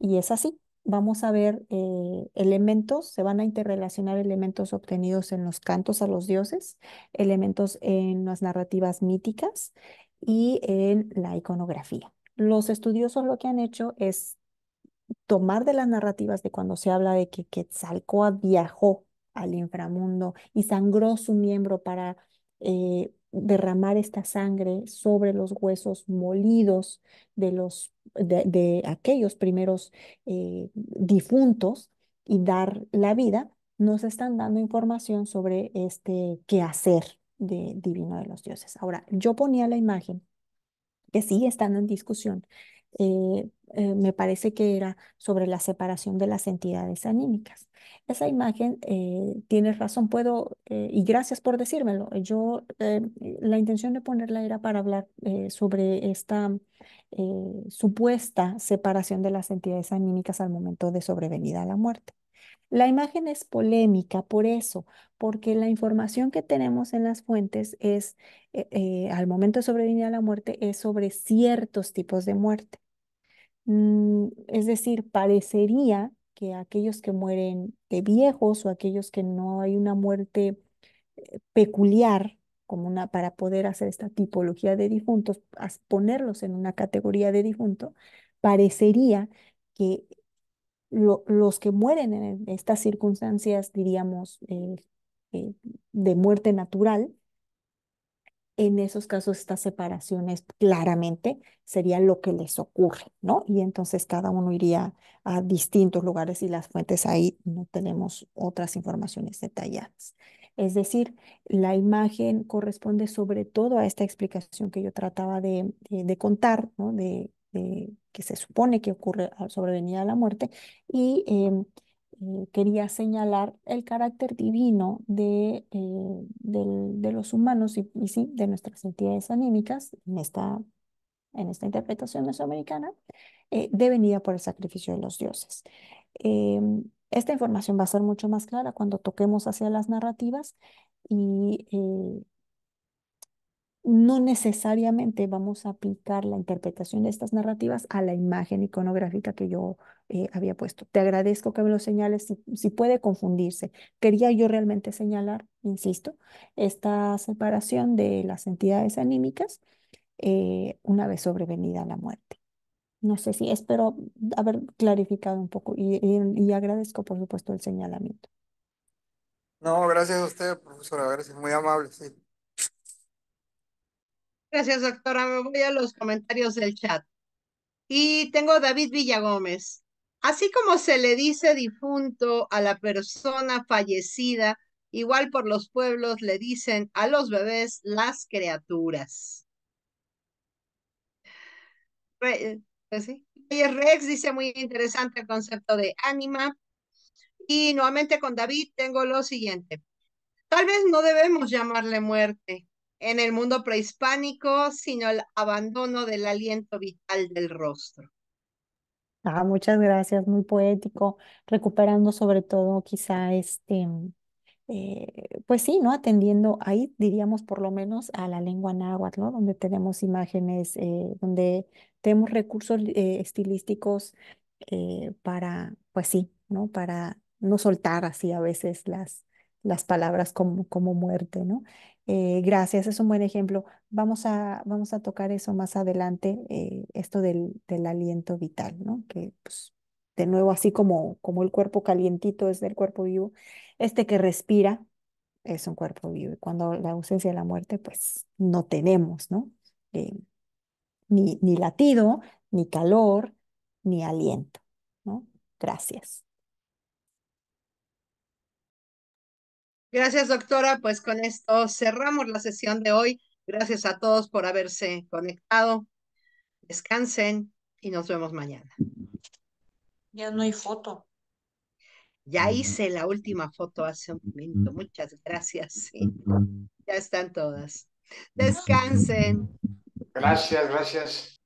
Y es así. Vamos a ver eh, elementos, se van a interrelacionar elementos obtenidos en los cantos a los dioses, elementos en las narrativas míticas y en la iconografía. Los estudiosos lo que han hecho es tomar de las narrativas de cuando se habla de que Quetzalcóatl viajó al inframundo y sangró su miembro para eh, derramar esta sangre sobre los huesos molidos de, los, de, aquellos primeros eh, difuntos y dar la vida, nos están dando información sobre este hacer de, divino de los dioses. Ahora, yo ponía la imagen que sí están en discusión eh, eh, me parece que era sobre la separación de las entidades anímicas. Esa imagen, eh, tienes razón, puedo, y gracias por decírmelo, yo la intención de ponerla era para hablar sobre esta supuesta separación de las entidades anímicas al momento de sobrevenida a la muerte. La imagen es polémica por eso, porque la información que tenemos en las fuentes es, al momento de sobrevenir a la muerte, es sobre ciertos tipos de muerte. Mm, es decir, parecería que aquellos que mueren de viejos o aquellos que no hay una muerte eh, peculiar como una para poder hacer esta tipología de difuntos, ponerlos en una categoría de difunto, parecería que los que mueren en estas circunstancias, diríamos, eh, eh, de muerte natural, en esos casos estas separaciones claramente sería lo que les ocurre, ¿no? Y entonces cada uno iría a distintos lugares y las fuentes ahí no tenemos otras informaciones detalladas. Es decir, la imagen corresponde sobre todo a esta explicación que yo trataba de, contar, ¿no? De, que se supone que ocurre ah, sobrevenir a la muerte y... Em, eh, quería señalar el carácter divino de, eh, de los humanos y, sí, de nuestras entidades anímicas en esta, en esta interpretación mesoamericana, eh, devenida por el sacrificio de los dioses. Em, esta información va a ser mucho más clara cuando toquemos hacia las narrativas y no necesariamente vamos a aplicar la interpretación de estas narrativas a la imagen iconográfica que yo eh, había puesto. Te agradezco que me lo señales si, puede confundirse. Quería yo realmente señalar, insisto, esta separación de las entidades anímicas eh, una vez sobrevenida la muerte. No sé si espero haber clarificado un poco y, agradezco, por supuesto, el señalamiento. No, gracias a usted, profesora. Gracias, muy amable. Gracias, doctora. Me voy a los comentarios del chat. Y tengo David Villagómez. Así como se le dice difunto a la persona fallecida, igual por los pueblos le dicen a los bebés las criaturas. Pues Rex dice muy interesante el concepto de ánima. Y nuevamente con David tengo lo siguiente. Tal vez no debemos llamarle muerte, en el mundo prehispánico, sino el abandono del aliento vital del rostro. Ah, muchas gracias, muy poético, recuperando sobre todo quizá este, eh, pues sí, ¿no? Atendiendo ahí, diríamos por lo menos a la lengua náhuatl, ¿no? Donde tenemos imágenes, eh, donde tenemos recursos eh, estilísticos para, pues sí, ¿no? Para no soltar así a veces las, las palabras como, como muerte, ¿no? Eh, gracias, es un buen ejemplo. Vamos a, vamos a tocar eso más adelante, eh, esto del, aliento vital, ¿no? Que pues, de nuevo, así como, como el cuerpo calientito es del cuerpo vivo, este que respira es un cuerpo vivo. Y cuando la ausencia de la muerte, pues no tenemos, ¿no? Eh, ni, ni latido, ni calor, ni aliento, Gracias. Gracias, doctora. Pues con esto cerramos la sesión de hoy. Gracias a todos por haberse conectado. Descansen y nos vemos mañana. Ya no hay foto. Ya hice la última foto hace un momento. Muchas gracias. Ya están todas. Descansen. Gracias, gracias.